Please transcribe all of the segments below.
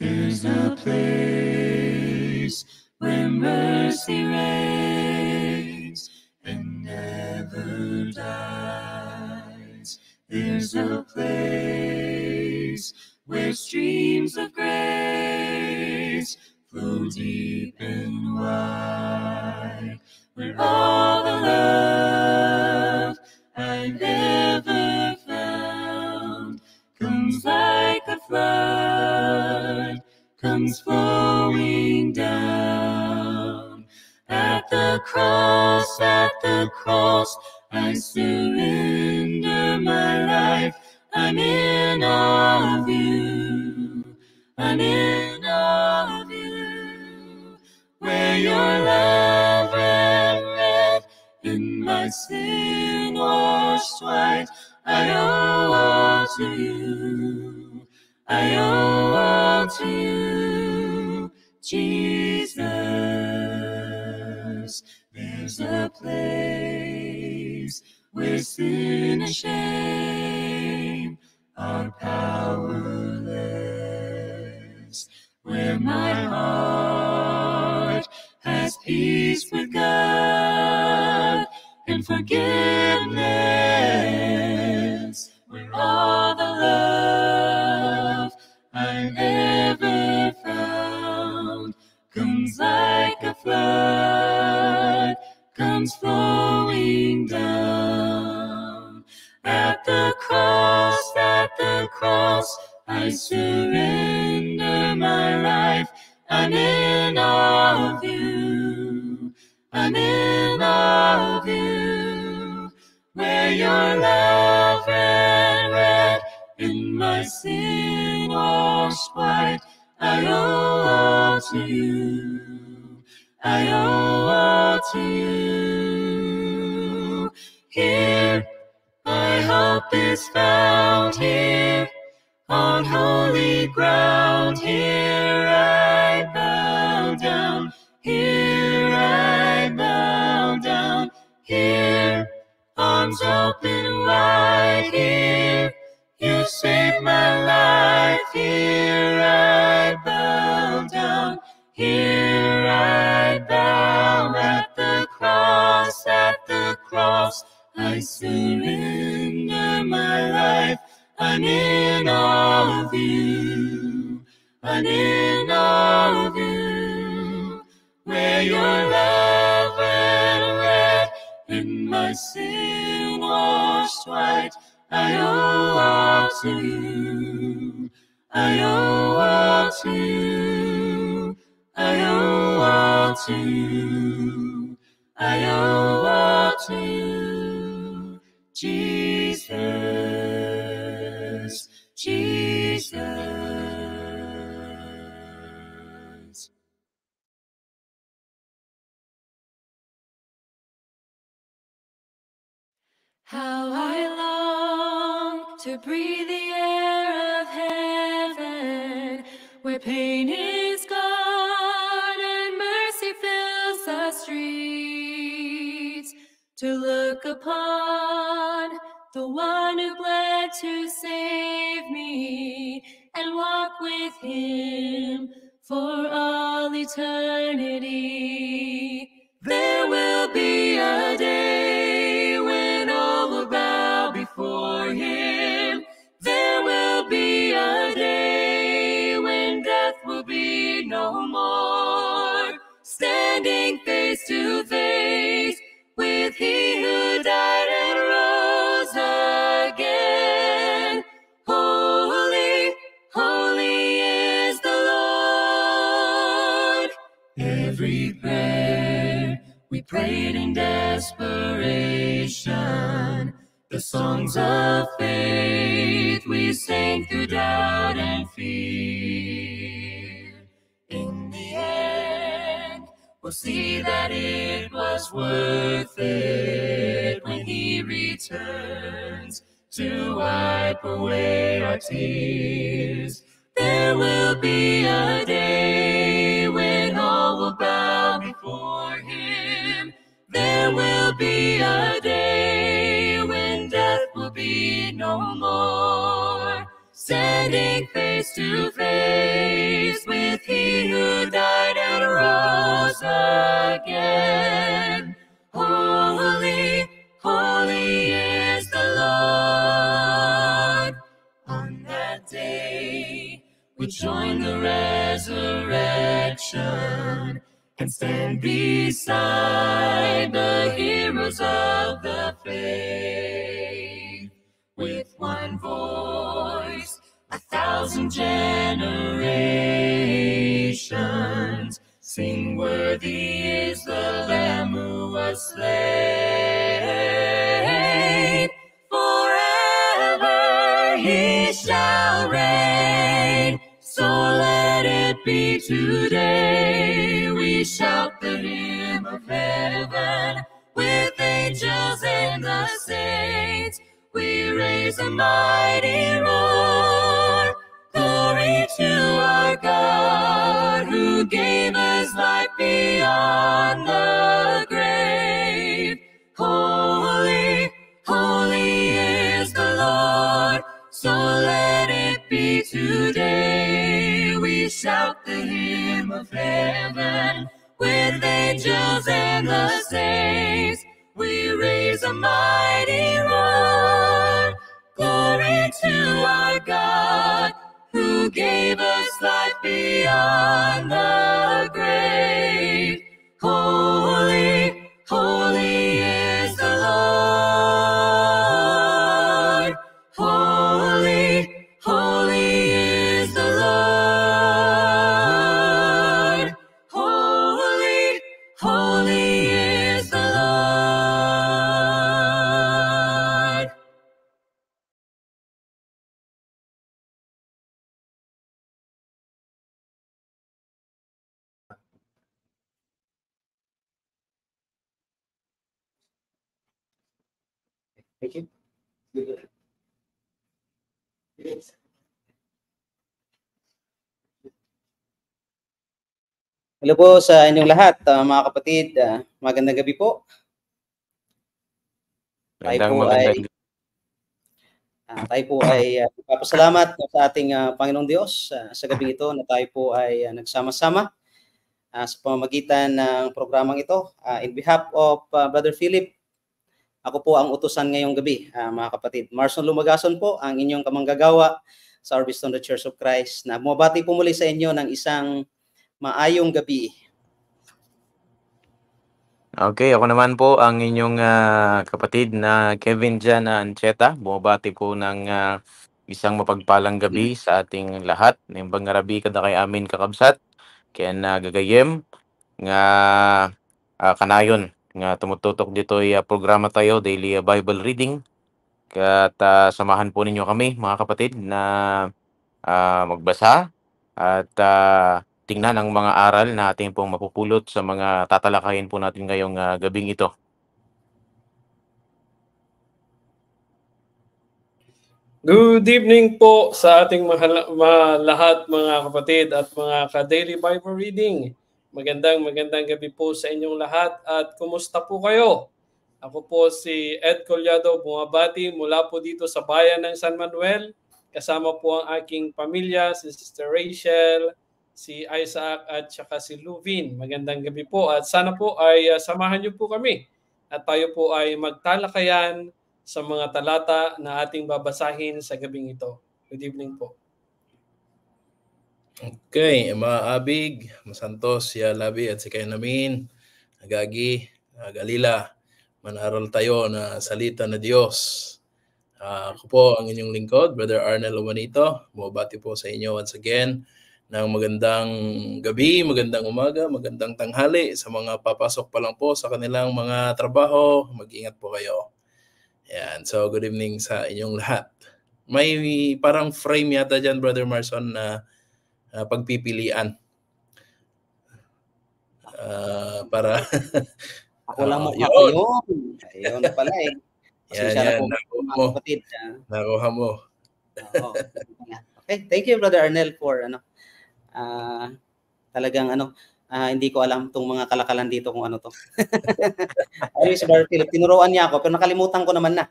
There's a place where mercy reigns and never dies. There's a place where streams of grace flow deep and wide, where all the love I've ever found comes like a flood comes flowing down. At the cross, at the cross, I surrender my life. I'm in awe of you. I'm in awe of you. Where your love ran red in my sin washed white, I owe all to you. I owe all to you, Jesus. There's a place where sin and shame are powerless, where my heart has peace with God and forgiveness, where all the love and ever found, comes like a flood, comes flowing down. At the cross, at the cross, I surrender my life. I'm in all of you. I'm in all of you. Where your love ran red in my sin in your spite. I owe all to you. I owe all to you. Here, my hope is found here. On holy ground, here I bow down. Here I bow down. Here, arms open wide. Here, you saved my life. Here I bow down, here I bow at the cross, at the cross. I surrender my life, I'm in all of you, I'm in all of you. Where your love and red, in my sin washed white, I owe all to you. I owe all to you. I owe all to you. I owe all to you. Jesus, Jesus. How I long to breathe the air. Your pain is gone and mercy fills the streets to look upon the one who bled to save me and walk with him for all eternity. There will be a day standing face to face with He who died and rose again. Holy, holy is the Lord. Every prayer we prayed in desperation. The songs of faith we sang through doubt and fear. will see that it was worth it when he returns to wipe away our tears. There will be a day when all will bow before him. There will be a day when death will be no more standing face to face with He who died and rose again. Holy, holy is the Lord. On that day, we join the resurrection and stand beside the heroes of the faith with one voice a thousand generations sing worthy is the lamb who was slain forever he shall reign so let it be today we shout the hymn of heaven with angels and the saints we raise a mighty roar. Glory to our God who gave us life beyond the grave. Holy, holy is the Lord. So let it be today. We shout the hymn of heaven with angels and the saints we raise a mighty roar. Glory to our God who gave us life beyond the grave. Holy, Hello po sa inyong lahat, uh, mga kapatid. Uh, magandang gabi po. tayo po magandang. ay uh, tayo po ay uh, papasalamat sa ating uh, Panginoong Diyos uh, sa gabing ito na tayo po ay uh, nagsama-sama uh, sa pamamagitan ng programang ito uh, in behalf of uh, Brother Philip. Ako po ang utusan ngayong gabi, uh, mga kapatid. Marson Lumagason po ang inyong kamanggagawa sa Orbiston the Church of Christ na bumabati po muli sa inyo ng isang Maayong gabi. Okay, ako naman po ang inyong uh, kapatid na Kevin Jan Ancheta. Bumabati po ng uh, isang mapagpalang gabi mm. sa ating lahat. Nimbang ngarabi kada kay amin kakabsat. Kaya na gagayem nga uh, kanayon nga tumututok dito ay uh, programa tayo daily uh, Bible reading. At uh, samahan po ninyo kami mga kapatid na uh, magbasa at uh, tingnan ang mga aral na ating pong mapupulot sa mga tatalakayin po natin ngayong uh, gabing ito. Good evening po sa ating mahal- ma- lahat mga kapatid at mga ka-daily Bible reading. Magandang magandang gabi po sa inyong lahat at kumusta po kayo? Ako po si Ed Collado Bumabati mula po dito sa bayan ng San Manuel. Kasama po ang aking pamilya, si Sister Rachel, si Isaac at saka si Luvin. Magandang gabi po at sana po ay uh, samahan niyo po kami at tayo po ay magtalakayan sa mga talata na ating babasahin sa gabing ito. Good evening po. Okay, mga Abig, Masantos, si Labi at si Kainamin, Agagi, Galila, manaral tayo na salita na Diyos. Uh, ako po ang inyong lingkod, Brother Arnel Juanito. Mabati po sa inyo once again ng magandang gabi, magandang umaga, magandang tanghali sa mga papasok pa lang po sa kanilang mga trabaho. Mag-ingat po kayo. Yan. So, good evening sa inyong lahat. May parang frame yata dyan, Brother Marson, na uh, pagpipilian. Uh, para... Ako lang mo uh, ah, yun. Ayun pala eh. Yan, yan. po, nakuha mo. nakuha mo. Oo. Okay, thank you Brother Arnel for ano Uh, talagang ano, uh, hindi ko alam tong mga kalakalan dito kung ano to. Ay, si Barfield, tinuruan niya ako pero nakalimutan ko naman na.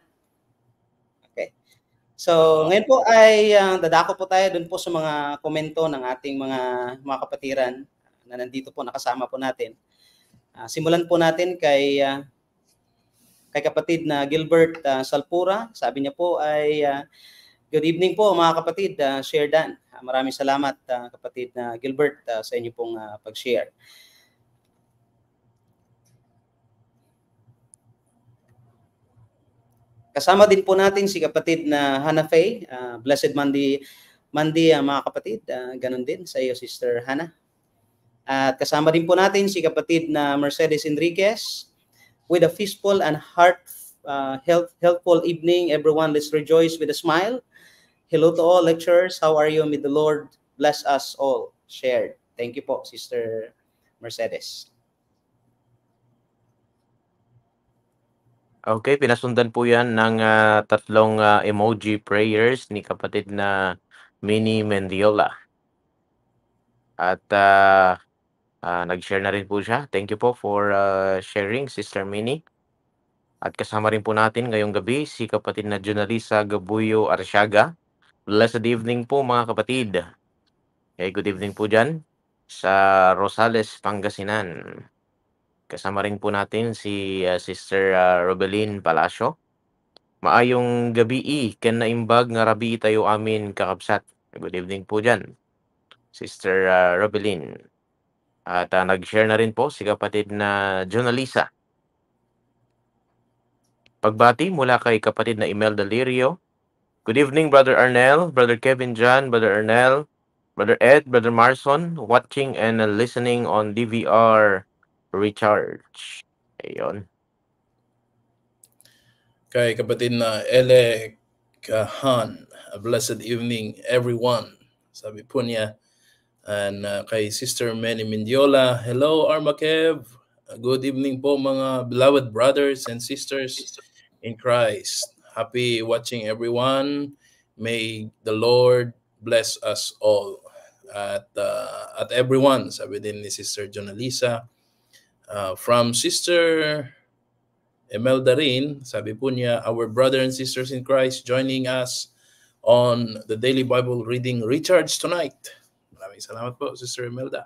Okay. So, ngayon po ay uh, dadako po tayo dun po sa mga komento ng ating mga mga kapatiran na nandito po nakasama po natin. Uh, simulan po natin kay uh, kay kapatid na Gilbert uh, Salpura. Sabi niya po ay uh, Good evening po mga kapatid, uh, ah, Share Dan. Ah, maraming salamat uh, kapatid na uh, Gilbert uh, sa inyo pong uh, pag-share. Kasama din po natin si kapatid na Hannah Faye. Uh, blessed Monday, Monday uh, mga kapatid. Uh, ganun din sa iyo, Sister Hannah. At kasama din po natin si kapatid na Mercedes Enriquez. With a peaceful and heart uh, health, helpful evening, everyone, let's rejoice with a smile. Hello to all lecturers. How are you? May the Lord bless us all. Shared. Thank you po, Sister Mercedes. Okay, pinasundan po yan ng uh, tatlong uh, emoji prayers ni kapatid na Mini Mendiola. At uh, uh, nag-share na rin po siya. Thank you po for uh, sharing, Sister Mini. At kasama rin po natin ngayong gabi si kapatid na Jonalisa Gabuyo Arsiaga Blessed evening po mga kapatid. Okay, eh, good evening po dyan sa Rosales, Pangasinan. Kasama rin po natin si uh, Sister uh, ah, Robelin Palacio. Maayong gabi i, eh. ken naimbag nga rabi tayo amin kakabsat. Good evening po dyan, Sister uh, ah, Robelin. At uh, nag-share na rin po si kapatid na Jonalisa. Pagbati mula kay kapatid na Imelda Lirio, Good evening, Brother Arnel, Brother Kevin John, Brother Arnel, Brother Ed, Brother Marson, watching and listening on DVR Recharge. Ayon. Kay kapatid na Ele Kahan, a blessed evening everyone. Sabi po niya. And uh, kay Sister Manny Mendiola, hello Armakev. Good evening po mga beloved brothers and sisters in Christ. Happy watching, everyone. May the Lord bless us all. At, uh, at everyone, sabi din ni Sister Jonalisa. Uh, from Sister Emelda rin, sabi po niya, our brother and sisters in Christ joining us on the Daily Bible Reading Recharge tonight. Maraming salamat po, Sister Imelda.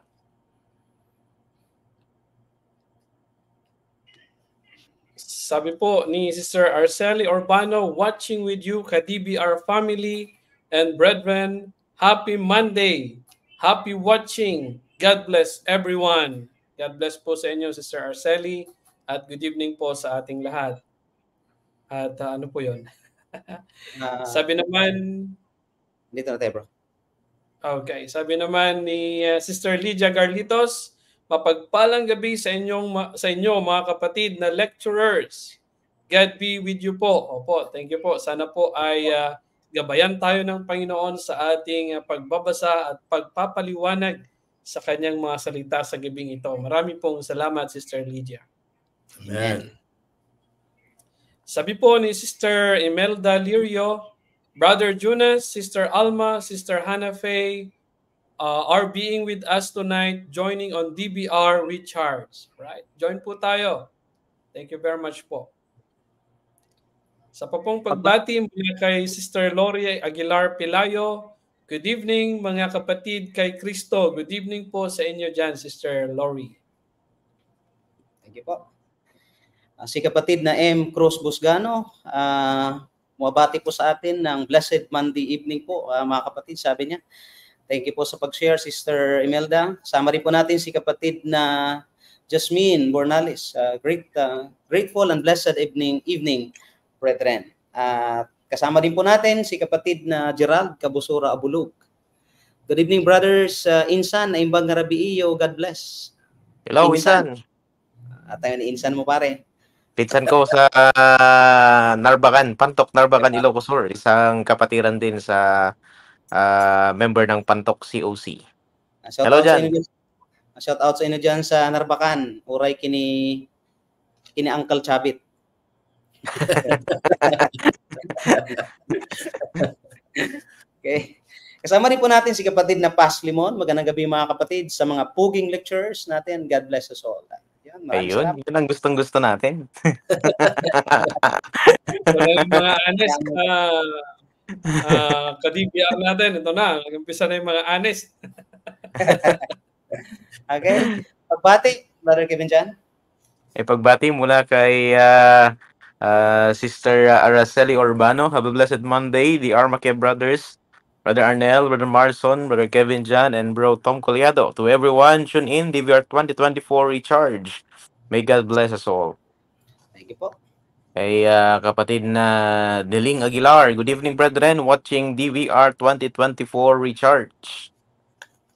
Sabi po ni Sister Arceli Urbano, watching with you, ka-DBR family and brethren, happy Monday. Happy watching. God bless everyone. God bless po sa inyo, Sister Arceli. At good evening po sa ating lahat. At uh, ano po yon? sabi naman... Dito na tayo, bro. Okay. Sabi naman ni uh, Sister Lydia Garlitos, Mapagpalang gabi sa inyong sa inyo mga kapatid na lecturers. God be with you po. Opo, thank you po. Sana po ay uh, gabayan tayo ng Panginoon sa ating ah, pagbabasa at pagpapaliwanag sa kanyang mga salita sa gabing ito. Marami pong salamat, Sister Lydia. Amen. Sabi po ni Sister Imelda Lirio, Brother Junas, Sister Alma, Sister Hannah Faye, uh, are being with us tonight, joining on DBR Recharge. Right? Join po tayo. Thank you very much po. Sa papong pagbati mula kay Sister Lori Aguilar Pilayo, good evening mga kapatid kay Kristo. Good evening po sa inyo dyan, Sister Lori. Thank you po. Uh, si kapatid na M. Cruz Busgano, uh, ah, mabati po sa atin ng Blessed Monday evening po, uh, mga kapatid, sabi niya. Thank you po sa pag-share, Sister Imelda. Summary po natin si kapatid na Jasmine Bornalis. Uh, great, uh, grateful and blessed evening, evening, brethren. At uh, kasama din po natin si kapatid na Gerald Kabusura Abulog. Good evening, brothers. Uh, Insan, Naimbang Rabiiyo, God bless. Hello, Insan. At ayun, Insan mo pare. Pinsan ko sa uh, Narbagan, Pantok Narbagan, Ilocos Sur. Isang kapatiran din sa uh, member ng Pantok COC. Ah, shout Hello Jan. Ah, shout out sa inyo dyan sa Narbakan. Uray kini kini Uncle Chabit. okay. Kasama rin po natin si kapatid na Pas Limon. Magandang gabi mga kapatid sa mga puging lectures natin. God bless us all. Ayun, sarap. yun ang gustong gusto natin. so, mga honest, uh, uh, ah, ka-DVR natin. Ito na, nag-umpisa na yung mga honest. okay. Pagbati, Brother Kevin Jan. Eh, pagbati mula kay uh, uh, Sister Araceli Urbano. Have a blessed Monday, the Armaque brothers, Brother Arnel, Brother Marson, Brother Kevin Jan, and Bro Tom Coliado. To everyone, tune in DVR 2024 Recharge. May God bless us all. Thank you po kay uh, ah, kapatid na Deling Aguilar. Good evening, brethren. Watching DVR 2024 Recharge.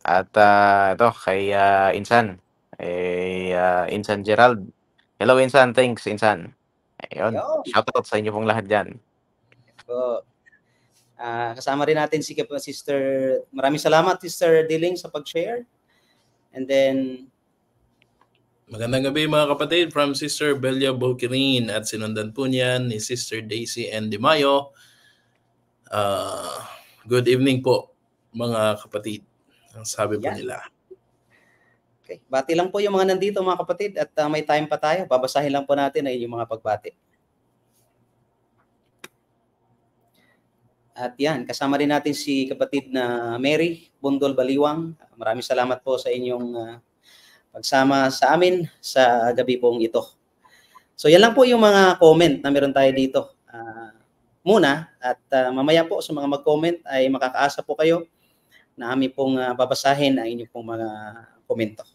At uh, ito, kay uh, Insan. Kay uh, Insan Gerald. Hello, Insan. Thanks, Insan. Ayun. Shoutout sa inyo pong lahat diyan. So, Uh, kasama rin natin si Sister. Maraming salamat, Sister Diling, sa pag-share. And then, Magandang gabi mga kapatid from Sister Belia Bokirin at sinundan po niyan ni Sister Daisy N. De Uh, good evening po mga kapatid. Ang sabi yeah. po nila. Okay. Bati lang po yung mga nandito mga kapatid at uh, may time pa tayo. Babasahin lang po natin ay yung mga pagbati. At yan, kasama rin natin si kapatid na Mary Bundol Baliwang. Maraming salamat po sa inyong uh, pagsama sa amin sa gabi pong ito. So yan lang po yung mga comment na meron tayo dito. Uh, muna at uh, mamaya po sa mga mag-comment ay makakaasa po kayo na amin pong uh, babasahin ang inyong pong mga komento.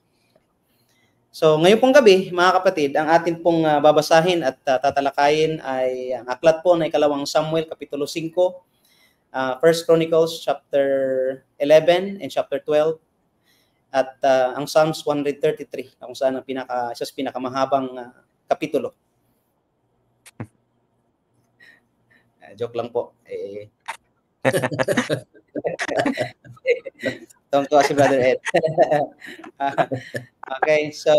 So ngayon pong gabi, mga kapatid, ang atin pong uh, babasahin at uh, tatalakayin ay ang aklat po ng ikalawang Samuel, Kapitulo 5, uh, 1 Chronicles chapter 11 and chapter 12, at uh, ang Psalms 133 na kung saan ang pinaka isa sa pinakamahabang uh, kapitulo. Uh, joke lang po. Eh, eh. Tungkol si Brother Ed. uh, okay, so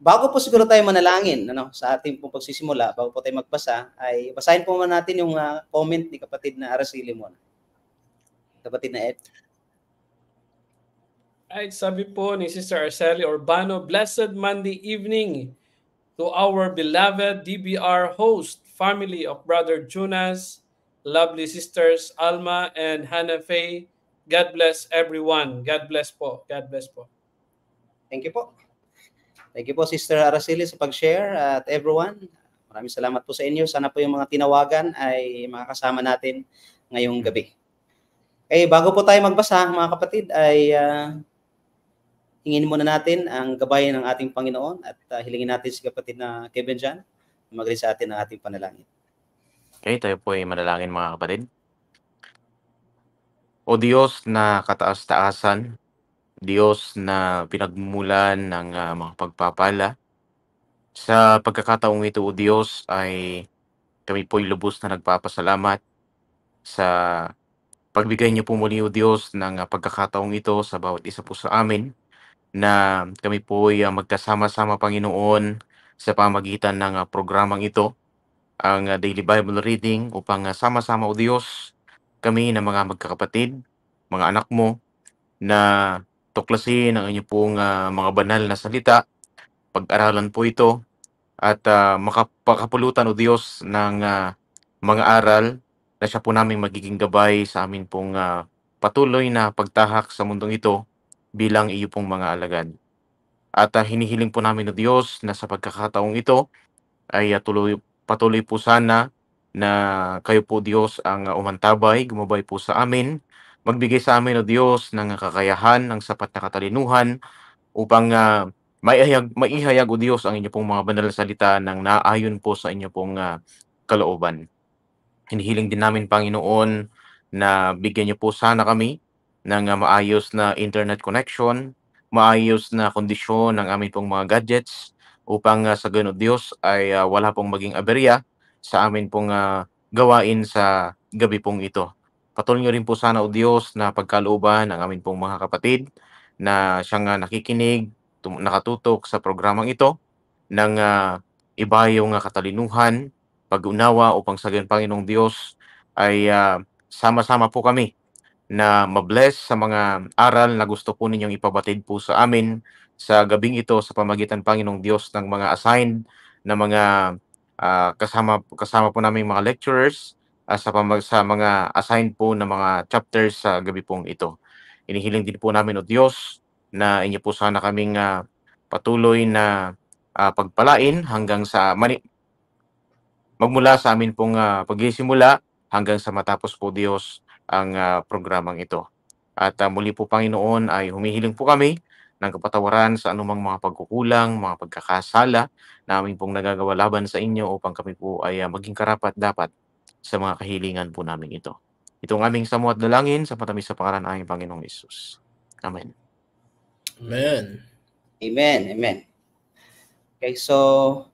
bago po siguro tayo manalangin ano, sa ating pong pagsisimula, bago po tayo magbasa, ay basahin po muna natin yung uh, comment ni kapatid na Araceli Limon. Kapatid na Ed. Ay, sabi po ni Sister Arceli Urbano, Blessed Monday evening to our beloved DBR host, family of Brother Jonas, lovely sisters Alma and Hannah Faye. God bless everyone. God bless po. God bless po. Thank you po. Thank you po Sister Araceli sa pag-share at everyone. Maraming salamat po sa inyo. Sana po yung mga tinawagan ay makakasama natin ngayong gabi. Eh, bago po tayo magbasa mga kapatid ay uh, Hingin muna natin ang gabay ng ating Panginoon at uh, hilingin natin si kapatid na Kevin Jan mag sa atin ang ating panalangin. Okay, tayo po ay manalangin mga kapatid. O Diyos na kataas-taasan, Diyos na pinagmulan ng uh, mga pagpapala, sa pagkakataong ito o Diyos ay kami po'y lubos na nagpapasalamat sa pagbigay niyo po muli o Diyos ng ah, pagkakataong ito sa bawat isa po sa amin na kami po'y, ah, magkasama-sama, Panginoon, sa pamamagitan ng, ah, programang ito, ang, ah, Daily Bible Reading upang, ah, sama-sama, O Diyos, kami na mga magkakapatid, mga anak mo, na tuklasin ang inyong pong, ah, mga banal na salita, pag-aralan po ito at, ah, maka O Diyos, ng, ah, mga aral na siya po naming magiging gabay sa amin pong, ah, patuloy na pagtahak sa mundong ito bilang iyo pong mga alagad. At uh, hinihiling po namin ng Diyos na sa pagkakataong ito ay uh, tuloy, patuloy po sana na kayo po Diyos ang uh, umantabay, gumabay po sa amin. Magbigay sa amin o Diyos ng kakayahan, ng sapat na katalinuhan upang uh, maihayag, maihayag o Diyos ang inyo pong mga banal na salita ng naayon po sa inyo pong uh, kalooban. Hinihiling din namin, Panginoon, na bigyan niyo po sana kami ng ah, maayos na internet connection, maayos na kondisyon ng amin pong mga gadgets upang ah, sa gano'n Diyos ay ah, wala pong maging aberya sa amin pong ah, gawain sa gabi pong ito. Patuloy nyo rin po sana o Diyos na pagkalooban ng amin pong mga kapatid na siyang ah, nakikinig, tum- nakatutok sa programang ito ng ah, ibayong ah, katalinuhan, pag-unawa upang sa gayon Panginoong Diyos ay ah, sama-sama po kami na mabless sa mga aral na gusto po ninyong ipabatid po sa amin sa gabing ito sa pamagitan Panginoong Diyos ng mga assigned na mga uh, kasama kasama po namin mga lecturers uh, sa pamag- sa mga assigned po na mga chapters sa gabi pong ito. Inihiling din po namin o Diyos na inyo po sana kaming uh, patuloy na uh, pagpalain hanggang sa mani- magmula sa amin pong uh, pagsisimula hanggang sa matapos po Diyos ang uh, programang ito. At uh, muli po Panginoon ay humihiling po kami ng kapatawaran sa anumang mga pagkukulang, mga pagkakasala na aming pong nagagawa laban sa inyo upang kami po ay uh, maging karapat dapat sa mga kahilingan po namin ito. Itong aming at dalangin sa patamis sa pangalan ng aming Panginoong Isus. Amen. Amen. Amen. Amen. Okay, so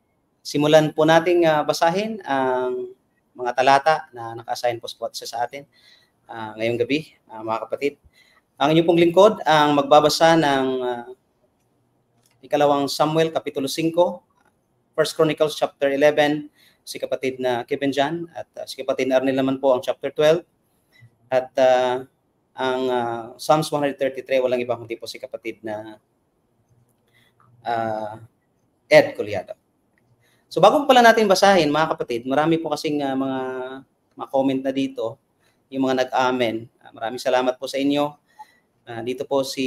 simulan po nating uh, basahin ang mga talata na naka-assign po sa atin uh, ngayong gabi, uh, mga kapatid. Ang inyong pong lingkod ang magbabasa ng uh, ikalawang Samuel, Kapitulo 5, First Chronicles chapter 11, si kapatid na Kevin Jan at uh, si kapatid na Arnel naman po ang chapter 12 at uh, ang uh, Psalms 133 walang iba kundi po si kapatid na uh, Ed Coliado. So bago pala natin basahin mga kapatid, marami po kasing uh, mga mga comment na dito yung mga nag-amen. Uh, maraming salamat po sa inyo. Uh, dito po si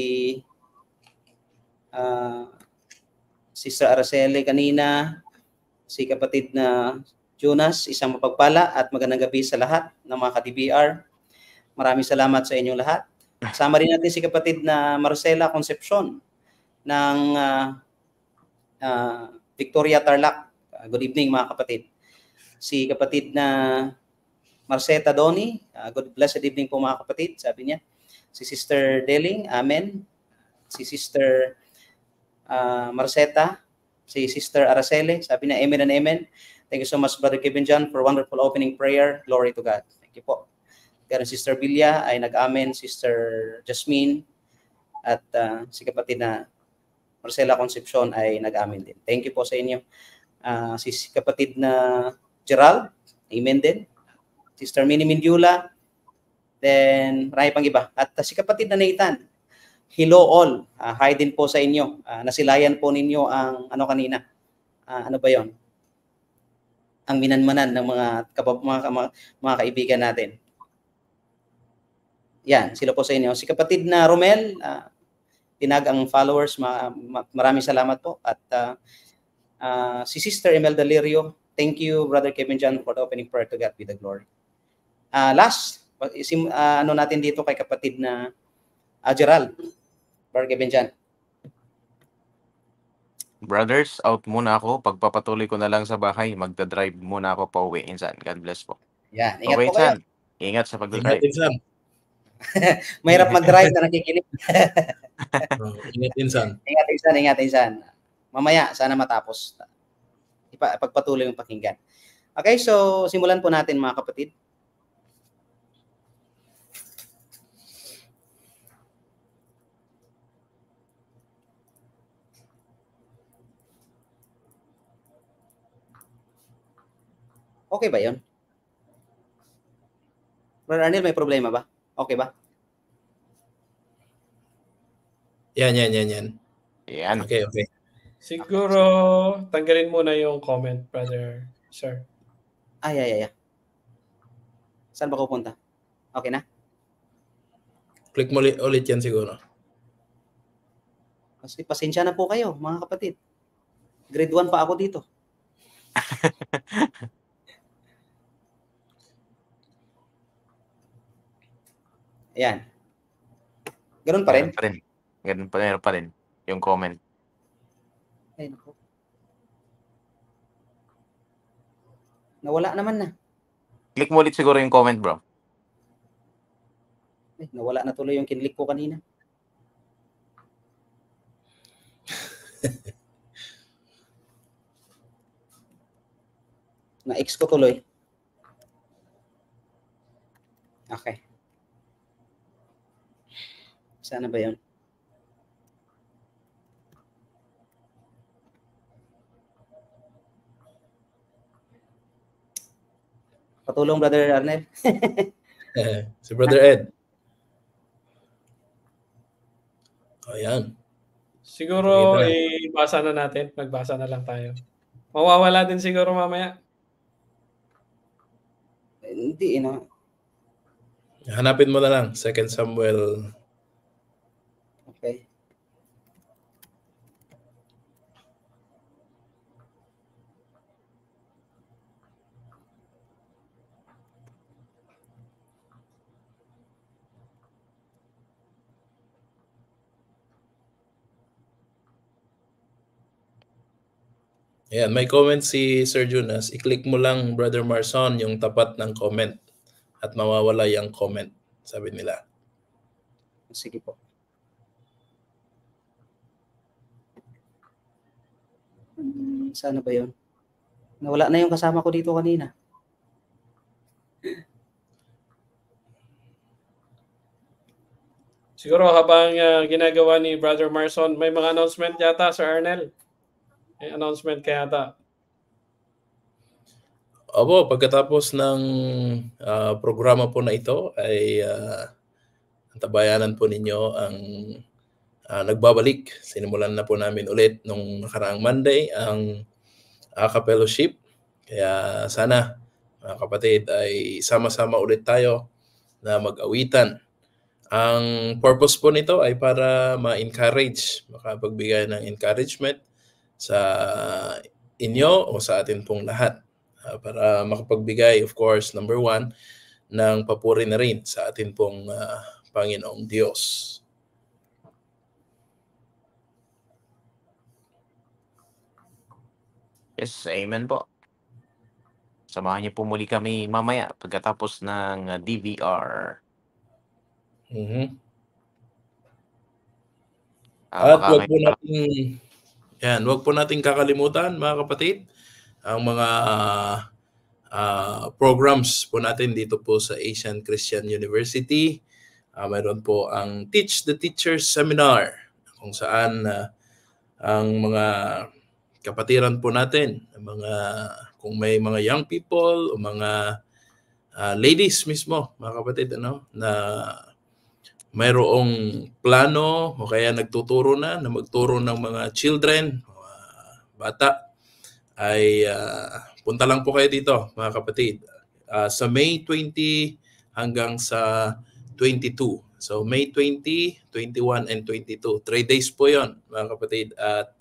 uh, ah, Sister Araceli kanina, si kapatid na Jonas, isang mapagpala at magandang gabi sa lahat ng mga ka-DBR. Maraming salamat sa inyong lahat. Sama rin natin si kapatid na Marcela Concepcion ng uh, uh, Victoria Tarlac. Good evening mga kapatid. Si kapatid na Marceta Doni. Uh, good blessed evening po mga kapatid, sabi niya. Si Sister Deling, Amen. Si Sister uh, Marceta, si Sister Araceli, sabi niya, Amen and Amen. Thank you so much, Brother Kevin John, for wonderful opening prayer. Glory to God. Thank you po. Karen Sister Bilya ay nag-amen, Sister Jasmine, at uh, si kapatid na Marcela Concepcion ay nag-amen din. Thank you po sa inyo. Uh, si kapatid na Gerald, amen din. Sister Minnie Mindula, then marami pang iba. At uh, si kapatid na Nathan, hello all. Uh, hi din po sa inyo. Uh, nasilayan po ninyo ang ano kanina. Uh, ano ba yon? Ang minanmanan ng mga, kabab- mga, mga, mga kaibigan natin. Yan, sila po sa inyo. Si kapatid na Romel, uh, tinag ang followers. Ma- ma- maraming salamat po. At uh, uh, si Sister Emel Delirio, thank you Brother Kevin John for the opening prayer to God be the glory uh, last, isim, uh, ah, ano natin dito kay kapatid na uh, Gerald Bargabenjan. Brothers, out muna ako. Pagpapatuloy ko na lang sa bahay, magdadrive muna ako pa uwi. Insan, God bless po. Yan, ingat okay, po kayo. San. Ingat sa pagdadrive. Ingat, Mahirap mag-drive na nakikinig. oh, ingat, Insan. Ingat, Insan. Ingat, Insan. Mamaya, sana matapos. Ipa- pagpatuloy yung pakinggan. Okay, so simulan po natin mga kapatid. Okay ba yon? Brother Arnel, may problema ba? Okay ba? Yan, yan, yan, yan. Yan. Okay, okay. Siguro, tanggalin muna yung comment, brother, sir. Ay, ay, ay. ay. Saan ba pupunta? Okay na? Click mo ulit, ulit yan siguro. Kasi ah, pasensya na po kayo, mga kapatid. Grade 1 pa ako dito. Ayan. Ganun pa rin? Ganun pa rin. Ganun pa, rin, pa rin yung comment. Ay, naku. Nawala naman na. Click mo ulit siguro yung comment, bro. Ay, eh, nawala na tuloy yung kinlik ko kanina. na x ko tuloy. Okay. Sana ba yun? Patulong, Brother Arnel. Eh, si Brother Ed. Ayan. Siguro, okay, ibasa na natin. Magbasa na lang tayo. Mawawala din siguro mamaya. Hindi, ina. Eh, Hanapin mo na lang. Second Samuel Ayan, may comment si Sir Junas. I-click mo lang, Brother Marson, yung tapat ng comment at mawawala yung comment, sabi nila. Sige po. Hmm, sana ba yun? Nawala na yung kasama ko dito kanina. Siguro habang uh, ginagawa ni Brother Marson, may mga announcement yata, Sir Arnel announcement kaya ata. Opo, pagkatapos ng uh, programa po na ito ay uh, ah, tabayanan po ninyo ang uh, nagbabalik. Sinimulan na po namin ulit nung nakaraang Monday ang ACA Fellowship. Kaya sana mga kapatid ay sama-sama ulit tayo na mag-awitan. Ang purpose po nito ay para ma-encourage, makapagbigay ng encouragement sa inyo o sa atin pong lahat uh, para makapagbigay of course number one ng papuri na rin sa atin pong uh, Panginoong Diyos. Yes, amen po. Samahan niyo po muli kami mamaya pagkatapos ng ah, DVR. Mm-hmm. At wag po natin yan, huwag po nating kakalimutan mga kapatid ang mga uh, uh, programs po natin dito po sa Asian Christian University. Uh, mayroon po ang Teach the Teachers Seminar kung saan uh, ang mga kapatiran po natin, mga kung may mga young people o mga uh, ladies mismo, mga kapatid ano, na mayroong plano o kaya nagtuturo na na magturo ng mga children, uh, bata, ay uh, punta lang po kayo dito mga kapatid. Uh, sa May 20 hanggang sa 22. So May 20, 21, and 22. 3 days po yon mga kapatid. At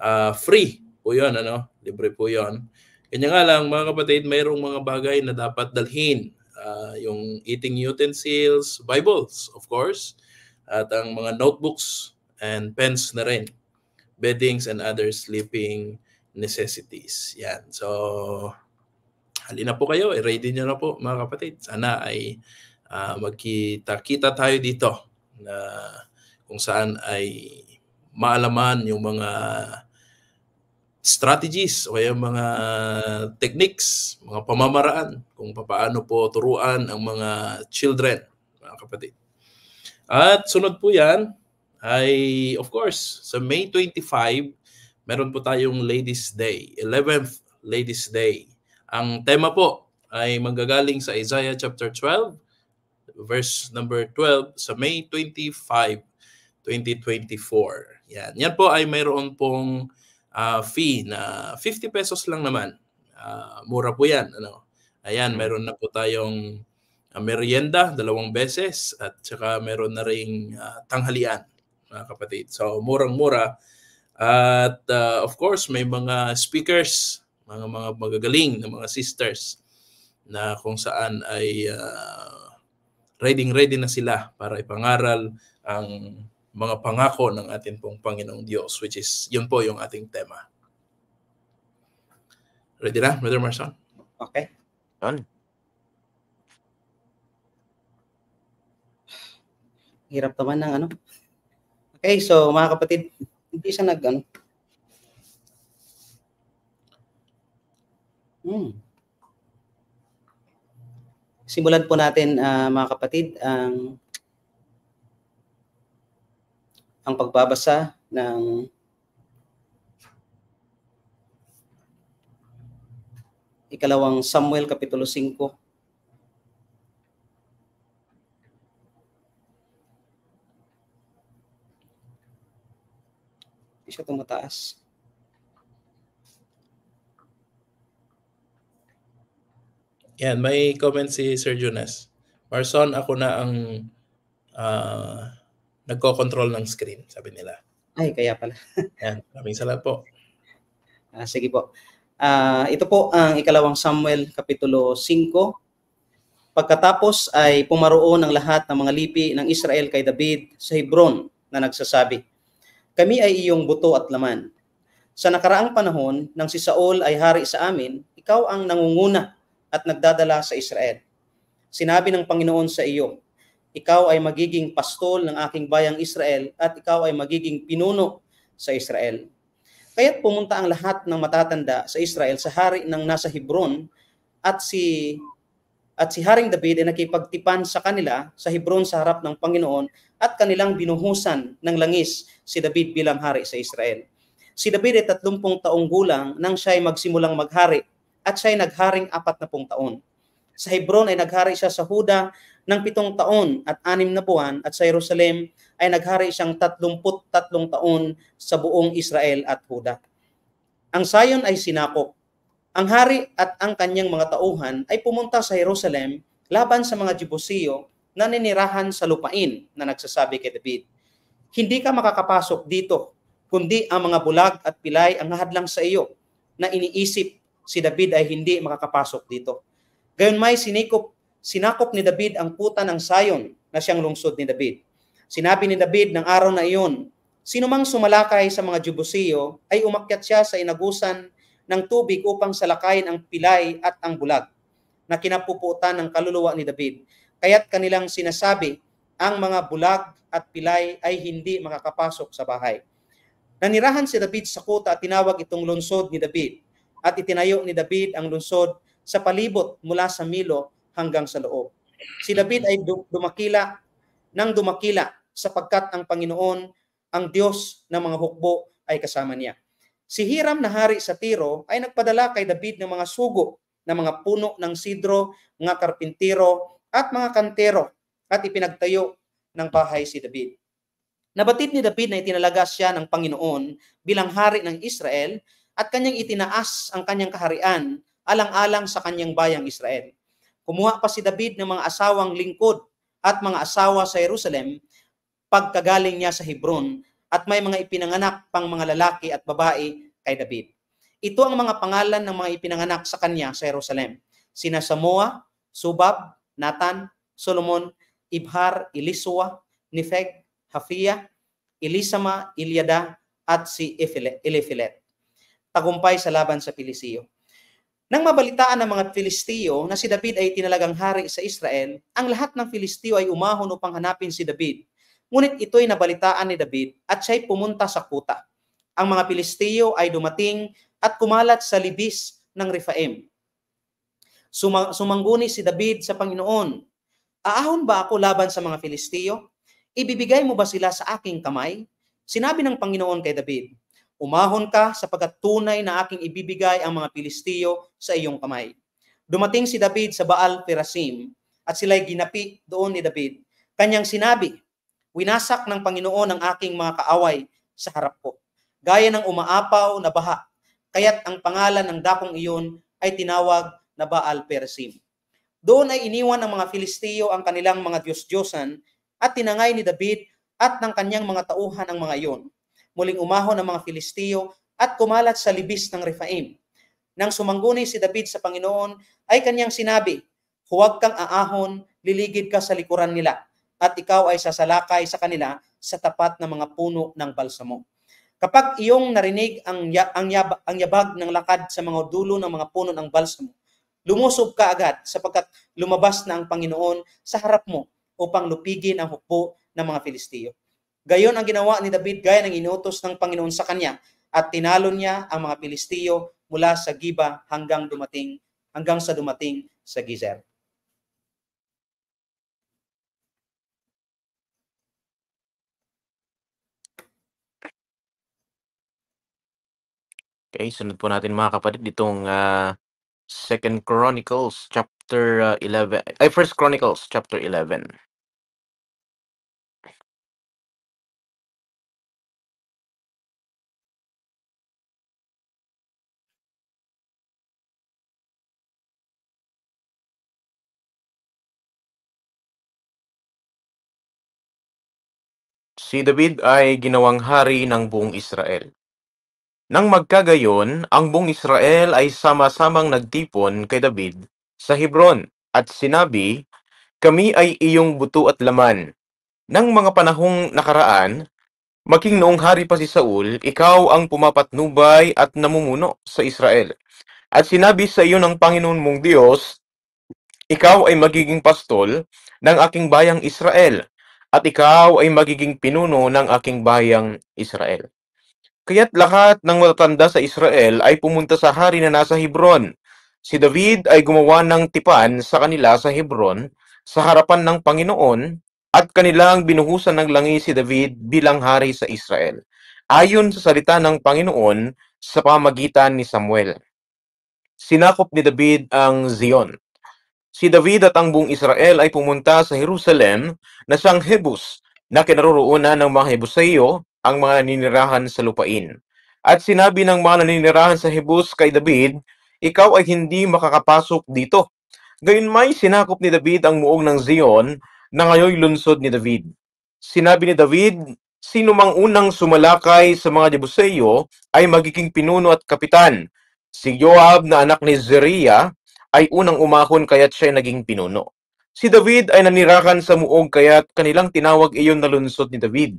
uh, free po yon ano? libre po yon Kanya nga lang mga kapatid, mayroong mga bagay na dapat dalhin uh, yung eating utensils, Bibles, of course, at ang mga notebooks and pens na rin, beddings and other sleeping necessities. Yan. So, halina po kayo, i-ready nyo na po mga kapatid. Sana ay uh, magkita-kita tayo dito na kung saan ay maalaman yung mga strategies o kaya mga techniques, mga pamamaraan kung paano po turuan ang mga children, mga kapatid. At sunod po yan ay, of course, sa May 25, meron po tayong Ladies' Day, 11th Ladies' Day. Ang tema po ay manggagaling sa Isaiah chapter 12, verse number 12 sa May 25, 2024. Yan. Yan po ay mayroon pong uh, fee na 50 pesos lang naman. Uh, mura po yan. Ano? Ayan, mm. meron na po tayong uh, merienda dalawang beses at saka meron na ring uh, tanghalian mga kapatid. So murang-mura at uh, of course may mga speakers, mga mga magagaling na mga sisters na kung saan ay uh, ready ready na sila para ipangaral ang mga pangako ng ating pong Panginoong Diyos, which is, yun po yung ating tema. Ready na, Brother Marson? Okay. Yun. Hirap naman ng ano. Okay, so mga kapatid, hindi siya nag ano. Hmm. Simulan po natin uh, mga kapatid ang um, ang pagbabasa ng ikalawang Samuel Kapitulo 5. Hindi siya tumataas. Yan, may comment si Sir Jonas. Marson, ako na ang uh, nagko-control ng screen, sabi nila. Ay, kaya pala. Yan, maraming salamat po. Ah, sige po. Ah, ito po ang ikalawang Samuel, Kapitulo 5. Pagkatapos ay pumaroon ang lahat ng mga lipi ng Israel kay David sa Hebron na nagsasabi, Kami ay iyong buto at laman. Sa nakaraang panahon, nang si Saul ay hari sa amin, ikaw ang nangunguna at nagdadala sa Israel. Sinabi ng Panginoon sa iyo, ikaw ay magiging pastol ng aking bayang Israel at ikaw ay magiging pinuno sa Israel. Kaya't pumunta ang lahat ng matatanda sa Israel sa hari ng nasa Hebron at si at si Haring David ay nakipagtipan sa kanila sa Hebron sa harap ng Panginoon at kanilang binuhusan ng langis si David bilang hari sa Israel. Si David ay 30 taong gulang nang siya ay magsimulang maghari at siya ay nagharing 40 taon. Sa Hebron ay naghari siya sa Huda ng pitong taon at anim na buwan at sa Jerusalem ay naghari siyang tatlumput tatlong taon sa buong Israel at Huda. Ang Sion ay sinakop. Ang hari at ang kanyang mga tauhan ay pumunta sa Jerusalem laban sa mga Jebusiyo na ninirahan sa lupain na nagsasabi kay David. Hindi ka makakapasok dito, kundi ang mga bulag at pilay ang hadlang sa iyo na iniisip si David ay hindi makakapasok dito. Gayon may sinikop sinakop ni David ang puta ng Sayon na siyang lungsod ni David. Sinabi ni David ng araw na iyon, Sino mang sumalakay sa mga Jebusiyo ay umakyat siya sa inagusan ng tubig upang salakayin ang pilay at ang bulag na kinapuputan ng kaluluwa ni David. Kaya't kanilang sinasabi, ang mga bulag at pilay ay hindi makakapasok sa bahay. Nanirahan si David sa kuta at tinawag itong lungsod ni David at itinayo ni David ang lungsod sa palibot mula sa Milo hanggang sa loob. Si David ay dumakila nang dumakila sapagkat ang Panginoon, ang Diyos ng mga hukbo ay kasama niya. Si Hiram na hari sa Tiro ay nagpadala kay David ng mga sugo na mga puno ng sidro, mga karpintero at mga kantero at ipinagtayo ng bahay si David. Nabatid ni David na itinalaga siya ng Panginoon bilang hari ng Israel at kanyang itinaas ang kanyang kaharian alang-alang sa kanyang bayang Israel. Kumuha pa si David ng mga asawang lingkod at mga asawa sa Jerusalem pagkagaling niya sa Hebron at may mga ipinanganak pang mga lalaki at babae kay David. Ito ang mga pangalan ng mga ipinanganak sa kanya sa Jerusalem. Sina Samoa, Subab, Nathan, Solomon, Ibhar, Elisua, Nifeg, Hafia, Elisama, Ilyada, at si Eliphilet. Tagumpay sa laban sa Pilisiyo. Nang mabalitaan ng mga Filistiyo na si David ay tinalagang hari sa Israel, ang lahat ng Filistiyo ay umahon upang hanapin si David. Ngunit ito'y nabalitaan ni David at siya'y pumunta sa kuta. Ang mga Pilistiyo ay dumating at kumalat sa libis ng Rifaim. Sumang- sumangguni si David sa Panginoon, Aahon ba ako laban sa mga Filistiyo? Ibibigay mo ba sila sa aking kamay? Sinabi ng Panginoon kay David, Umahon ka sapagkat tunay na aking ibibigay ang mga Pilistiyo sa iyong kamay. Dumating si David sa Baal Perasim at sila'y ginapi doon ni David. Kanyang sinabi, Winasak ng Panginoon ang aking mga kaaway sa harap ko, gaya ng umaapaw na baha. Kaya't ang pangalan ng dakong iyon ay tinawag na Baal Perasim. Doon ay iniwan ng mga Filistiyo ang kanilang mga Diyos-Diyosan at tinangay ni David at ng kanyang mga tauhan ang mga iyon muling umahon ang mga Filisteo at kumalat sa libis ng Refaim. Nang sumangguni si David sa Panginoon, ay kanyang sinabi, Huwag kang aahon, liligid ka sa likuran nila, at ikaw ay sasalakay sa kanila sa tapat ng mga puno ng balsamo. Kapag iyong narinig ang, ang, yab, ang yabag ng lakad sa mga dulo ng mga puno ng balsamo, lumusob ka agad sapagkat lumabas na ang Panginoon sa harap mo upang lupigin ang hukbo ng mga Filisteo. Gayon ang ginawa ni David gaya ng inutos ng Panginoon sa kanya at tinalo niya ang mga Pilistiyo mula sa Giba hanggang dumating hanggang sa dumating sa Gizer. Okay, sunod po natin mga kapatid itong uh, Second Chronicles chapter uh, ah, 11. Ay, First Chronicles chapter 11. Si David ay ginawang hari ng buong Israel. Nang magkagayon, ang buong Israel ay sama-samang nagtipon kay David sa Hebron at sinabi, Kami ay iyong buto at laman. Nang mga panahong nakaraan, maging noong hari pa si Saul, ikaw ang pumapatnubay at namumuno sa Israel. At sinabi sa iyo ng Panginoon mong Diyos, ikaw ay magiging pastol ng aking bayang Israel at ikaw ay magiging pinuno ng aking bayang Israel. Kaya't lahat ng matatanda sa Israel ay pumunta sa hari na nasa Hebron. Si David ay gumawa ng tipan sa kanila sa Hebron sa harapan ng Panginoon at kanilang binuhusan ng langi si David bilang hari sa Israel. Ayon sa salita ng Panginoon sa pamagitan ni Samuel. Sinakop ni David ang Zion si David at ang buong Israel ay pumunta sa Jerusalem na siyang Hebus na kinaroroonan ng mga Hebuseo ang mga naninirahan sa lupain. At sinabi ng mga naninirahan sa Hebus kay David, ikaw ay hindi makakapasok dito. Gayunmay sinakop ni David ang muog ng Zion na ngayoy lunsod ni David. Sinabi ni David, sino mang unang sumalakay sa mga Jebuseo ay magiging pinuno at kapitan. Si Joab na anak ni Zeriah ay unang umahon kaya't siya naging pinuno. Si David ay nanirakan sa muog kaya't kanilang tinawag iyon na lungsod ni David.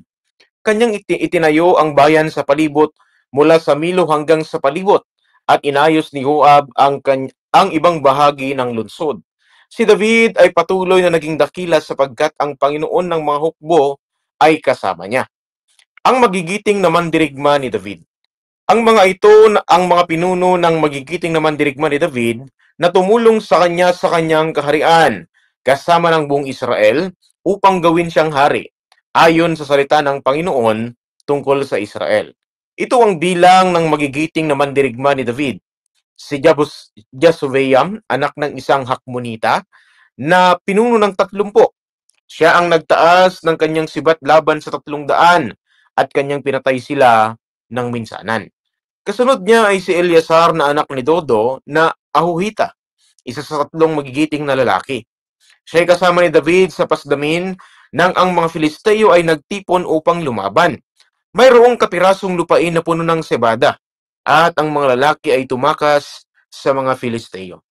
Kanyang iti itinayo ang bayan sa palibot mula sa Milo hanggang sa palibot at inayos ni Joab ang, ang ibang bahagi ng lungsod. Si David ay patuloy na naging dakila sapagkat ang Panginoon ng mga hukbo ay kasama niya. Ang magigiting naman dirigma ni David. Ang mga ito, ang mga pinuno ng magigiting naman dirigma ni David na tumulong sa kanya sa kanyang kaharian kasama ng buong Israel upang gawin siyang hari ayon sa salita ng Panginoon tungkol sa Israel. Ito ang bilang ng magigiting na mandirigma ni David. Si Jabus, Jasuveam, anak ng isang Hakmonita, na pinuno ng tatlumpok. Siya ang nagtaas ng kanyang sibat laban sa tatlong daan at kanyang pinatay sila ng minsanan. Kasunod niya ay si Eliasar na anak ni Dodo na Ahuhita, isa sa tatlong magigiting na lalaki. Siya ay kasama ni David sa pasdamin nang ang mga Filisteo ay nagtipon upang lumaban. Mayroong kapirasong lupain na puno ng sebada at ang mga lalaki ay tumakas sa mga Filisteo.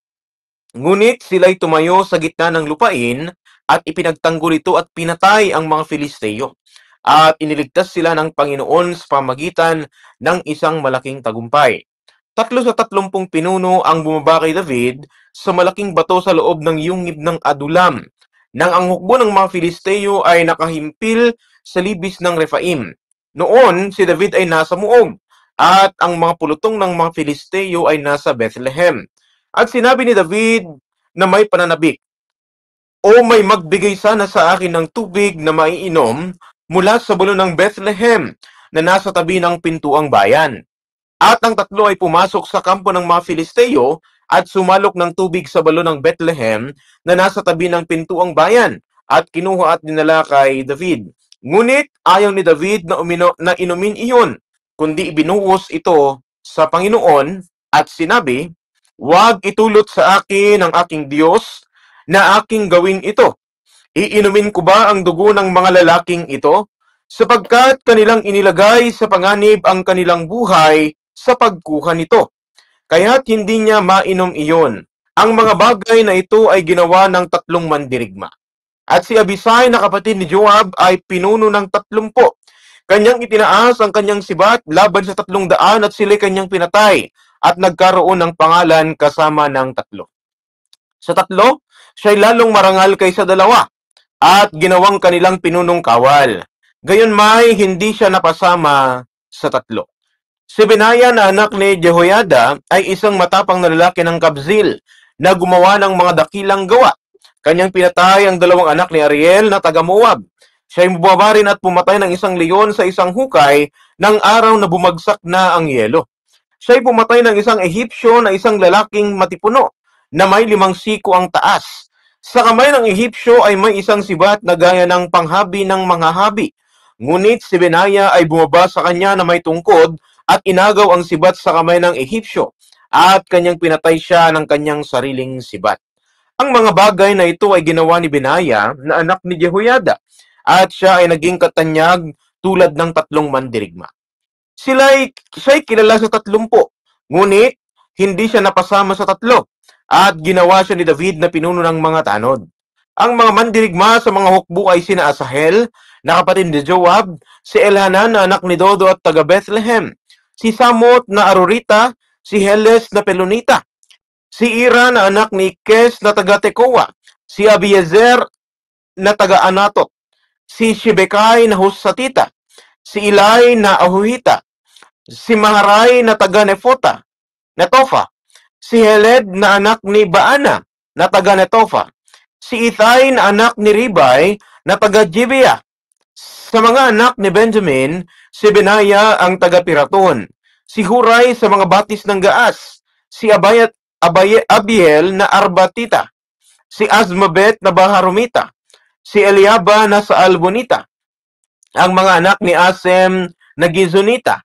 Ngunit sila'y tumayo sa gitna ng lupain at ipinagtanggol ito at pinatay ang mga Filisteo at iniligtas sila ng Panginoon sa pamagitan ng isang malaking tagumpay. Tatlo sa tatlumpung pinuno ang bumaba kay David sa malaking bato sa loob ng yungib ng Adulam. Nang ang hukbo ng mga Filisteo ay nakahimpil sa libis ng Refaim. Noon, si David ay nasa Muog at ang mga pulutong ng mga Filisteo ay nasa Bethlehem. At sinabi ni David na may pananabik, O may magbigay sana sa akin ng tubig na maiinom mula sa bulo ng Bethlehem na nasa tabi ng pintuang bayan at ang tatlo ay pumasok sa kampo ng mga Filisteo at sumalok ng tubig sa balo ng Bethlehem na nasa tabi ng pintuang bayan at kinuha at dinala kay David. Ngunit ayaw ni David na, umino, na inumin iyon, kundi ibinuhos ito sa Panginoon at sinabi, Huwag itulot sa akin ng aking Diyos na aking gawin ito. Iinumin ko ba ang dugo ng mga lalaking ito? Sapagkat kanilang inilagay sa panganib ang kanilang buhay sa pagkuha nito. Kaya hindi niya mainom iyon. Ang mga bagay na ito ay ginawa ng tatlong mandirigma. At si Abisay na kapatid ni Joab ay pinuno ng tatlumpo. Kanyang itinaas ang kanyang sibat laban sa tatlong daan at sila kanyang pinatay at nagkaroon ng pangalan kasama ng tatlo. Sa tatlo, siya'y lalong marangal kaysa dalawa at ginawang kanilang pinunong kawal. Gayon may hindi siya napasama sa tatlo. Si Benaya na anak ni Jehoyada ay isang matapang na lalaki ng Kabzil na gumawa ng mga dakilang gawa. Kanyang pinatay ang dalawang anak ni Ariel na taga Moab. Siya ay bumabarin at pumatay ng isang leon sa isang hukay ng araw na bumagsak na ang yelo. Siya ay pumatay ng isang Ehipsyo na isang lalaking matipuno na may limang siko ang taas. Sa kamay ng Ehipsyo ay may isang sibat na gaya ng panghabi ng mga habi. Ngunit si Benaya ay bumaba sa kanya na may tungkod at inagaw ang sibat sa kamay ng Ehipsyo at kanyang pinatay siya ng kanyang sariling sibat. Ang mga bagay na ito ay ginawa ni Binaya na anak ni Jehoiada at siya ay naging katanyag tulad ng tatlong mandirigma. Sila ay, siya ay kilala sa tatlumpo, ngunit hindi siya napasama sa tatlo at ginawa siya ni David na pinuno ng mga tanod. Ang mga mandirigma sa mga hukbo ay sina Asahel, na kapatid ni Joab, si Elhanan na anak ni Dodo at taga Bethlehem, si Samot na Arurita, si Heles na Pelonita, si Ira na anak ni Kes na taga Tekoa, si Abiezer na taga Anatot, si Shibekay na Husatita, si Ilay na Ahuhita, si Maharay na taga Nefota, Netofa, si Heled na anak ni Baana na taga Netofa, si Ithay na anak ni Ribay na taga Jibia, sa mga anak ni Benjamin, si Benaya ang taga-Piraton, si Huray sa mga batis ng Gaas, si Abay at Abay Abiel na Arbatita, si Azmabet na Baharumita, si Eliaba na sa Albonita, ang mga anak ni Asem na Gizonita,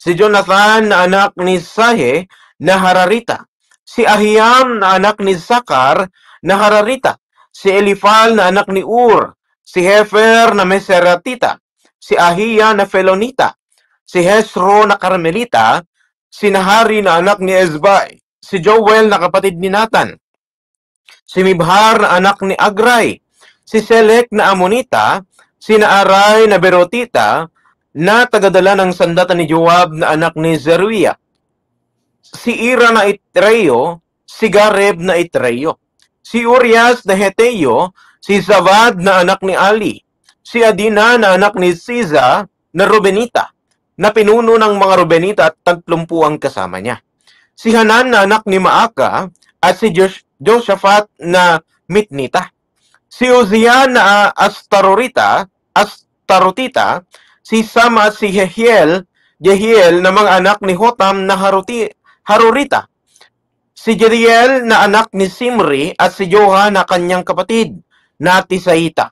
si Jonathan na anak ni Sahe na Hararita, si Ahiam na anak ni Sakar na Hararita, si Elifal na anak ni Ur si Hefer na Meseratita, si Ahiya na Felonita, si Hesro na Carmelita, si Nahari na anak ni Ezbay, si Joel na kapatid ni Nathan, si Mibhar na anak ni Agray, si Selek na Amonita, si Naaray na Berotita, na tagadala ng sandata ni Joab na anak ni Zeruiah, si Ira na Itreyo, si Gareb na Itreyo, si Urias na Heteyo, si Zavad na anak ni Ali, si Adina na anak ni Siza na Rubenita, na pinuno ng mga Rubenita at tatlumpu ang kasama niya. Si Hanan na anak ni Maaka at si Josh Josaphat na Mitnita. Si Uzziah na ah, Astarorita, Astarotita, si Sama si Jehiel, Jehiel na mga anak ni Hotam na Haruti, Harurita. Si Jeriel na anak ni Simri at si Joha na kanyang kapatid na Tisahita.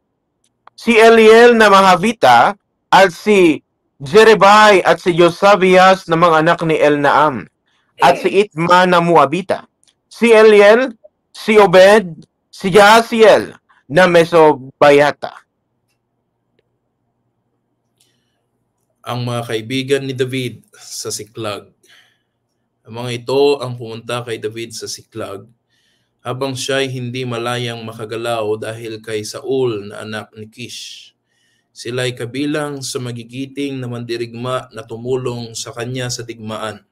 Si Eliel na Mahavita at si Jerebai at si Josabias na mga anak ni Elnaam at si Itma na Moabita. Si Eliel, si Obed, si Jaasiel na Mesobayata. Ang mga kaibigan ni David sa Siklag. Ang mga ito ang pumunta kay David sa Siklag habang siya'y hindi malayang makagalaw dahil kay Saul na anak ni Kish. Sila'y kabilang sa magigiting na mandirigma na tumulong sa kanya sa digmaan.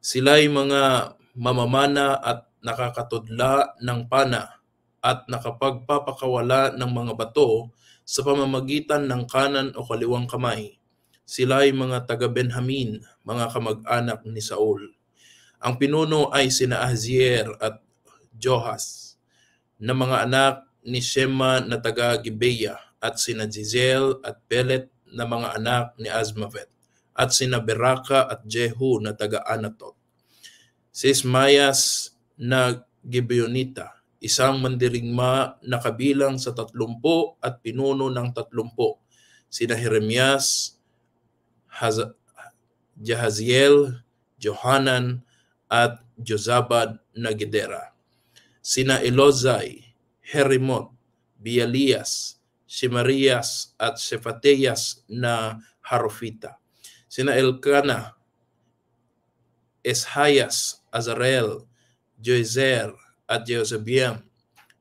Sila'y mga mamamana at nakakatudla ng pana at nakapagpapakawala ng mga bato sa pamamagitan ng kanan o kaliwang kamay. Sila ay mga taga-Benjamin, mga kamag-anak ni Saul. Ang pinuno ay sina Ahazier at Johas na mga anak ni Shema na taga Gibeya at sina Jizel at Pelet na mga anak ni Azmavet at sina Beraka at Jehu na taga Anatot. Si Ismayas na Gibeonita, isang mandirigma na kabilang sa tatlumpo at pinuno ng tatlumpo. Sina Jeremias, Haz- Jahaziel, Johanan at Jozabad na Gidera sina Elozay, Herimot, Bialias, Simarias at Sefateyas na Harofita. Sina Elkana, Eshayas, Azarel, Joizer at Jeozabiam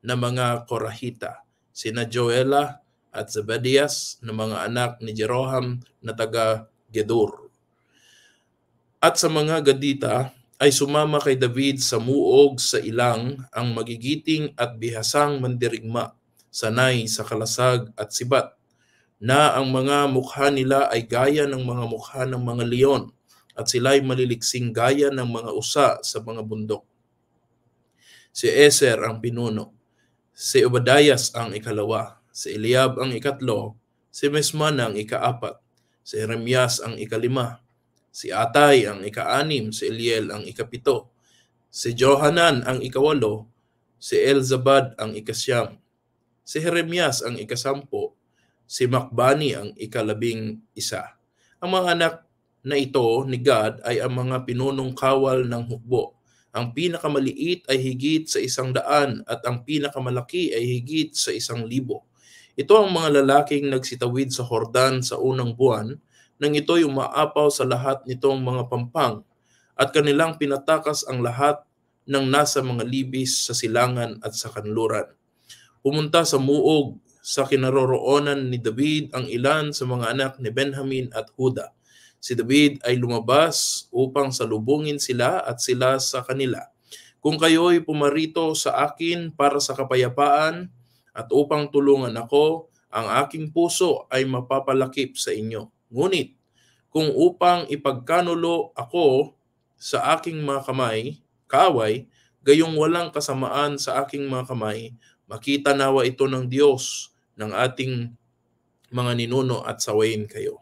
na mga Korahita. Sina Joela at Zebadias na mga anak ni Jeroham na taga Gedur. At sa mga Gadita, ay sumama kay David sa muog sa ilang ang magigiting at bihasang mandirigma, sanay sa kalasag at sibat, na ang mga mukha nila ay gaya ng mga mukha ng mga leon, at sila ay maliliksing gaya ng mga usa sa mga bundok. Si Eser ang pinuno, si Obadias ang ikalawa, si Eliab ang ikatlo, si Mesmana ang ikaapat, si Jeremias ang ikalima, si Atay ang ika-anim, si Eliel ang ikapito, si Johanan ang ikawalo, si Elzabad ang ikasyam, si Jeremias ang ikasampo, si Makbani ang ikalabing isa. Ang mga anak na ito ni God ay ang mga pinunong kawal ng hukbo. Ang pinakamaliit ay higit sa isang daan at ang pinakamalaki ay higit sa isang libo. Ito ang mga lalaking nagsitawid sa Hordan sa unang buwan nang ito'y umaapaw sa lahat nitong mga pampang at kanilang pinatakas ang lahat ng nasa mga libis sa silangan at sa kanluran. Pumunta sa muog sa kinaroroonan ni David ang ilan sa mga anak ni Benjamin at Huda. Si David ay lumabas upang salubungin sila at sila sa kanila. Kung kayo'y pumarito sa akin para sa kapayapaan at upang tulungan ako, ang aking puso ay mapapalakip sa inyo. Ngunit kung upang ipagkanulo ako sa aking mga kamay, kaaway, gayong walang kasamaan sa aking mga kamay, makita nawa ito ng Diyos ng ating mga ninuno at sawayin kayo.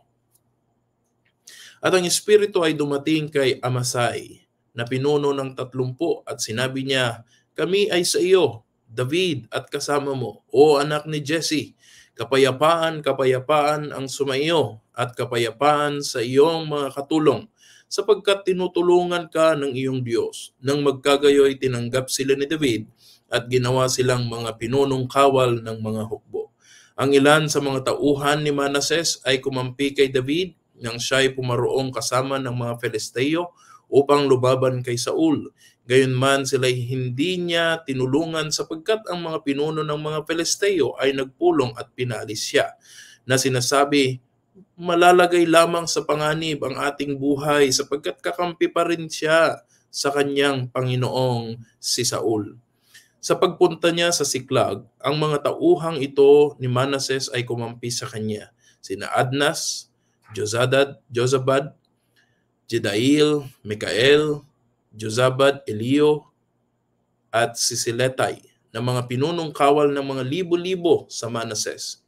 At ang Espiritu ay dumating kay Amasai na pinuno ng tatlumpo at sinabi niya, Kami ay sa iyo, David at kasama mo, o anak ni Jesse, Kapayapaan, kapayapaan ang sumaiyo at kapayapaan sa iyong mga katulong sapagkat tinutulungan ka ng iyong Diyos. Nang magkagayoy tinanggap sila ni David at ginawa silang mga pinunong kawal ng mga hukbo. Ang ilan sa mga tauhan ni Manases ay kumampi kay David nang siya ay pumaroong kasama ng mga Filisteyo upang lubaban kay Saul. Gayon man sila hindi niya tinulungan sapagkat ang mga pinuno ng mga Pelesteo ay nagpulong at pinalis siya na sinasabi, malalagay lamang sa panganib ang ating buhay sapagkat kakampi pa rin siya sa kanyang Panginoong si Saul. Sa pagpunta niya sa Siklag, ang mga tauhang ito ni Manases ay kumampi sa kanya. Sina Adnas, Josadad, Josabad, Jedail, Mikael, Josabad, Elio, at Sisiletay na mga pinunong kawal ng mga libo-libo sa Manases.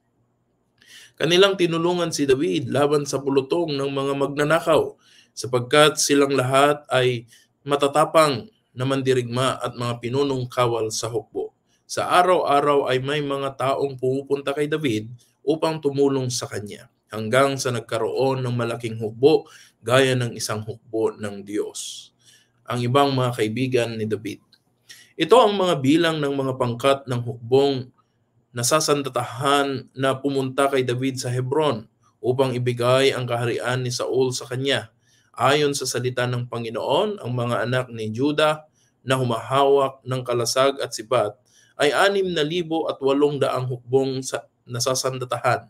Kanilang tinulungan si David laban sa pulutong ng mga magnanakaw sapagkat silang lahat ay matatapang na mandirigma at mga pinunong kawal sa hukbo. Sa araw-araw ay may mga taong pumupunta kay David upang tumulong sa kanya hanggang sa nagkaroon ng malaking hukbo gaya ng isang hukbo ng Diyos ang ibang mga kaibigan ni David. Ito ang mga bilang ng mga pangkat ng hukbong nasasandatahan na pumunta kay David sa Hebron upang ibigay ang kaharian ni Saul sa kanya. Ayon sa salita ng Panginoon, ang mga anak ni Juda na humahawak ng kalasag at sibat ay anim na libo at walong daang hukbong sa nasasandatahan.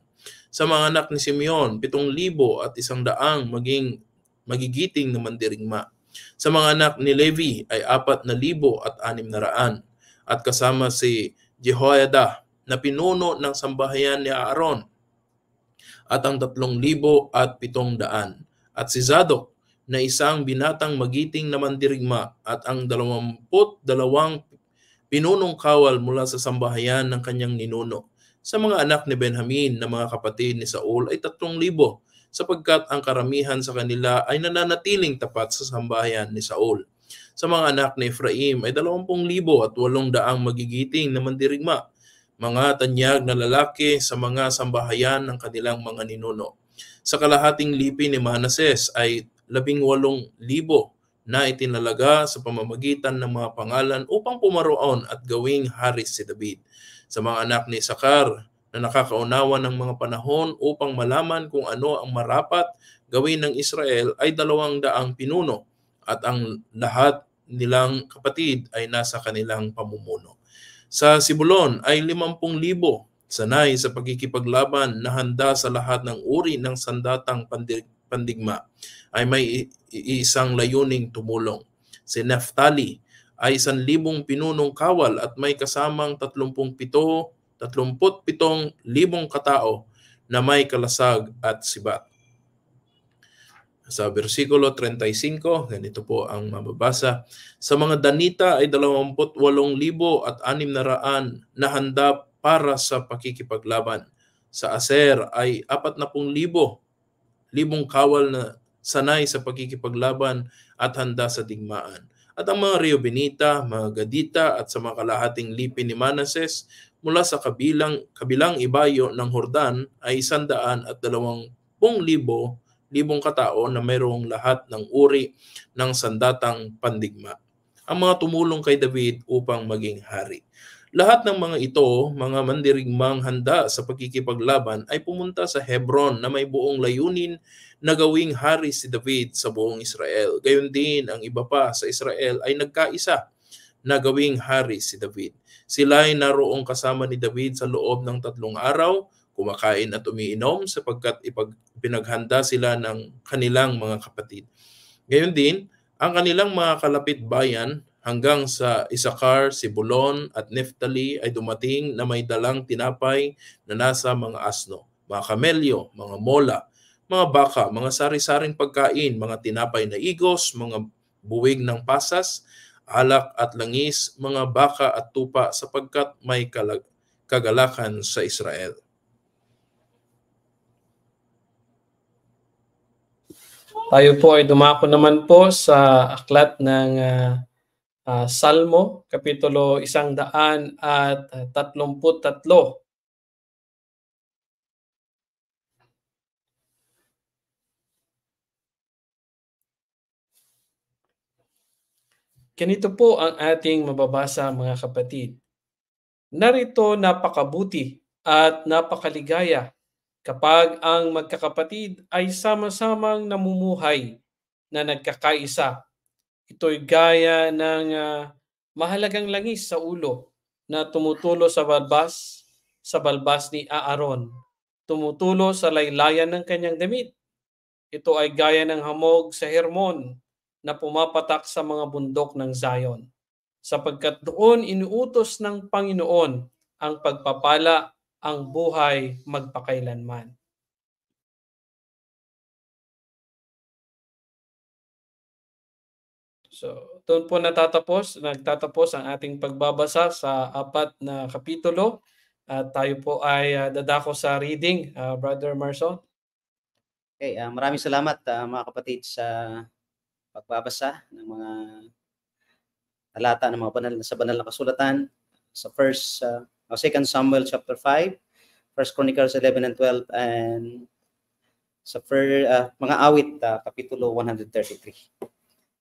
Sa mga anak ni Simeon, pitong libo at isang daang maging magigiting na mandirigma. Sa mga anak ni Levi ay apat na libo at anim na raan at kasama si Jehoiada na pinuno ng sambahayan ni Aaron at ang tatlong libo at pitong daan at si Zadok na isang binatang magiting na mandirigma at ang dalawamput dalawang pinunong kawal mula sa sambahayan ng kanyang ninuno. Sa mga anak ni Benjamin na mga kapatid ni Saul ay tatlong libo sapagkat ang karamihan sa kanila ay nananatiling tapat sa sambahayan ni Saul. Sa mga anak ni Ephraim ay 20,000 at 800 magigiting na mandirigma, mga tanyag na lalaki sa mga sambahayan ng kanilang mga ninuno. Sa kalahating lipi ni Manases ay 18,000 na itinalaga sa pamamagitan ng mga pangalan upang pumaroon at gawing hari si David. Sa mga anak ni Sakar na nakakaunawa ng mga panahon upang malaman kung ano ang marapat gawin ng Israel ay dalawang daang pinuno at ang lahat nilang kapatid ay nasa kanilang pamumuno. Sa Sibulon ay 50,000 sanay sa pagkikipaglaban na handa sa lahat ng uri ng sandatang pandigma ay may isang layuning tumulong. Si Naphtali ay 1,000 pinunong kawal at may kasamang 37 37,000 katao na may kalasag at sibat. Sa versikulo 35, ganito po ang mababasa, Sa mga danita ay 28,000 at 600 na handa para sa pakikipaglaban. Sa aser ay 40,000 libong kawal na sanay sa pakikipaglaban at handa sa digmaan. At ang mga Reobenita, mga Gadita at sa mga kalahating lipi ni Manases mula sa kabilang, kabilang ibayo ng Hordan ay isandaan at dalawang pung libo libong katao na mayroong lahat ng uri ng sandatang pandigma. Ang mga tumulong kay David upang maging hari. Lahat ng mga ito, mga mandirigmang handa sa pagkikipaglaban ay pumunta sa Hebron na may buong layunin na gawing hari si David sa buong Israel. Gayon din ang iba pa sa Israel ay nagkaisa na gawing hari si David. Sila ay naroong kasama ni David sa loob ng tatlong araw, kumakain at umiinom sapagkat ipinaghanda sila ng kanilang mga kapatid. Gayon din, ang kanilang mga kalapit bayan hanggang sa Isakar, Sibulon at Neftali ay dumating na may dalang tinapay na nasa mga asno, mga kamelyo, mga mola, mga baka, mga sari-saring pagkain, mga tinapay na igos, mga buwig ng pasas, alak at langis, mga baka at tupa sapagkat may kalag- kagalakan sa Israel. Tayo po ay dumako naman po sa aklat ng uh, uh, Salmo, Kapitulo 133 Ganito po ang ating mababasa mga kapatid. Narito napakabuti at napakaligaya kapag ang magkakapatid ay sama-samang namumuhay na nagkakaisa. Ito'y gaya ng uh, mahalagang langis sa ulo na tumutulo sa balbas, sa balbas ni Aaron, tumutulo sa laylayan ng kanyang damit. Ito ay gaya ng hamog sa Hermon na pumapatak sa mga bundok ng Zion. Sapagkat doon inuutos ng Panginoon ang pagpapala, ang buhay magpakailanman. So, doon po natatapos, nagtatapos ang ating pagbabasa sa apat na kapitulo. At tayo po ay uh, dadako sa reading, uh, Brother Marcel. Okay, uh, maraming salamat uh, mga kapatid sa pagbabasa ng mga talata ng mga banal sa banal na kasulatan sa first uh, oh, second Samuel chapter 5, first Chronicles 11 and 12 and sa first, uh, mga awit uh, kapitulo 133.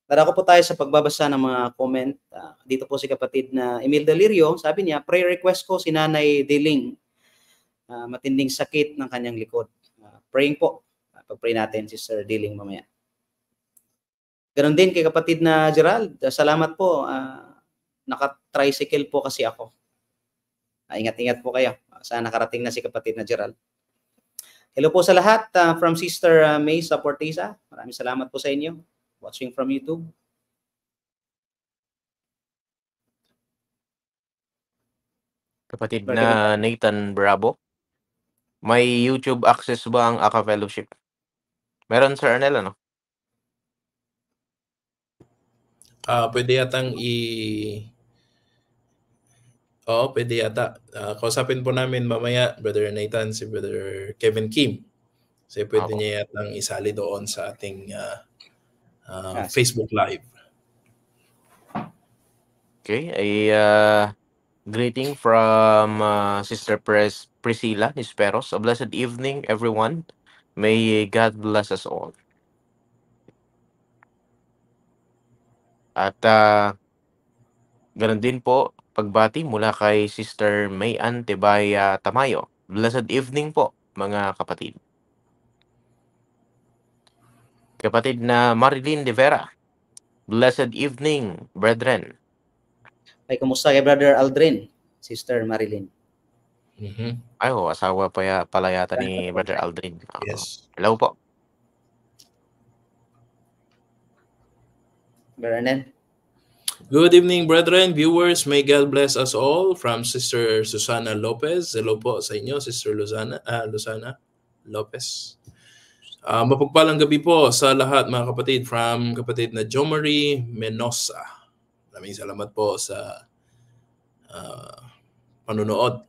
Darako po tayo sa pagbabasa ng mga comment. Uh, dito po si kapatid na Emil Delirio, sabi niya, prayer request ko si Nanay Diling. Uh, matinding sakit ng kanyang likod. Uh, praying po. Uh, pag-pray natin si Sir Diling mamaya. Ganon din kay kapatid na Gerald, ah, salamat po. Uh, naka-tricycle po kasi ako. Ah, ingat-ingat po kayo. Sana nakarating na si kapatid na Gerald. Hello po sa lahat uh, from Sister uh, May Saportisa. Maraming salamat po sa inyo watching from YouTube. Kapatid na Nathan Bravo, may YouTube access ba ang Aka Fellowship? Meron Sir Arnel, ano? uh, pwede yatang i Oo, pwede yata. Uh, kausapin po namin mamaya, Brother Nathan, si Brother Kevin Kim. Kasi pwede Apo. niya yatang isali doon sa ating uh, uh, yes. Facebook Live. Okay, a uh, greeting from uh, Sister Pres Priscilla Nisperos. A blessed evening, everyone. May God bless us all. At uh, ganun din po, pagbati mula kay Sister May Antibaya Tamayo. Blessed evening po, mga kapatid. Kapatid na Marilyn De Vera. Blessed evening, brethren. Ay, kumusta kay Brother Aldrin, Sister Marilyn? Mm-hmm. Ay, oh, asawa pa ya, pala yata ni Brother Aldrin. Yes. Hello po. Vernon. Good evening, brethren, viewers. May God bless us all from Sister Susana Lopez. Hello po sa inyo, Sister Luzana, uh, ah, Luzana Lopez. Uh, mapagpalang gabi po sa lahat mga kapatid from kapatid na Jomary Menosa. Maraming salamat po sa uh, ah, panunood.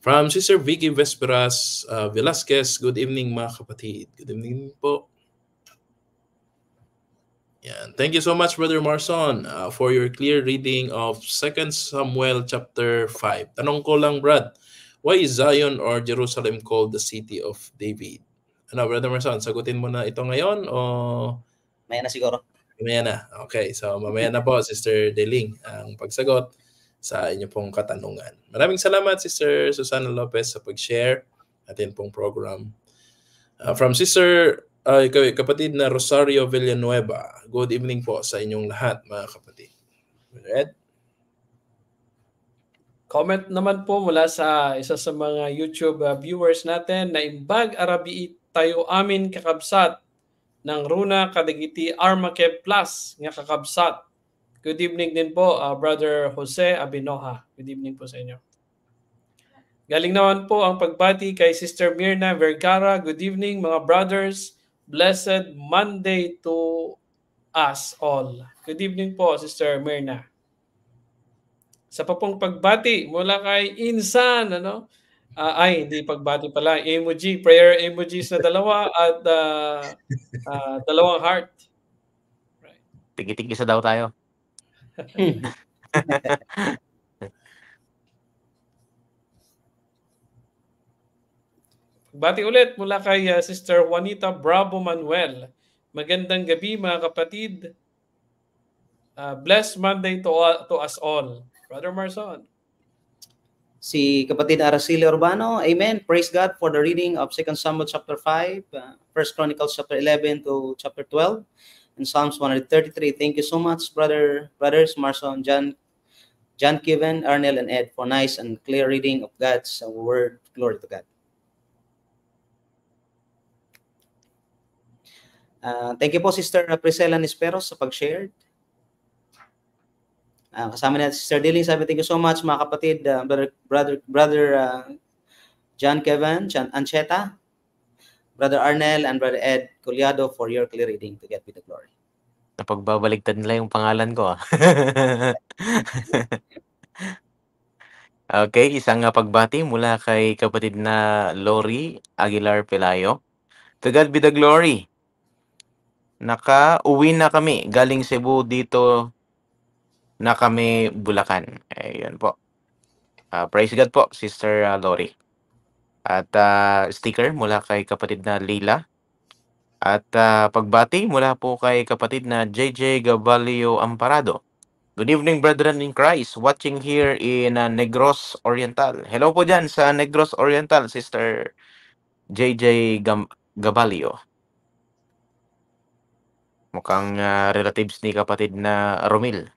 From Sister Vicky Vesperas uh, Velasquez, good evening mga kapatid. Good evening po. Yan. Thank you so much, Brother Marson, uh, for your clear reading of 2 Samuel chapter 5. Tanong ko lang, Brad, why is Zion or Jerusalem called the city of David? Ano, Brother Marson, sagutin mo na ito ngayon o... Mamaya na siguro. Mamaya na. Okay, so mamaya na po, Sister Deling, ang pagsagot sa inyo pong katanungan. Maraming salamat, Sister Susana Lopez, sa pag-share natin pong program. Uh, from Sister ay, uh, kapatid na Rosario Villanueva. Good evening po sa inyong lahat mga kapatid. Red? Comment naman po mula sa isa sa mga YouTube uh, viewers natin na imbag arabi tayo amin kakabsat ng Runa kadigiti Armakev Plus nga kakabsat. Good evening din po, uh, Brother Jose Abinoha. Good evening po sa inyo. Galing naman po ang pagbati kay Sister Mirna Vergara. Good evening mga brothers blessed Monday to us all. Good evening po, Sister Myrna. Sa papong pagbati mula kay Insan, ano? Uh, ay, hindi pagbati pala. Emoji, prayer emojis na dalawa at uh, uh, dalawang heart. Right. Tingi-tingi sa daw tayo. Hmm. Bati ulit mula kay uh, Sister Juanita Bravo Manuel. Magandang gabi mga kapatid. Uh, blessed Monday to, all, to us all. Brother Marson. Si kapatid Araceli Urbano, Amen. Praise God for the reading of 2 Samuel chapter 5, uh, 1 Chronicles chapter 11 to chapter 12, and Psalms 133. Thank you so much, brother, brothers Marson, John, John Kevin, Arnel, and Ed for nice and clear reading of God's word. Glory to God. Uh, thank you po Sister Priscilla Nisperos sa pag-share. Uh, kasama natin si Sister Dilling, sabi thank you so much mga kapatid, uh, brother, brother, brother uh, John Kevin, John Ancheta, Brother Arnel, and Brother Ed Culiado for your clear reading to get with the glory. Napagbabaligtad nila yung pangalan ko. Ah. okay, isang pagbati mula kay kapatid na Lori Aguilar Pelayo. To God be the glory naka-uwi na kami galing Cebu dito na kami Bulacan. Ayun po. Uh, praise God po, Sister uh, Lori. At uh, sticker mula kay kapatid na Lila. At uh, pagbati mula po kay kapatid na JJ Gabalio Amparado. Good evening, brethren in Christ, watching here in uh, Negros Oriental. Hello po dyan sa Negros Oriental, Sister JJ Gam- Gabalio. Mukhang ah, relatives ni kapatid na Romil.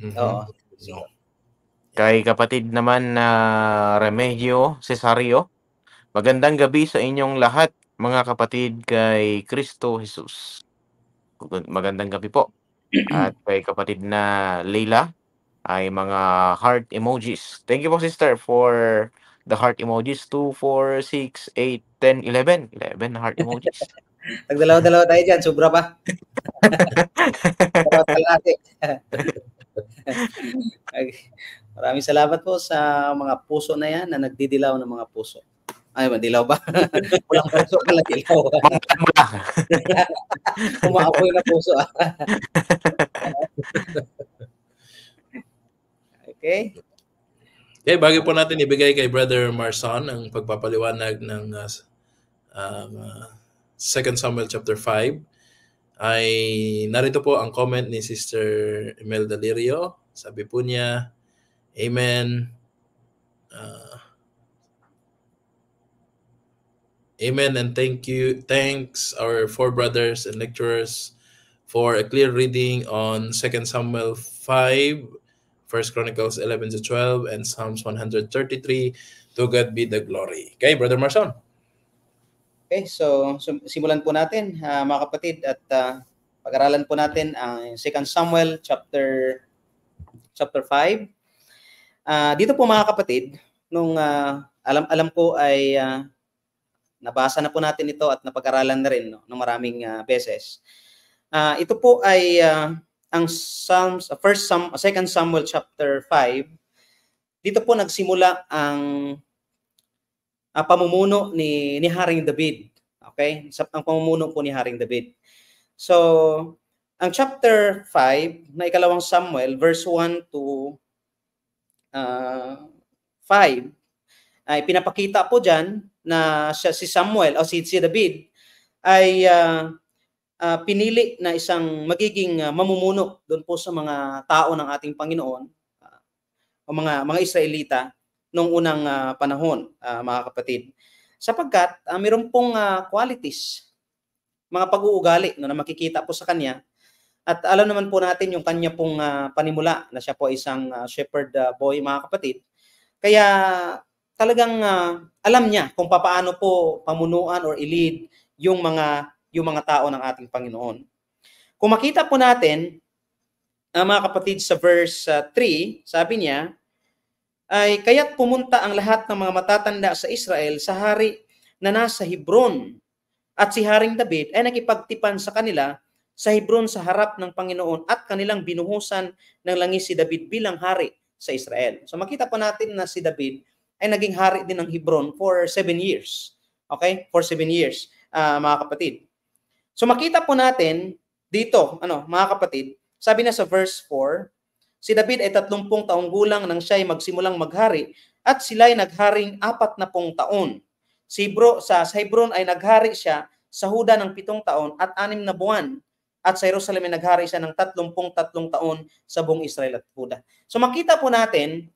Oo. Mm-hmm. So, Kay kapatid naman na Remedio Cesario, magandang gabi sa inyong lahat, mga kapatid kay Kristo Jesus. Magandang gabi po. At kay kapatid na Leila ay mga heart emojis. Thank you po sister for the heart emojis. 2, 4, 6, 8, 10, 11. 11 heart emojis. Nagdalaw-dalaw tayo dyan, sobra pa. Maraming salamat po sa mga puso na yan na nagdidilaw ng mga puso. Ay, madilaw ba? Walang puso pala dilaw. Umaapoy na puso. okay. Okay, bago po natin ibigay kay Brother Marson ang pagpapaliwanag ng uh, um, uh, 2 Samuel chapter 5 ay narito po ang comment ni Sister Imelda Lirio. Sabi po niya, Amen. Uh, Amen and thank you. Thanks our four brothers and lecturers for a clear reading on 2 Samuel 5, 1 Chronicles 11 to 12, and Psalms 133. To God be the glory. Okay, Brother Marson. Okay, so, so simulan po natin uh, mga kapatid at uh, pag-aralan po natin ang uh, 2 Samuel chapter chapter 5. Uh, ah, dito po mga kapatid, nung uh, alam alam ko ay uh, nabasa na po natin ito at napag-aralan na rin no, ng maraming uh, beses. Uh, ito po ay uh, ang Psalms, uh, first Sam, uh, second Samuel chapter 5. Dito po nagsimula ang ang pamumuno ni, ni Haring David. Okay? Sa, ang pamumuno po ni Haring David. So, ang chapter 5 na ikalawang Samuel, verse 1 to uh, ah, 5, ay pinapakita po diyan na siya, si Samuel o si, si David ay uh, uh, pinili na isang magiging uh, mamumuno doon po sa mga tao ng ating Panginoon uh, o mga mga Israelita nung unang uh, panahon, uh, mga kapatid. Sapagkat uh, mayroon pong uh, qualities, mga pag-uugali no, na makikita po sa kanya. At alam naman po natin yung kanya pong uh, panimula na siya po isang uh, shepherd uh, boy, mga kapatid. Kaya talagang uh, alam niya kung paano po pamunuan or i yung mga yung mga tao ng ating Panginoon. Kung makita po natin, uh, mga kapatid, sa verse uh, 3, sabi niya, ay kaya't pumunta ang lahat ng mga matatanda sa Israel sa hari na nasa Hebron. At si Haring David ay nakipagtipan sa kanila sa Hebron sa harap ng Panginoon at kanilang binuhusan ng langis si David bilang hari sa Israel. So makita pa natin na si David ay naging hari din ng Hebron for seven years. Okay? For seven years, uh, mga kapatid. So makita po natin dito, ano, mga kapatid, sabi na sa verse 4, Si David ay 30 taong gulang nang siya ay magsimulang maghari at sila ay nagharing apat na taon. Si Bro, sa Hebron ay naghari siya sa Huda ng pitong taon at anim na buwan. At sa Jerusalem ay naghari siya ng tatlumpung tatlong taon sa buong Israel at Huda. So makita po natin,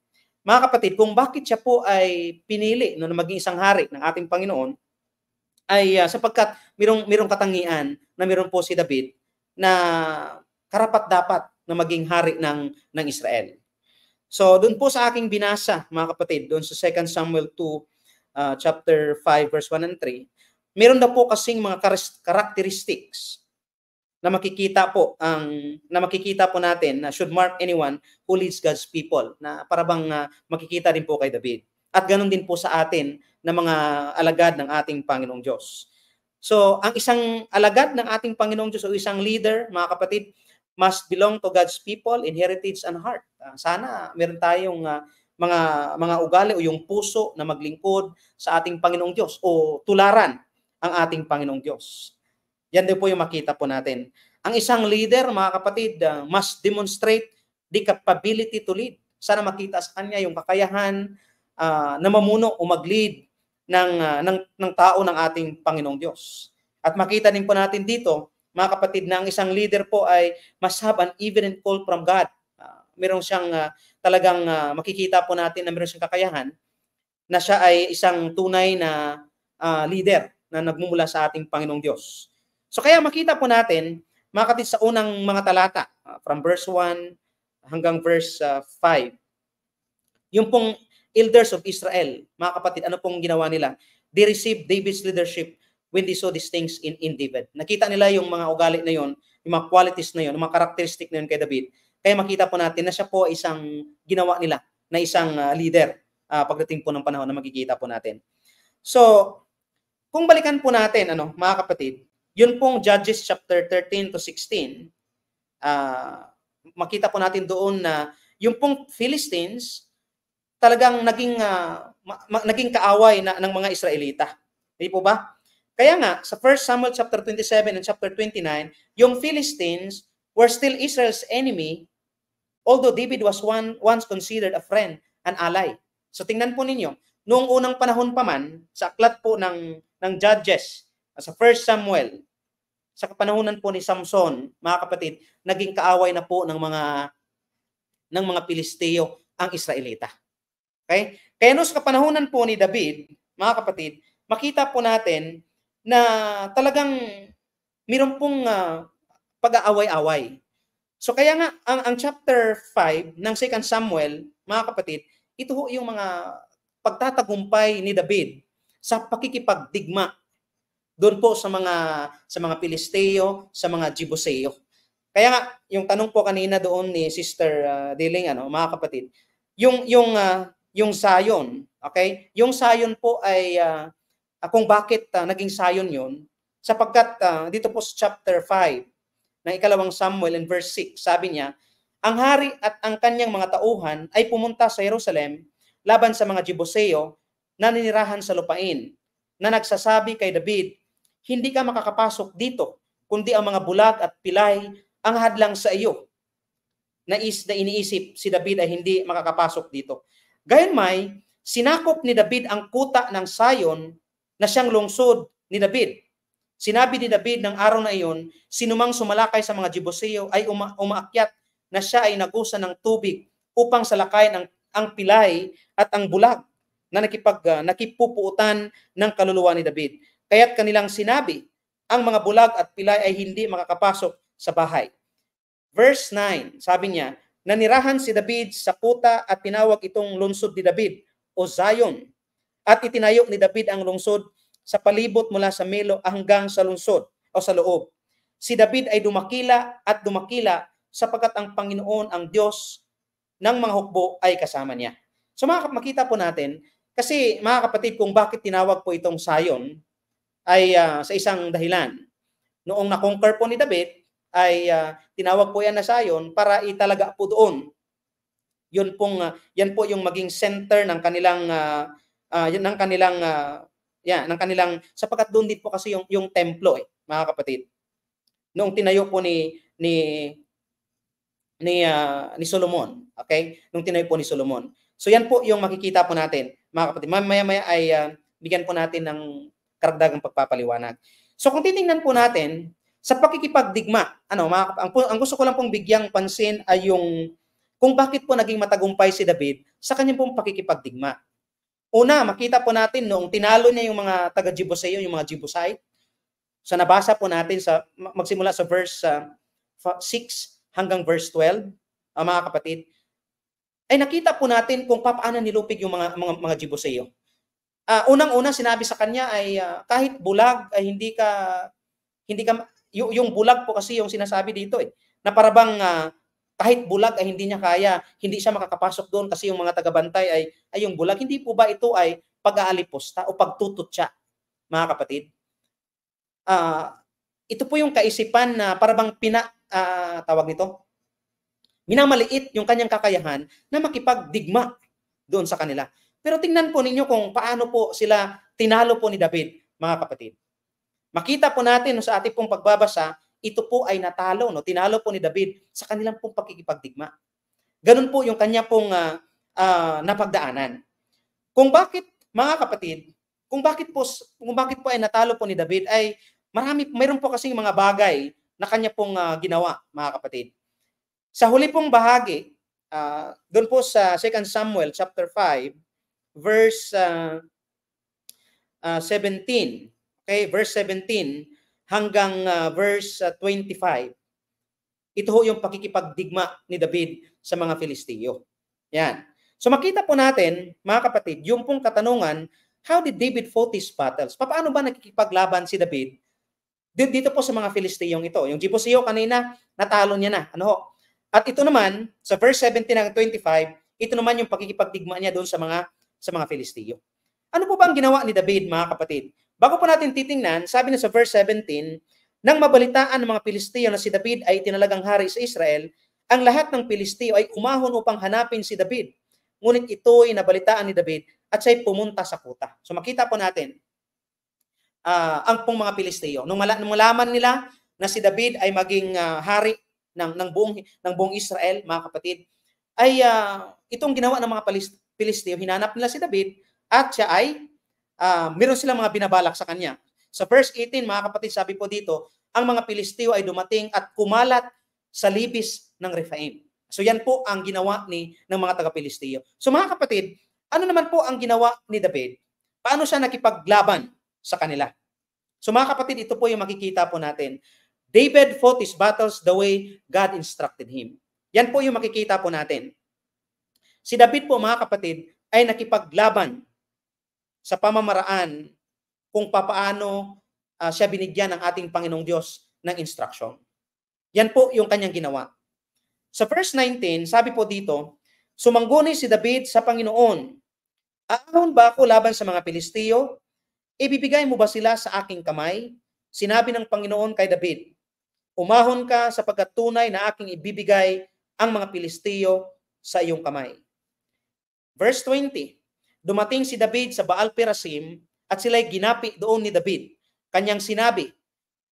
mga kapatid, kung bakit siya po ay pinili no, na maging isang hari ng ating Panginoon, ay uh, sapagkat mayroong, mayroong katangian na mayroon po si David na karapat dapat na maging hari ng, ng Israel. So doon po sa aking binasa, mga kapatid, doon sa 2 Samuel 2, uh, ah, chapter 5, verse 1 and 3, meron na po kasing mga characteristics na makikita po ang na makikita po natin na should mark anyone who leads God's people na para bang uh, makikita din po kay David at ganun din po sa atin na mga alagad ng ating Panginoong Diyos. So, ang isang alagad ng ating Panginoong Diyos o isang leader, mga kapatid, must belong to God's people in heritage and heart. Ah, sana meron tayong ah, mga mga ugali o yung puso na maglingkod sa ating Panginoong Diyos o tularan ang ating Panginoong Diyos. Yan din po yung makita po natin. Ang isang leader, mga kapatid, ah, must demonstrate the capability to lead. Sana makita sa kanya yung kakayahan uh, na mamuno o mag-lead ng, uh, ng, ng tao ng ating Panginoong Diyos. At makita din po natin dito mga kapatid, na ang isang leader po ay must have an evident call from God. Uh, ah, meron siyang uh, talagang uh, makikita po natin na meron siyang kakayahan na siya ay isang tunay na uh, leader na nagmumula sa ating Panginoong Diyos. So kaya makita po natin, mga kapatid, sa unang mga talata, uh, from verse 1 hanggang verse uh, 5, yung pong elders of Israel, mga kapatid, ano pong ginawa nila? They received David's leadership when they saw these things in, in David. Nakita nila yung mga ugali na yon, yung mga qualities na yon, yung mga characteristic na yon kay David. Kaya makita po natin na siya po isang ginawa nila na isang uh, leader uh, pagdating po ng panahon na makikita po natin. So, kung balikan po natin, ano, mga kapatid, yun pong Judges chapter 13 to 16, uh, ah, makita po natin doon na yung pong Philistines talagang naging uh, ma- naging kaaway na ng mga Israelita. Hindi po ba? Kaya nga, sa 1 Samuel chapter 27 and chapter 29, yung Philistines were still Israel's enemy, although David was one, once considered a friend, an ally. So tingnan po ninyo, noong unang panahon pa man, sa aklat po ng, ng Judges, sa 1 Samuel, sa kapanahonan po ni Samson, mga kapatid, naging kaaway na po ng mga ng mga Pilisteo ang Israelita. Okay? Kaya noong sa kapanahonan po ni David, mga kapatid, makita po natin na talagang meron pong uh, ah, pag-aaway-away. So kaya nga, ang, ang chapter 5 ng 2 Samuel, mga kapatid, ito ho yung mga pagtatagumpay ni David sa pakikipagdigma doon po sa mga sa mga Pilisteo, sa mga Jebuseo. Kaya nga yung tanong po kanina doon ni Sister uh, Diling ano, mga kapatid, yung yung uh, yung Zion, okay? Yung Zion po ay uh, uh, kung bakit uh, naging sayon yon sapagkat uh, dito po sa chapter 5 ng ikalawang Samuel in verse 6, sabi niya, ang hari at ang kanyang mga tauhan ay pumunta sa Jerusalem laban sa mga Jebuseo na ninirahan sa lupain na nagsasabi kay David, hindi ka makakapasok dito kundi ang mga bulag at pilay ang hadlang sa iyo. Nais na iniisip si David ay hindi makakapasok dito. Gayon may, sinakop ni David ang kuta ng Sion na siyang lungsod ni David. Sinabi ni David ng araw na iyon, sinumang sumalakay sa mga Jeboseo ay uma- umaakyat na siya ay nagusa ng tubig upang salakayin ang, ang pilay at ang bulag na nakipag, uh, nakipupuutan ng kaluluwa ni David. Kaya't kanilang sinabi, ang mga bulag at pilay ay hindi makakapasok sa bahay. Verse 9, sabi niya, nanirahan si David sa kuta at tinawag itong lungsod ni David o Zion at itinayo ni David ang lungsod sa palibot mula sa Melo hanggang sa lungsod o sa loob. Si David ay dumakila at dumakila sapagkat ang Panginoon ang Diyos ng mga hukbo ay kasama niya. So mga makita po natin, kasi mga kapatid kung bakit tinawag po itong Sayon ay uh, sa isang dahilan. Noong na-conquer po ni David ay uh, tinawag po yan na Sayon para italaga po doon. Yun pong, uh, yan po yung maging center ng kanilang uh, uh, yun ang kanilang uh, yan, ang kanilang sapagkat doon din po kasi yung yung templo eh, mga kapatid. Noong tinayo po ni ni ni uh, ni Solomon, okay? Nung tinayo po ni Solomon. So yan po yung makikita po natin, mga kapatid. Mamaya-maya ay uh, bigyan po natin ng karagdagang pagpapaliwanag. So kung titingnan po natin sa pakikipagdigma, ano, mga, ang, ang gusto ko lang pong bigyang pansin ay yung kung bakit po naging matagumpay si David sa kanyang pong pakikipagdigma. Una, makita po natin noong tinalo niya yung mga taga Jebusay, yung mga Jebusay. Sa nabasa po natin sa magsimula sa verse uh, ah, 6 hanggang verse 12, uh, ah, mga kapatid, ay nakita po natin kung paano nilupig yung mga mga, mga Jebusay. Uh, unang-una sinabi sa kanya ay uh, kahit bulag ay hindi ka hindi ka yung, yung bulag po kasi yung sinasabi dito eh na parabang uh, kahit bulag ay hindi niya kaya, hindi siya makakapasok doon kasi yung mga tagabantay ay, ay yung bulag. Hindi po ba ito ay pag-aaliposta o pagtututsa, mga kapatid? Uh, ito po yung kaisipan na parabang pina, uh, tawag nito, minamaliit yung kanyang kakayahan na makipagdigma doon sa kanila. Pero tingnan po ninyo kung paano po sila tinalo po ni David, mga kapatid. Makita po natin sa ating pong pagbabasa ito po ay natalo, no? tinalo po ni David sa kanilang pong pakikipagdigma. Ganun po yung kanya pong uh, uh, napagdaanan. Kung bakit, mga kapatid, kung bakit po kung bakit po ay natalo po ni David ay marami mayroon po kasing mga bagay na kanya pong uh, ginawa, mga kapatid. Sa huli pong bahagi, uh, doon po sa 2 Samuel chapter 5, verse uh, uh, 17. Okay, verse 17 hanggang uh, verse uh, ah, 25. Ito ho yung pakikipagdigma ni David sa mga Filisteo. Yan. So makita po natin, mga kapatid, yung pong katanungan, how did David fought his battles? Paano ba nakikipaglaban si David dito po sa mga Filisteyong ito? Yung Jebuseo kanina, natalo niya na. Ano ho? At ito naman, sa verse 17 hanggang 25, ito naman yung pakikipagdigma niya doon sa mga sa mga Filisteo. Ano po ba ang ginawa ni David, mga kapatid? Bago po natin titingnan, sabi na sa verse 17, Nang mabalitaan ng mga Pilisteo na si David ay tinalagang hari sa Israel, ang lahat ng Pilisteo ay umahon upang hanapin si David. Ngunit ito ay nabalitaan ni David at siya ay pumunta sa kuta. So makita po natin, uh, ang pong mga Pilisteo. Nung, malaman nila na si David ay maging uh, hari ng, ng, buong, ng buong Israel, mga kapatid, ay uh, itong ginawa ng mga Pilisteo, hinanap nila si David at siya ay uh, meron silang mga binabalak sa kanya. Sa verse 18, mga kapatid, sabi po dito, ang mga Pilisteo ay dumating at kumalat sa libis ng Rephaim. So yan po ang ginawa ni ng mga taga-Pilisteo. So mga kapatid, ano naman po ang ginawa ni David? Paano siya nakipaglaban sa kanila? So mga kapatid, ito po yung makikita po natin. David fought his battles the way God instructed him. Yan po yung makikita po natin. Si David po mga kapatid ay nakipaglaban sa pamamaraan kung papaano uh, siya binigyan ng ating Panginoong Diyos ng instruction. Yan po yung kanyang ginawa. Sa verse 19, sabi po dito, Sumangguni si David sa Panginoon. Aahon ba ako laban sa mga Pilistiyo? Ibibigay mo ba sila sa aking kamay? Sinabi ng Panginoon kay David, Umahon ka sapagkat tunay na aking ibibigay ang mga Pilistiyo sa iyong kamay. Verse 20, dumating si David sa Baal Perasim at sila'y ginapi doon ni David. Kanyang sinabi,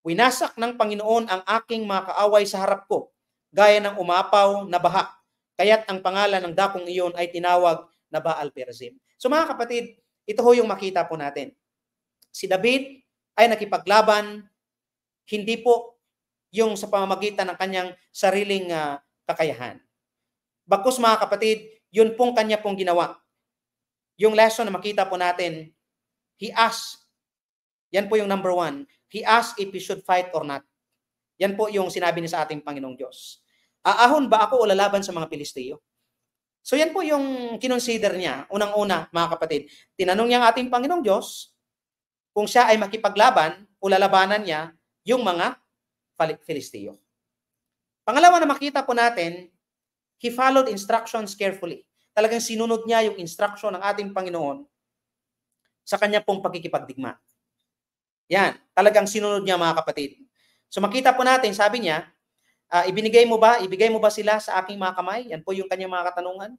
Winasak ng Panginoon ang aking mga kaaway sa harap ko, gaya ng umapaw na baha. Kaya't ang pangalan ng dakong iyon ay tinawag na Baal Perazim. So mga kapatid, ito ho yung makita po natin. Si David ay nakipaglaban, hindi po yung sa pamamagitan ng kanyang sariling uh, kakayahan. Bakos mga kapatid, yun pong kanya pong ginawa yung lesson na makita po natin, he asked, yan po yung number one, he asked if he should fight or not. Yan po yung sinabi niya sa ating Panginoong Diyos. Aahon ba ako o lalaban sa mga Pilistiyo? So yan po yung kinonsider niya. Unang-una, mga kapatid, tinanong niya ang ating Panginoong Diyos kung siya ay makipaglaban o lalabanan niya yung mga Filistiyo. Pangalawa na makita po natin, he followed instructions carefully talagang sinunod niya yung instruction ng ating Panginoon sa kanya pong pagkikipagdigma. Yan, talagang sinunod niya mga kapatid. So makita po natin, sabi niya, uh, ibinigay mo ba, ibigay mo ba sila sa aking mga kamay? Yan po yung kanyang mga katanungan.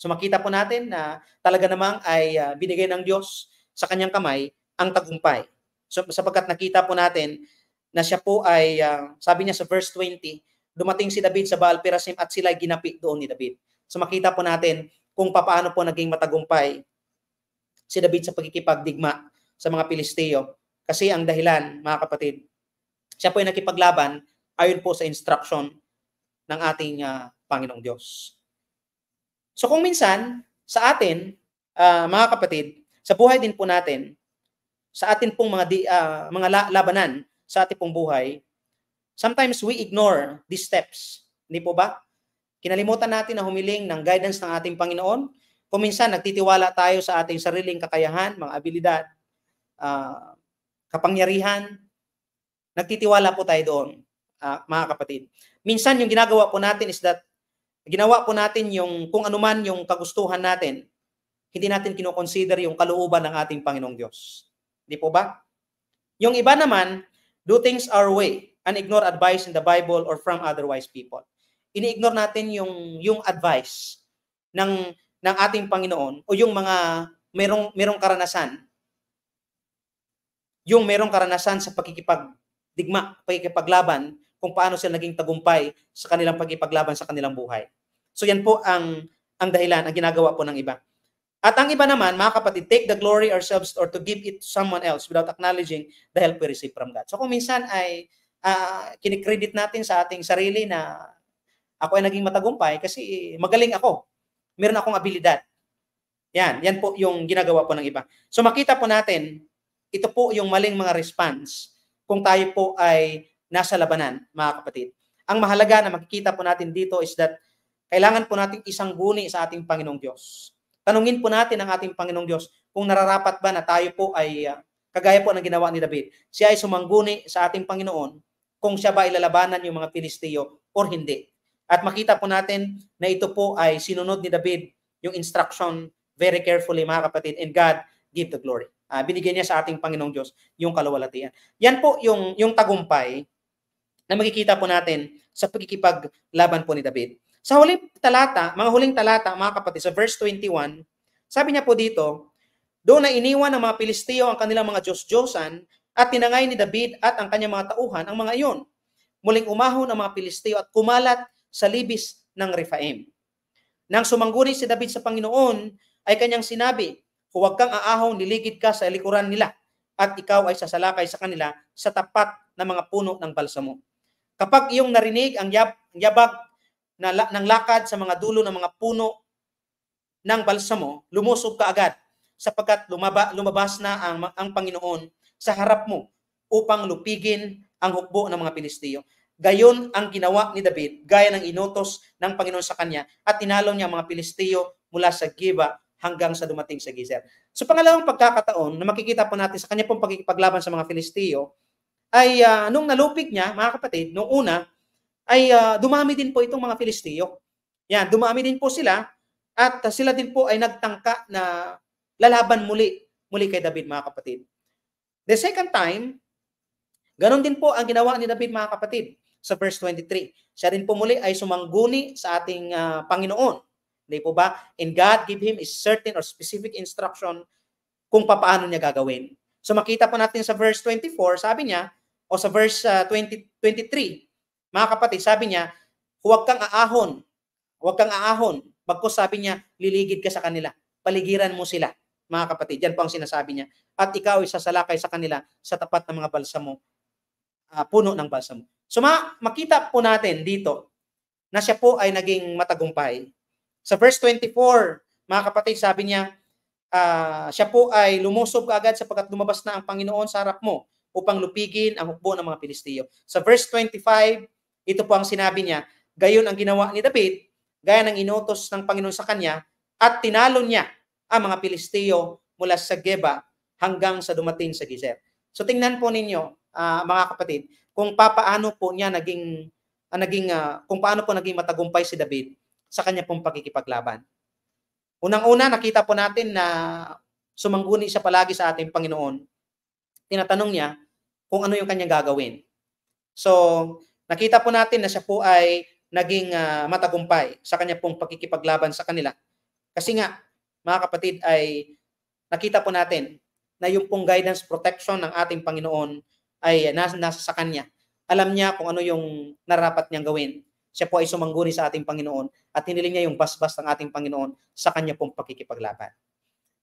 So makita po natin na talaga namang ay uh, binigay ng Diyos sa kanyang kamay ang tagumpay. So sapagkat nakita po natin na siya po ay, uh, sabi niya sa verse 20, dumating si David sa Baal Perasim at sila ginapi doon ni David. So makita po natin kung paano po naging matagumpay si David sa pagkikipagdigma sa mga Pilisteo. Kasi ang dahilan, mga kapatid, siya po ay nakipaglaban ayon po sa instruction ng ating uh, Panginoong Diyos. So kung minsan, sa atin, uh, mga kapatid, sa buhay din po natin, sa atin pong mga, di, uh, mga la- labanan sa ating pong buhay, sometimes we ignore these steps. Hindi po ba? Kinalimutan natin na humiling ng guidance ng ating Panginoon. Kuminsan, nagtitiwala tayo sa ating sariling kakayahan, mga abilidad, uh, kapangyarihan. Nagtitiwala po tayo doon, uh, mga kapatid. Minsan, yung ginagawa po natin is that ginawa po natin yung kung anuman yung kagustuhan natin, hindi natin kinoconsider yung kalooban ng ating Panginoong Diyos. Hindi po ba? Yung iba naman, do things our way and ignore advice in the Bible or from otherwise people ini-ignore natin yung yung advice ng ng ating Panginoon o yung mga merong merong karanasan yung merong karanasan sa pagkikipagdigma, pagkikipaglaban kung paano sila naging tagumpay sa kanilang pagkikipaglaban sa kanilang buhay. So yan po ang ang dahilan ang ginagawa po ng iba. At ang iba naman, mga kapatid, take the glory ourselves or to give it to someone else without acknowledging the help we receive from God. So kung minsan ay uh, kinikredit natin sa ating sarili na ako ay naging matagumpay kasi magaling ako. Meron akong abilidad. Yan, yan po yung ginagawa po ng iba. So makita po natin, ito po yung maling mga response kung tayo po ay nasa labanan, mga kapatid. Ang mahalaga na makikita po natin dito is that kailangan po natin isang guni sa ating Panginoong Diyos. Tanungin po natin ang ating Panginoong Diyos kung nararapat ba na tayo po ay uh, kagaya po ng ginawa ni David. Siya ay sumangguni sa ating Panginoon kung siya ba ilalabanan yung mga Pilisteo or hindi. At makita po natin na ito po ay sinunod ni David yung instruction very carefully mga kapatid and God give the glory. Uh, ah, binigyan niya sa ating Panginoong Diyos yung kalawalatian. Yan po yung, yung tagumpay na makikita po natin sa pagkikipaglaban po ni David. Sa huling talata, mga huling talata mga kapatid, sa verse 21, sabi niya po dito, doon na iniwan ng mga Pilisteo ang kanilang mga Diyos-Diyosan at tinangay ni David at ang kanyang mga tauhan ang mga iyon. Muling umahon ang mga Pilisteo at kumalat sa libis ng Rifaim. Nang sumangguni si David sa Panginoon, ay kanyang sinabi, huwag kang aahong niligid ka sa likuran nila at ikaw ay sasalakay sa kanila sa tapat ng mga puno ng balsamo. Kapag iyong narinig ang, yab, yabag na, ng lakad sa mga dulo ng mga puno ng balsamo, lumusog ka agad sapagkat lumaba, lumabas na ang, ang Panginoon sa harap mo upang lupigin ang hukbo ng mga Pilistiyo. Gayon ang ginawa ni David gaya ng inutos ng Panginoon sa kanya at tinalo niya ang mga Pilisteo mula sa Giba hanggang sa dumating sa Gizer. So pangalawang pagkakataon na makikita po natin sa kanya pong pagkikipaglaban sa mga Filisteo ay uh, nung nalupig niya, mga kapatid, nung una ay uh, dumami din po itong mga Filisteo. Yan, dumami din po sila at uh, sila din po ay nagtangka na lalaban muli muli kay David mga kapatid. The second time, ganon din po ang ginawa ni David mga kapatid sa verse 23. Siya rin po muli ay sumangguni sa ating uh, Panginoon. Hindi po ba? And God give him a certain or specific instruction kung paano niya gagawin. So makita po natin sa verse 24, sabi niya, o sa verse uh, 20, 23, mga kapatid, sabi niya, huwag kang aahon, huwag kang aahon. Bagkos sabi niya, liligid ka sa kanila, paligiran mo sila mga kapatid. Yan po ang sinasabi niya. At ikaw ay sasalakay sa kanila sa tapat ng mga balsamo, uh, puno ng balsamo. So ma- makita po natin dito na siya po ay naging matagumpay. Sa verse 24, mga kapatid, sabi niya, uh, siya po ay lumusob kaagad sapagkat lumabas na ang Panginoon sa harap mo upang lupigin ang hukbo ng mga Pilistiyo. Sa verse 25, ito po ang sinabi niya, gayon ang ginawa ni David, gaya ng inutos ng Panginoon sa kanya, at tinalo niya ang mga Pilistiyo mula sa Geba hanggang sa dumating sa Gizer. So tingnan po ninyo, uh, mga kapatid, kung papaano po niya naging uh, naging uh, kung paano po naging matagumpay si David sa kanya pong pagkikipaglaban. Unang-una, nakita po natin na sumangguni siya palagi sa ating Panginoon. Tinatanong niya kung ano yung kanya gagawin. So, nakita po natin na siya po ay naging uh, matagumpay sa kanya pong pagkikipaglaban sa kanila. Kasi nga, mga kapatid, ay nakita po natin na yung pong guidance protection ng ating Panginoon ay eh, nasa, nasa sa kanya. Alam niya kung ano yung narapat niyang gawin. Siya po ay sumangguni sa ating Panginoon at hiniling niya yung basbas ng ating Panginoon sa kanya pong pakikipaglaban.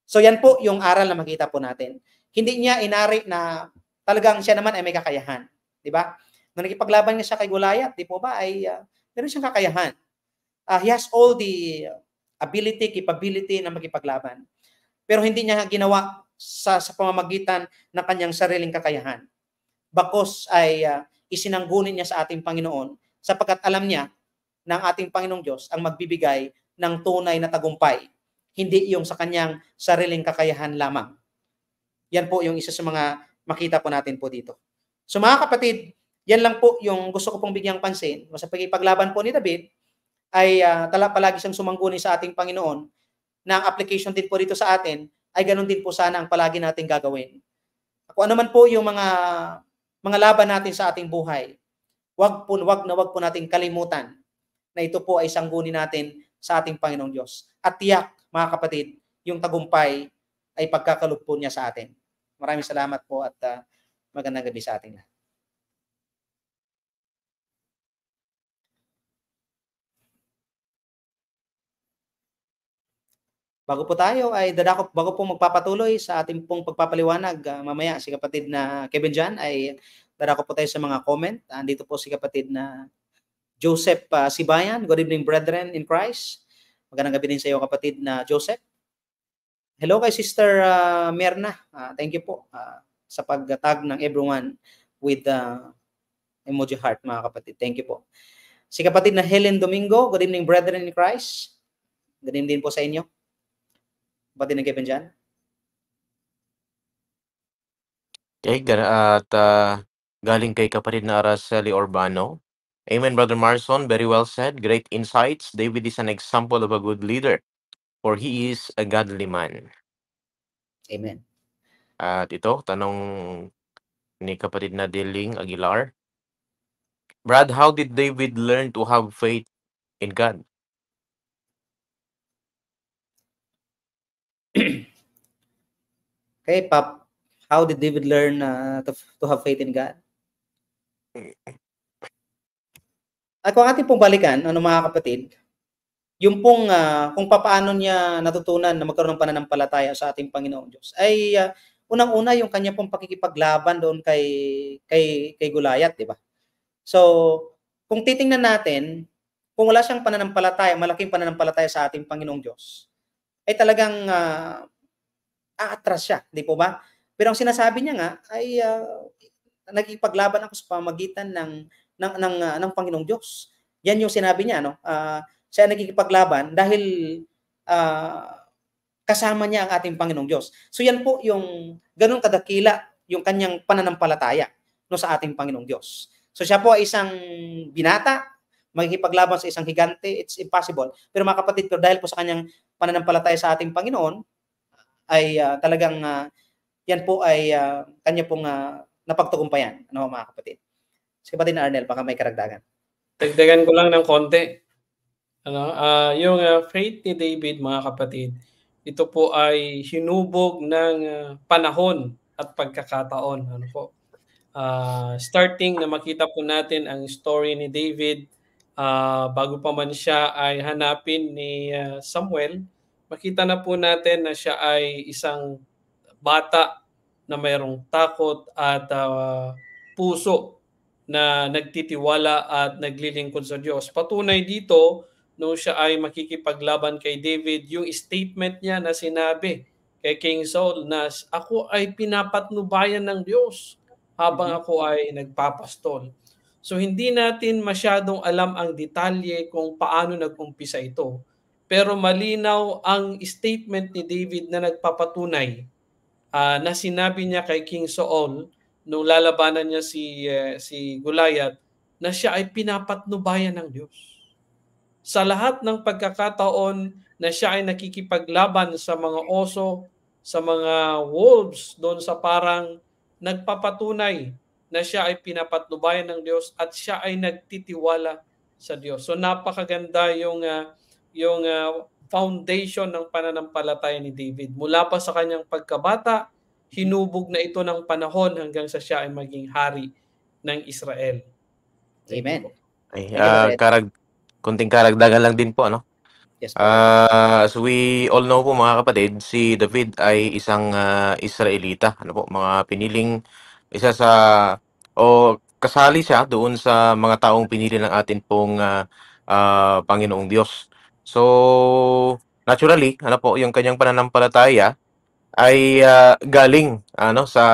So yan po yung aral na makita po natin. Hindi niya inari na talagang siya naman ay may kakayahan. Di ba? Nung nakipaglaban niya siya kay Goliath, di po ba, ay uh, meron siyang kakayahan. Uh, he has all the ability, capability na magipaglaban. Pero hindi niya ginawa sa, sa pamamagitan ng kanyang sariling kakayahan. Bakos ay uh, isinanggunin niya sa ating Panginoon sapagkat alam niya ng ating Panginoong Diyos ang magbibigay ng tunay na tagumpay, hindi yung sa kanyang sariling kakayahan lamang. Yan po yung isa sa mga makita po natin po dito. So mga kapatid, yan lang po yung gusto ko pong bigyang pansin. Sa pagpaglaban po ni David, ay uh, tala palagi siyang sumangguni sa ating Panginoon na ang application din po dito sa atin ay ganun din po sana ang palagi nating gagawin. Kung ano man po yung mga mga laban natin sa ating buhay. Wag po, wag na wag po nating kalimutan na ito po ay sanggunin natin sa ating Panginoong Diyos. At tiyak, mga kapatid, yung tagumpay ay pagkakalugpo niya sa atin. Maraming salamat po at uh, magandang gabi sa ating lahat. Bago po tayo ay dadako, bago po magpapatuloy sa ating pong pagpapaliwanag uh, mamaya si kapatid na Kevin Jan ay dadako po tayo sa mga comment. Andito po si kapatid na Joseph uh, Sibayan. Good evening brethren in Christ. Magandang gabi din sa iyo kapatid na Joseph. Hello kay Sister uh, Merna. Uh, thank you po uh, sa pagtag ng everyone with uh, emoji heart mga kapatid. Thank you po. Si kapatid na Helen Domingo. Good evening brethren in Christ. Good evening din po sa inyo ba din given dyan? Okay, at uh, galing kay kapatid na Araceli Urbano. Amen, Brother Marson. Very well said. Great insights. David is an example of a good leader for he is a godly man. Amen. At ito, tanong ni kapatid na Diling Aguilar. Brad, how did David learn to have faith in God? okay, Pop. How did David learn uh, to, to have faith in God? At kung ating pong balikan, ano mga kapatid, yung pong uh, kung paano niya natutunan na magkaroon ng pananampalataya sa ating Panginoong Diyos ay uh, unang-una yung kanya pong pakikipaglaban doon kay kay kay Goliath, di ba? So, kung titingnan natin, kung wala siyang pananampalataya, malaking pananampalataya sa ating Panginoong Diyos, ay talagang uh, aatras siya, di po ba? Pero ang sinasabi niya nga ay uh, nagipaglaban ako sa pamagitan ng ng ng, uh, ng Panginoong Diyos. Yan yung sinabi niya no. Uh, siya nagkikipaglaban dahil uh, kasama niya ang ating Panginoong Diyos. So yan po yung ganun kadakila yung kanyang pananampalataya no sa ating Panginoong Diyos. So siya po ay isang binata, magkikipaglaban sa isang higante, it's impossible. Pero mga kapatid, pero dahil po sa kanyang pananampalataya sa ating Panginoon ay uh, talagang uh, yan po ay uh, kanya pong uh, napagtukumpayan. Ano mga kapatid? Sige pa na Arnel, baka may karagdagan. Dagdagan ko lang ng konti. Ano, uh, yung uh, faith ni David mga kapatid, ito po ay hinubog ng uh, panahon at pagkakataon. Ano po? Uh, starting na makita po natin ang story ni David uh, bago pa man siya ay hanapin ni uh, Samuel, makita na po natin na siya ay isang bata na mayroong takot at uh, puso na nagtitiwala at naglilingkod sa Diyos. Patunay dito, no siya ay makikipaglaban kay David, yung statement niya na sinabi kay King Saul na ako ay pinapatnubayan ng Diyos habang mm-hmm. ako ay nagpapastol. So hindi natin masyadong alam ang detalye kung paano nag-umpisa ito. Pero malinaw ang statement ni David na nagpapatunay uh, na sinabi niya kay King Saul nung lalabanan niya si uh, si Goliath na siya ay pinapatnubayan ng Diyos. Sa lahat ng pagkakataon na siya ay nakikipaglaban sa mga oso, sa mga wolves doon sa parang nagpapatunay na siya ay pinapatnubayan ng Diyos at siya ay nagtitiwala sa Diyos. So napakaganda yung uh, yung uh, foundation ng pananampalataya ni David. Mula pa sa kanyang pagkabata, hinubog na ito ng panahon hanggang sa siya ay maging hari ng Israel. Amen. Ay, uh, karag kunting karagdagan lang din po, no? Yes, uh, as we all know po mga kapatid, si David ay isang uh, Israelita, ano po, mga piniling isa sa o kasali siya doon sa mga taong pinili ng atin pong uh, uh, Panginoong Diyos. So naturally, ano po, yung kanyang pananampalataya ay uh, galing ano sa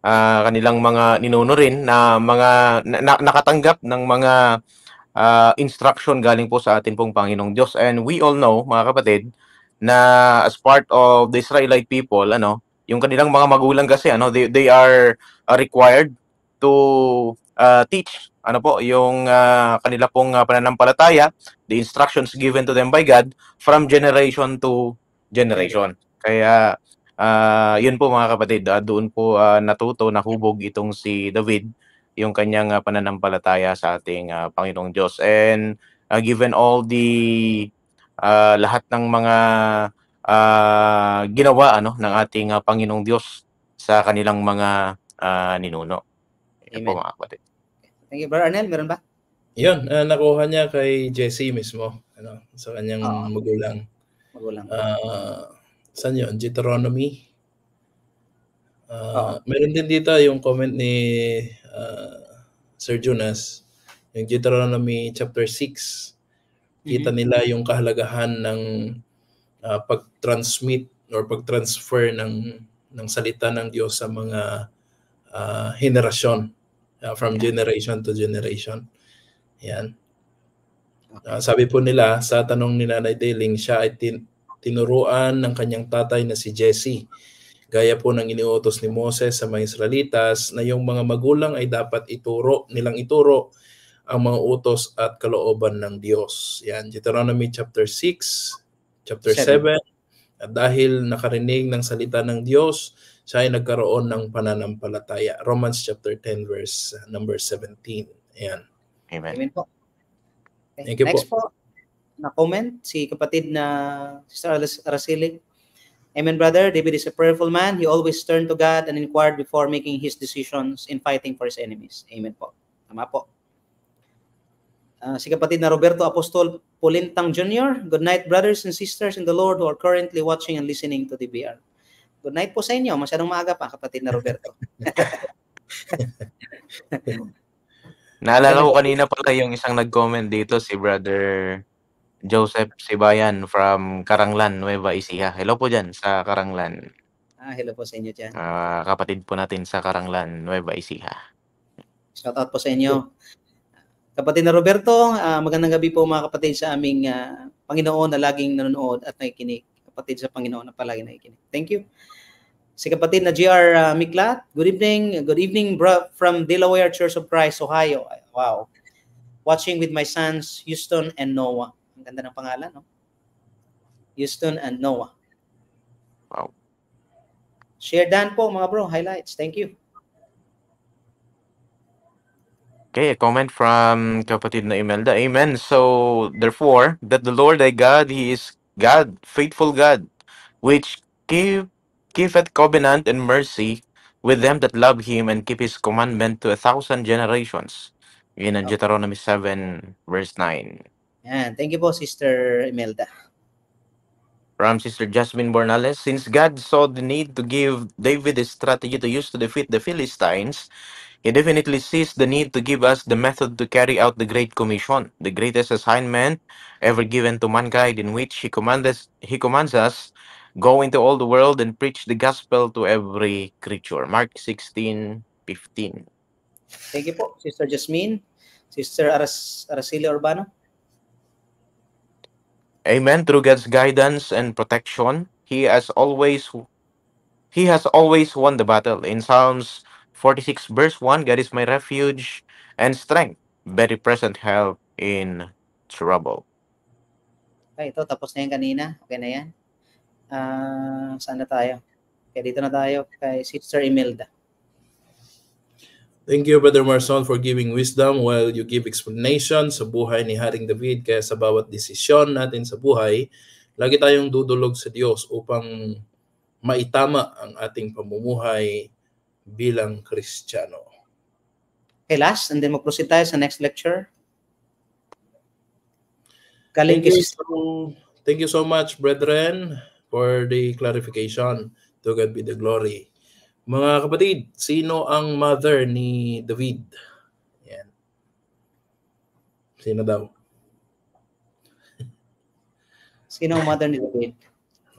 uh, kanilang mga ninuno rin na mga na, nakatanggap ng mga uh, instruction galing po sa atin pong Panginoong Diyos. And we all know, mga kapatid, na as part of the Israelite people, ano, yung kanilang mga magulang kasi ano, they, they are uh, required to uh, teach ano po yung uh, kanila pong uh, pananampalataya, the instructions given to them by God from generation to generation. Kaya uh, yun po mga kapatid, uh, doon po uh, natuto, nahubog itong si David yung kanyang uh, pananampalataya sa ating uh, Panginoong Diyos. And uh, given all the uh, lahat ng mga uh, ginawa ano ng ating uh, Panginoong Diyos sa kanilang mga uh, ninuno. Amen. po mga kapatid. Thank you, Brother Arnel. Meron ba? Yun, uh, nakuha niya kay Jesse mismo, ano, sa kanyang oh. magulang. Magulang. Uh, saan yun? Deuteronomy? Uh, oh. Meron din dito yung comment ni uh, Sir Jonas, yung Deuteronomy chapter 6. Kita mm-hmm. nila yung kahalagahan ng uh, pag-transmit or pag-transfer ng ng salita ng Diyos sa mga uh, henerasyon uh, from generation to generation. Yan. Uh, sabi po nila sa tanong ni Nanay Deling, siya ay tin- tinuruan ng kanyang tatay na si Jesse. Gaya po ng iniutos ni Moses sa mga Israelitas na yung mga magulang ay dapat ituro, nilang ituro ang mga utos at kalooban ng Diyos. Yan, Deuteronomy chapter 6, chapter 7. At dahil nakarinig ng salita ng Diyos, siya ay nagkaroon ng pananampalataya. Romans chapter 10 verse uh, number 17. Ayan. Amen. Amen po. Okay. Thank you Next po. po na comment si kapatid na Sister Araceli. Amen, brother. David is a prayerful man. He always turned to God and inquired before making his decisions in fighting for his enemies. Amen po. Tama po. Uh, si kapatid na Roberto Apostol Polintang Jr. Good night brothers and sisters in the Lord who are currently watching and listening to DBR. Good night po sa inyo. Masyadong maaga pa kapatid na Roberto. Naalala ko kanina pala yung isang nag-comment dito si brother Joseph Sibayan from Karanglan, Nueva Ecija. Hello po dyan sa Karanglan. Ah, hello po sa inyo dyan. Uh, kapatid po natin sa Karanglan, Nueva Ecija. Shout out po sa inyo. Kapatid na Roberto, uh, magandang gabi po mga kapatid sa aming uh, Panginoon na laging nanonood at nakikinig. Kapatid sa Panginoon na palagi nakikinig. Thank you. Si kapatid na GR uh, ah, Miklat, good evening. Good evening bro, from Delaware Church of Christ, Ohio. Wow. Watching with my sons Houston and Noah. Ang ganda ng pangalan, no? Houston and Noah. Wow. Share dan po mga bro, highlights. Thank you. Okay, a comment from kapatid na Imelda. Amen. So, therefore, that the Lord thy God, He is God, faithful God, which give giveth covenant and mercy with them that love Him and keep His commandment to a thousand generations. In ang Deuteronomy 7, verse 9. Yeah, Thank you po, Sister Imelda. From Sister Jasmine Bornales, since God saw the need to give David a strategy to use to defeat the Philistines, he definitely sees the need to give us the method to carry out the Great Commission, the greatest assignment ever given to mankind, in which he commands us, he commands us go into all the world and preach the gospel to every creature. Mark 16, 15. Thank you po, Sister Jasmine, Sister Aras Araceli Urbano. Amen. Through God's guidance and protection, he has always he has always won the battle. In Psalms 46 verse 1 God is my refuge and strength, very present help in trouble. Okay, ito tapos na yan kanina. Okay na yan. Uh, saan na tayo? Okay, dito na tayo kay Sister Imelda. Thank you, Brother Marson, for giving wisdom while you give explanation sa buhay ni Haring David. Kaya sa bawat desisyon natin sa buhay, lagi tayong dudulog sa Diyos upang maitama ang ating pamumuhay bilang Kristiyano. Okay, last, and then mag-proceed tayo sa next lecture. Kaling thank, you so, thank you so much, brethren, for the clarification. To God be the glory. Mga kapatid, sino ang mother ni David? Yan. Sino daw? Sino ang mother ni David?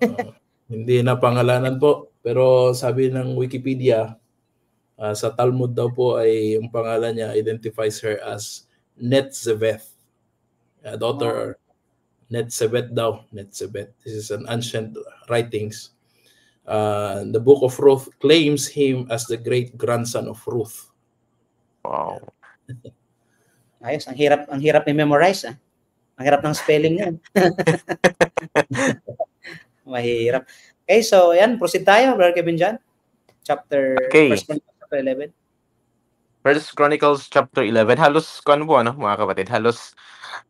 uh, hindi na pangalanan po, pero sabi ng Wikipedia, Uh, sa Talmud daw po ay ang pangalan niya identifies her as Netzebeth, a ah, daughter wow. Netzebet daw, Netzebet. This is an ancient writings. Uh, the book of Ruth claims him as the great grandson of Ruth. Wow. Ayos, ang hirap ang hirap i-memorize ah. Ang hirap ng spelling niyan. Mahirap. Okay, so ayan, proceed tayo, Brother Kevin Jan. Chapter okay. First one chapter 11? First Chronicles chapter 11, halos kuan po ano mga kapatid, halos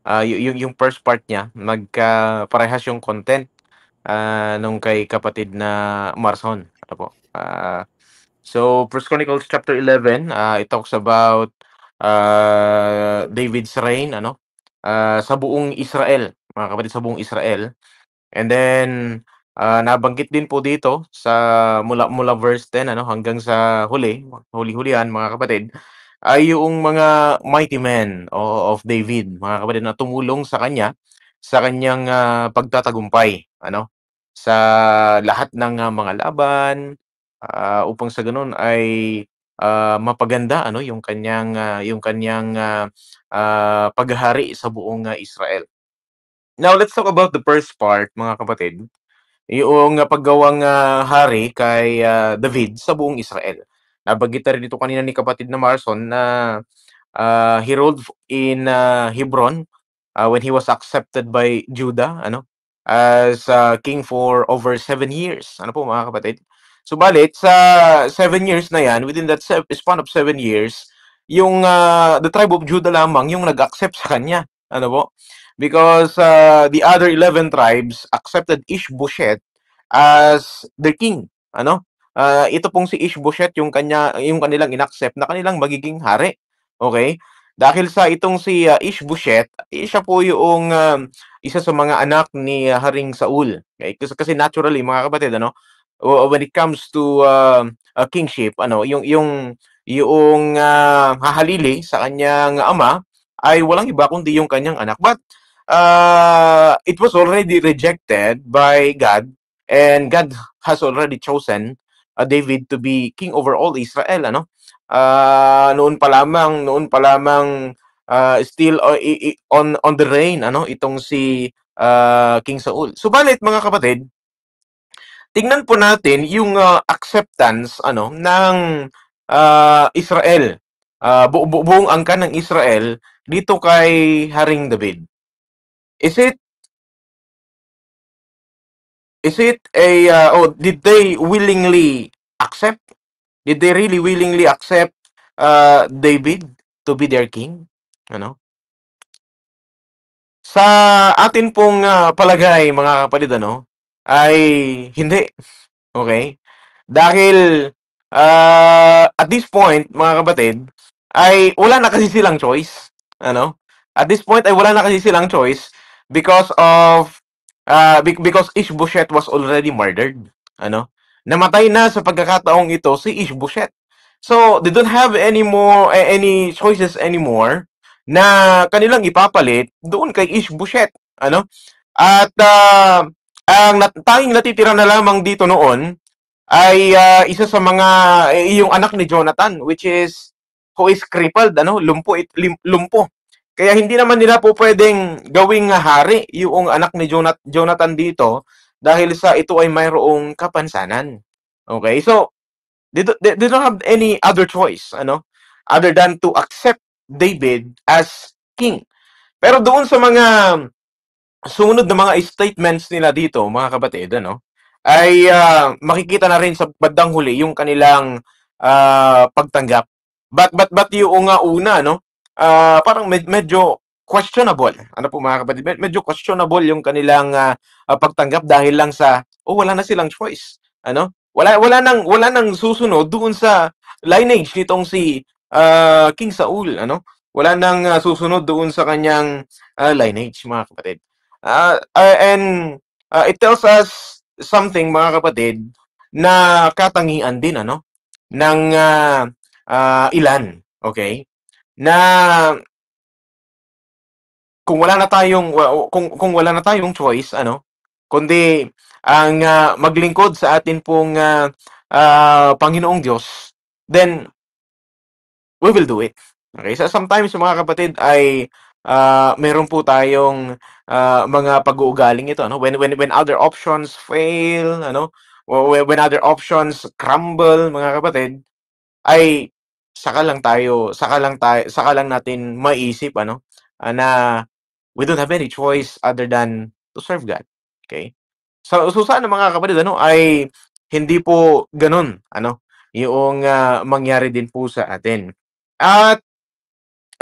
uh, yung yung first part niya magkaparehas ah, uh, yung content uh, nung kay kapatid na Marson. Ano po? Uh, so First Chronicles chapter 11, uh, it talks about uh, David's reign ano uh, sa buong Israel, mga kapatid sa buong Israel. And then Ah, nabanggit din po dito sa mula mula verse 10 ano hanggang sa huli, huli-hulihan mga kapatid, ay yung mga mighty men of David, mga kapatid na tumulong sa kanya sa kanyang ah, pagtatagumpay, ano? Sa lahat ng ah, mga laban ah, upang sa ganun ay ah, mapaganda ano yung kanyang ah, yung kanyang ah, ah, paghahari sa buong ah, Israel. Now let's talk about the first part mga kapatid yung paggawang uh, hari kay uh, David sa buong Israel. Nabagita rin ito kanina ni kapatid na Marson na uh, he ruled in uh, Hebron uh, when he was accepted by Judah ano as uh, king for over seven years. Ano po mga kapatid? Subalit so, sa seven years na yan, within that span of seven years, yung uh, the tribe of Judah lamang yung nag-accept sa kanya. Ano po? because uh, the other 11 tribes accepted Ishbosheth as their king. Ano? Uh, ito pong si Ishbosheth yung kanya yung kanilang inaccept na kanilang magiging hari. Okay? Dahil sa itong si uh, Ishbosheth, eh, siya po yung uh, isa sa mga anak ni uh, Haring Saul. Okay? Kasi, kasi naturally mga kapatid ano, when it comes to uh, uh, kingship, ano, yung yung yung uh, hahalili sa kanyang ama ay walang iba kundi yung kanyang anak. But uh, it was already rejected by God, and God has already chosen uh, David to be king over all Israel, ano? Uh, noon pa lamang, noon pa lamang uh, still uh, on on the reign, ano, itong si uh, King Saul. Subalit mga kapatid, tingnan po natin yung uh, acceptance ano ng uh, Israel, uh, bu- bu- buong angkan ng Israel dito kay Haring David. Is it Is it a uh, oh did they willingly accept? Did they really willingly accept uh, David to be their king? Ano? Sa atin pong ah, palagay mga kapatid ano ay hindi. Okay? Dahil ah, at this point mga kapatid ay wala na kasi silang choice. Ano? At this point ay wala na kasi silang choice because of uh, because Ishbosheth was already murdered. Ano? Namatay na sa pagkakataong ito si Ishbosheth. So, they don't have any more eh, any choices anymore na kanilang ipapalit doon kay Ishbosheth, ano? At uh, ang nat- tanging natitira na lamang dito noon ay uh, isa sa mga eh, yung anak ni Jonathan which is who is crippled ano lumpo it, lumpo kaya hindi naman nila po pwedeng gawing hari yung anak ni Jonathan dito dahil sa ito ay mayroong kapansanan. Okay? So, they, they, don't have any other choice, ano? Other than to accept David as king. Pero doon sa mga sumunod na mga statements nila dito, mga kapatid, ano? Ay uh, makikita na rin sa bandang huli yung kanilang uh, pagtanggap. But, but, but yung nga una, no? uh, parang med- medyo questionable. Ano po mga kapatid? Med- medyo questionable yung kanilang uh, pagtanggap dahil lang sa oh wala na silang choice. Ano? Wala wala nang wala nang susunod doon sa lineage nitong si uh, King Saul, ano? Wala nang uh, susunod doon sa kanyang uh, lineage mga kapatid. uh, and uh, it tells us something mga kapatid na katangian din ano ng uh, uh, ilan, okay? na kung wala na tayong kung kung wala na tayong choice ano kundi ang uh, maglingkod sa atin pong uh, uh, Panginoong Diyos then we will do it okay so sometimes mga kapatid ay uh, meron po tayong uh, mga pag-uugaling ito ano when when when other options fail ano when other options crumble mga kapatid ay saka lang tayo, saka lang tayo, saka lang natin maiisip ano ah, na we don't have any choice other than to serve God. Okay? So, so sana mga kapatid ano ay hindi po ganun ano yung uh, mangyari din po sa atin. At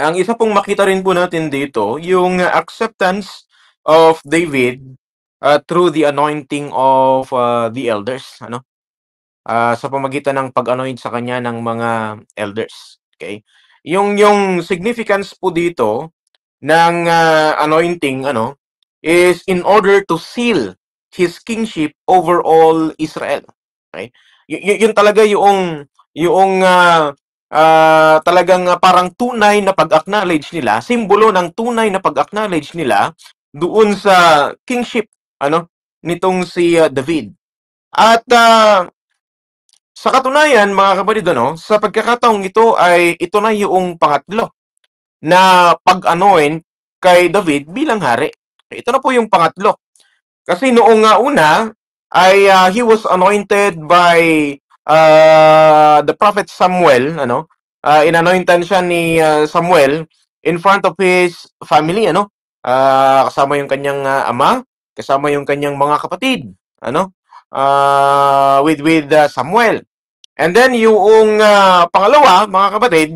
ang isa pong makita rin po natin dito yung acceptance of David uh, through the anointing of uh, the elders ano ah, sa pamamagitan ng pag-anoint sa kanya ng mga elders. Okay? Yung yung significance po dito ng ah, anointing ano is in order to seal his kingship over all Israel. Okay? Y- y- yun talaga yung yung ah, ah, talagang ah, parang tunay na pag-acknowledge nila, simbolo ng tunay na pag-acknowledge nila doon sa kingship ano nitong si ah, David. At ah, sa katunayan, mga kapatid, ano, sa pagkakataong ito ay ito na yung pangatlo na pag anoin kay David bilang hari. Ito na po yung pangatlo. Kasi noong nga una, ay uh, he was anointed by uh, the prophet Samuel, ano? Uh, inanointan siya ni uh, Samuel in front of his family, ano? Uh, kasama yung kanyang uh, ama, kasama yung kanyang mga kapatid, ano? Uh, with with uh, Samuel. And then yung uh, pangalawa, mga kapatid,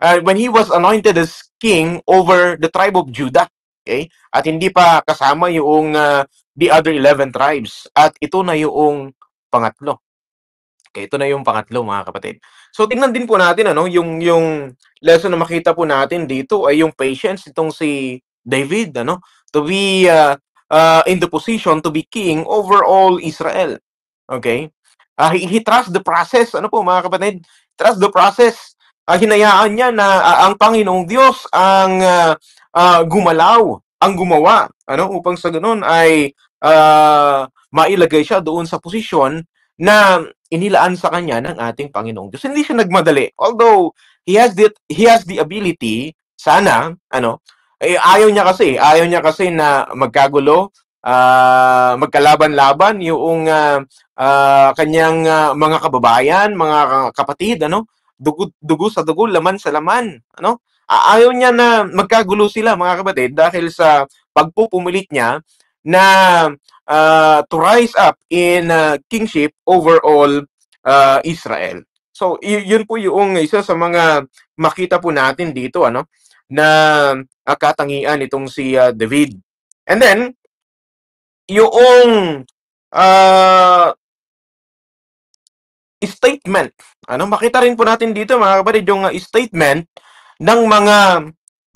uh, when he was anointed as king over the tribe of Judah. Okay? At hindi pa kasama yung uh, the other 11 tribes. At ito na yung pangatlo. Okay, ito na yung pangatlo mga kapatid. So tingnan din po natin ano, yung yung lesson na makita po natin dito ay yung patience itong si David ano to be uh, uh, in the position to be king over all Israel. Okay? Uh, ah, he, he trusts the process. Ano po mga kapatid? Trust the process. Uh, hinayaan niya na uh, ang Panginoong Diyos ang uh, uh, gumalaw, ang gumawa. Ano upang sa ganun ay uh, mailagay siya doon sa posisyon na inilaan sa kanya ng ating Panginoong Diyos. Hindi siya nagmadali. Although he has the he has the ability sana ano eh, ayaw niya kasi, ayaw niya kasi na magkagulo, uh, magkalaban-laban yung uh, uh, kanyang uh, mga kababayan, mga kapatid, ano? Dugo, dugo sa dugo, laman sa laman, ano? Ayaw niya na magkagulo sila, mga kapatid, dahil sa pagpupumilit niya na uh, to rise up in uh, kingship over all uh, Israel. So, yun po yung isa sa mga makita po natin dito, ano, na katangian itong si uh, David. And then, Yoong, ah, statement. Ano, makita rin po natin dito mga kapatid yung uh, statement ng mga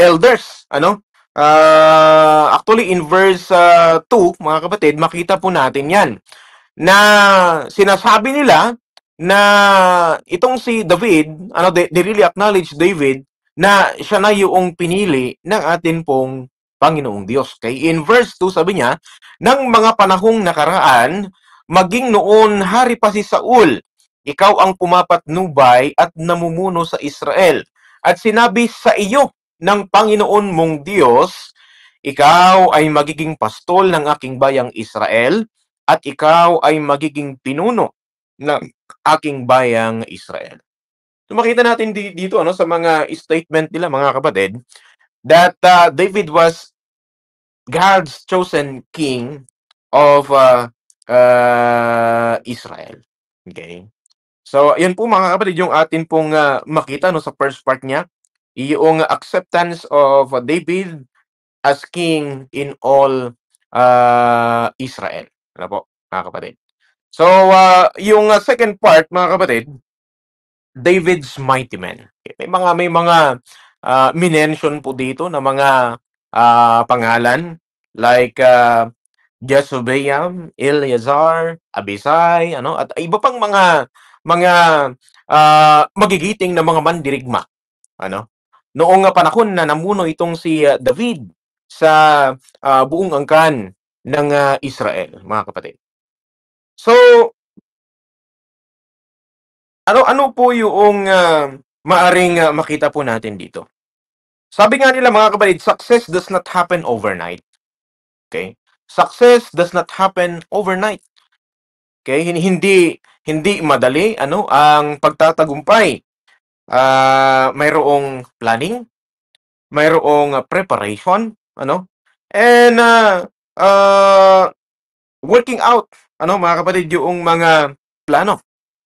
elders, ano? Uh, actually in verse uh, ah, 2, mga kapatid, makita po natin 'yan na sinasabi nila na itong si David, ano they, they really acknowledge David na siya na yung pinili ng atin pong Panginoong Diyos. Kay In verse 2, sabi niya, Nang mga panahong nakaraan, maging noon hari pa si Saul, ikaw ang pumapatnubay at namumuno sa Israel. At sinabi sa iyo ng Panginoon mong Diyos, ikaw ay magiging pastol ng aking bayang Israel at ikaw ay magiging pinuno ng aking bayang Israel. So makita natin dito ano sa mga statement nila mga kapatid that uh, David was God's chosen king of uh, uh, Israel, Okay? So, ayun po mga kapatid yung atin pong, ah, makita 'no sa first part niya, yung acceptance of David as king in all, uh, Israel. Ano po, mga kapatid. So, uh, yung, ah, second part mga kapatid, David's mighty men. May mga may mga, ah, minention po dito na mga ah, pangalan like, uh, ah, Jasobeam, Eleazar, Abisay, ano, at iba pang mga mga, uh, magigiting na mga mandirigma, ano. Noong, nga panahon na namuno itong si, ah, David sa, ah, buong angkan ng, ah, Israel, mga kapatid. So ano ano po yung ah, maaaring, ah, makita po natin dito? Sabi nga nila mga kabalit, success does not happen overnight. Okay? Success does not happen overnight. Okay? Hindi hindi madali ano ang pagtatagumpay. Uh, mayroong planning, mayroong preparation, ano? And uh, uh, working out, ano mga kapatid, yung mga plano.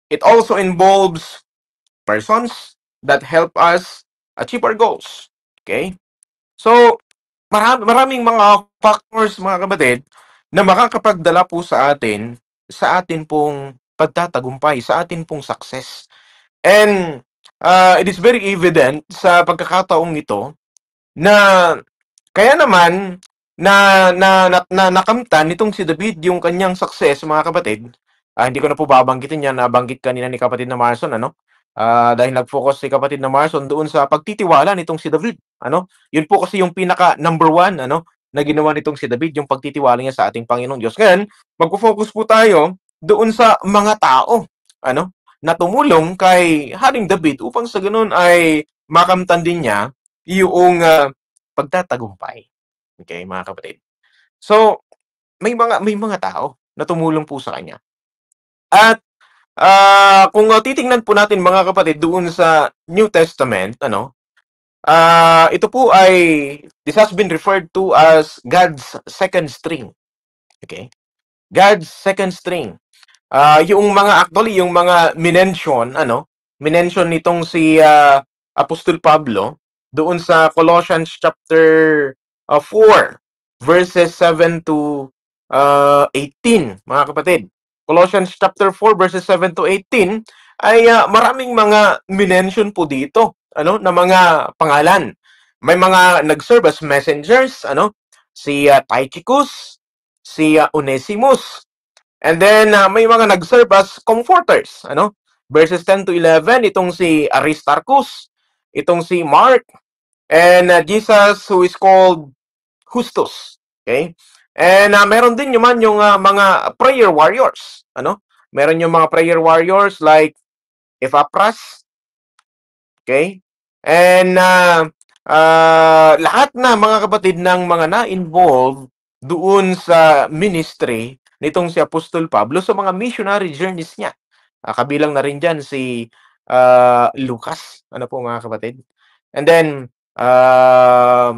It also involves persons that help us achieve our goals. Okay? So, marami, maraming mga factors, mga kabatid, na makakapagdala po sa atin, sa atin pong pagtatagumpay, sa atin pong success. And uh, it is very evident sa pagkakataong ito na kaya naman na, na, na, na nakamtan nitong si David yung kanyang success, mga kapatid, Ah, hindi ko na po babanggitin yan, nabanggit kanina ni kapatid na Marson, ano? Uh, dahil nag-focus si kapatid na Marson doon sa pagtitiwala nitong si David. Ano? Yun po kasi yung pinaka number one ano, na ginawa nitong si David, yung pagtitiwala niya sa ating Panginoong Diyos. Ngayon, magpo-focus po tayo doon sa mga tao ano, na tumulong kay Haring David upang sa ganun ay makamtan din niya yung uh, pagtatagumpay. Okay, mga kapatid. So, may mga may mga tao na tumulong po sa kanya. At Ah, kung uh, titingnan po natin mga kapatid doon sa New Testament, ano? Ah, uh, ito po ay this has been referred to as God's second string. Okay? God's second string. Ah, uh, yung mga actually yung mga minention, ano? Minention nitong si uh, Apostol Pablo doon sa Colossians chapter uh, ah, 4 verses 7 to uh, 18, mga kapatid. Colossians chapter 4 verses 7 to 18 ay uh, maraming mga minention po dito ano na mga pangalan. May mga nag-serve as messengers, ano? Si uh, Tychicus, si uh, Onesimus. And then uh, may mga nag-serve as comforters, ano? Verses 10 to 11 itong si Aristarchus, itong si Mark, and uh, Jesus who is called Justus. Okay? And uh, eh, meron din naman yung uh, mga prayer warriors. Ano? Meron yung mga prayer warriors like Epaphras. Okay? And uh, uh, lahat na mga kapatid ng mga na-involved doon sa ministry nitong si Apostol Pablo sa mga missionary journeys niya. Uh, kabilang na rin dyan si uh, Lucas. Ano po mga kapatid? And then, uh,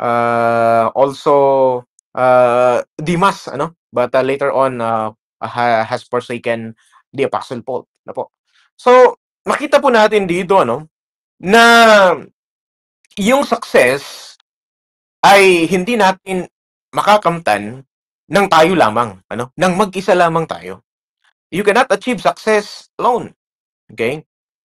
uh, also uh, ah, Dimas, ano? But uh, later on, uh, ha- has forsaken the Apostle Paul. Na ano po. So, makita po natin dito, ano, na yung success ay hindi natin makakamtan ng tayo lamang, ano? Nang mag-isa lamang tayo. You cannot achieve success alone. Okay?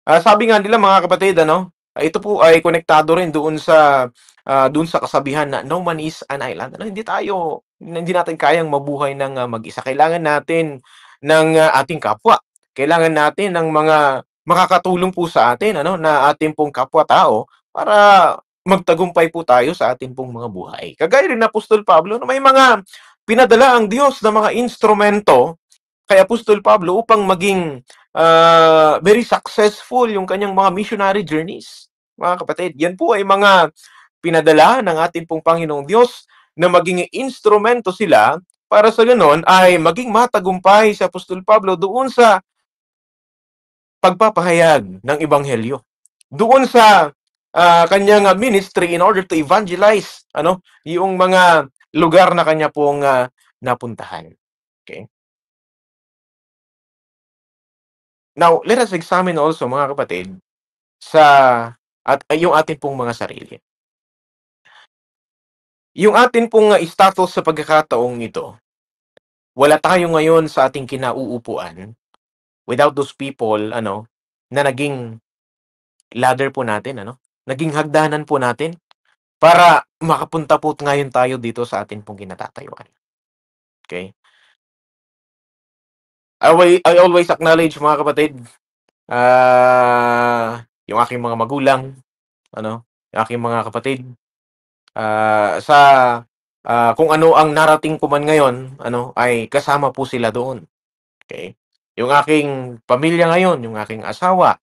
Uh, sabi nga nila mga kapatid, ano, ito po ay konektado rin doon sa ah, dun sa kasabihan na no man is an island. Ano, hindi tayo, hindi natin kayang mabuhay ng ah, mag-isa. Kailangan natin ng ah, ating kapwa. Kailangan natin ng mga makakatulong po sa atin ano na ating pong kapwa-tao para magtagumpay po tayo sa ating pong mga buhay. Kagaya rin na Apostol Pablo, no, may mga pinadala ang Diyos na mga instrumento kay Apostol Pablo upang maging ah, very successful yung kanyang mga missionary journeys. Mga kapatid, yan po ay mga pinadala ng ating pong Panginoong Diyos na maging instrumento sila para sa ganon ay maging matagumpay si Apostol Pablo doon sa pagpapahayag ng Ebanghelyo. Doon sa uh, kanyang ah, ministry in order to evangelize ano yung mga lugar na kanya pong uh, napuntahan. Okay? Now, let us examine also mga kapatid sa at yung atin pong mga sarili. Yung atin pong ah, status sa pagkakataong ito, wala tayo ngayon sa ating kinauupuan without those people, ano, na naging ladder po natin, ano, naging hagdanan po natin para makapunta po ngayon tayo dito sa atin pong kinatatayuan. Okay? I always, I always acknowledge mga kapatid, uh, yung aking mga magulang, ano, yung aking mga kapatid, uh, sa uh, kung ano ang narating ko man ngayon, ano, ay kasama po sila doon. Okay? Yung aking pamilya ngayon, yung aking asawa,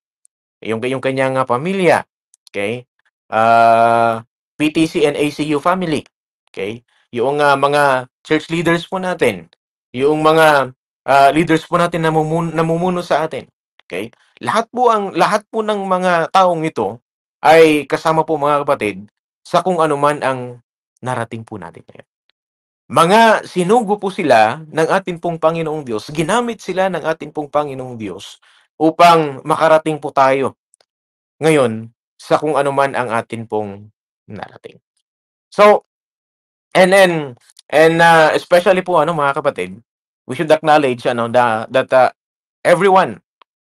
yung yung kanyang pamilya, okay? Uh, ah, PTC and ACU family, okay? Yung uh, mga church leaders po natin, yung mga uh, leaders po natin na namumuno, namumuno sa atin, okay? Lahat po ang lahat po ng mga taong ito ay kasama po mga kapatid sa kung ano man ang narating po natin ngayon. Mga sinugo po sila ng atin pong Panginoong Diyos, ginamit sila ng atin pong Panginoong Diyos upang makarating po tayo ngayon sa kung ano man ang atin pong narating. So, and then, and uh, especially po ano mga kapatid, we should acknowledge ano that, that uh, everyone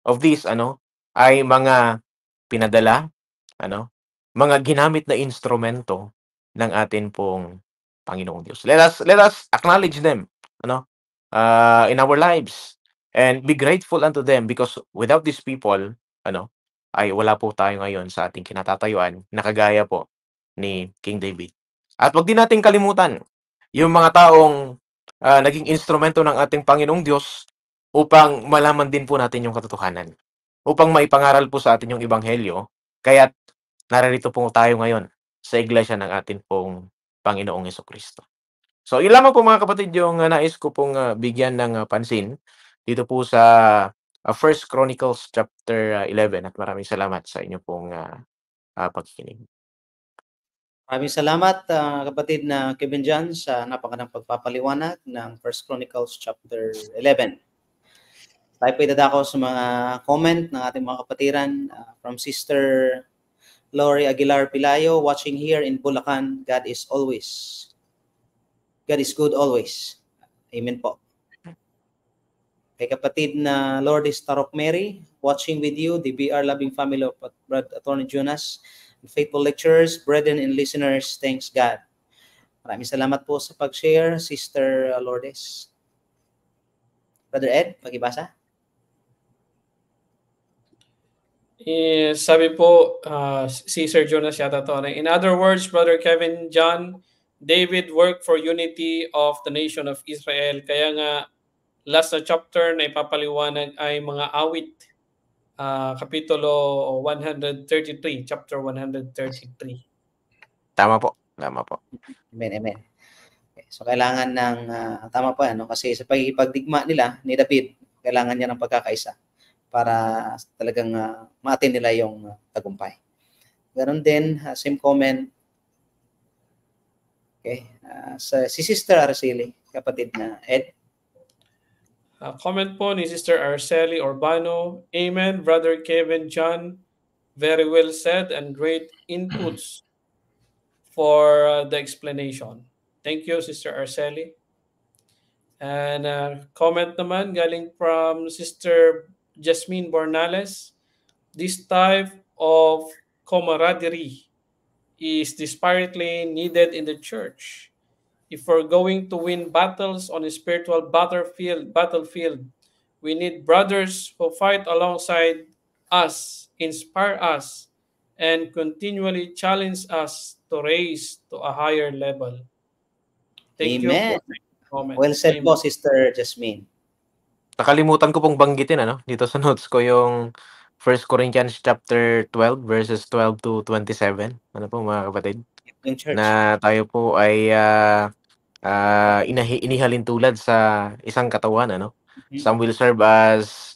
of these ano ay mga pinadala ano mga ginamit na instrumento ng atin pong Panginoong Diyos. Let us let us acknowledge them, ano? Uh, in our lives and be grateful unto them because without these people, ano, ay wala po tayo ngayon sa ating kinatatayuan na kagaya po ni King David. At wag din nating kalimutan yung mga taong uh, naging instrumento ng ating Panginoong Diyos upang malaman din po natin yung katotohanan. Upang maipangaral po sa atin yung ebanghelyo. Kaya Narito po tayo ngayon sa iglesia ng atin pong Panginoong Kristo. So, ilan lamang po mga kapatid yung uh, nais ko pong uh, bigyan ng uh, pansin dito po sa uh, First Chronicles chapter uh, 11 at maraming salamat sa inyo pong uh, uh, pagkikinig. Maraming salamat uh, kapatid na Kevin Jan sa napakanang pagpapaliwanag ng First Chronicles chapter 11. Tayo po itadako sa mga comment ng ating mga kapatiran uh, from Sister Lori Aguilar Pilayo, watching here in Bulacan, God is always. God is good always. Amen po. Kay kapatid na Lourdes Tarok Mary, watching with you, the BR Loving Family of Brad Attorney Jonas, faithful lecturers, brethren and listeners, thanks God. Maraming salamat po sa pag-share, Sister uh, Lourdes. Brother Ed, pag-ibasa. eh, sabi po uh, si Sir Jonas yata to. Ano. In other words, Brother Kevin John, David worked for unity of the nation of Israel. Kaya nga last na chapter na ipapaliwanag ay mga awit. Uh, kapitulo 133, chapter 133. Tama po. Tama po. Amen, amen. So kailangan ng, uh, tama po ano, kasi sa pagigipagdigma nila ni David, kailangan niya ng pagkakaisa para talagang uh, ah, ma nila yung ah, tagumpay. Ganon din, uh, same comment. Okay. Uh, sa, si Sister Araceli, kapatid na Ed. Uh, comment po ni Sister Araceli Urbano. Amen, Brother Kevin John. Very well said and great inputs for uh, the explanation. Thank you, Sister Arceli. And uh, comment naman galing from Sister Jasmine Bernales, this type of camaraderie is desperately needed in the church. If we're going to win battles on a spiritual battlefield, battlefield, we need brothers who fight alongside us, inspire us, and continually challenge us to raise to a higher level. Thank Amen. you. well said, Amen. po, Sister Jasmine. nakalimutan ko pong banggitin ano, dito sa notes ko yung 1 Corinthians chapter 12 verses 12 to 27. Ano po mga kapatid? Na tayo po ay uh, uh, inahi- inihalin tulad sa isang katawan ano. Mm-hmm. Some will serve as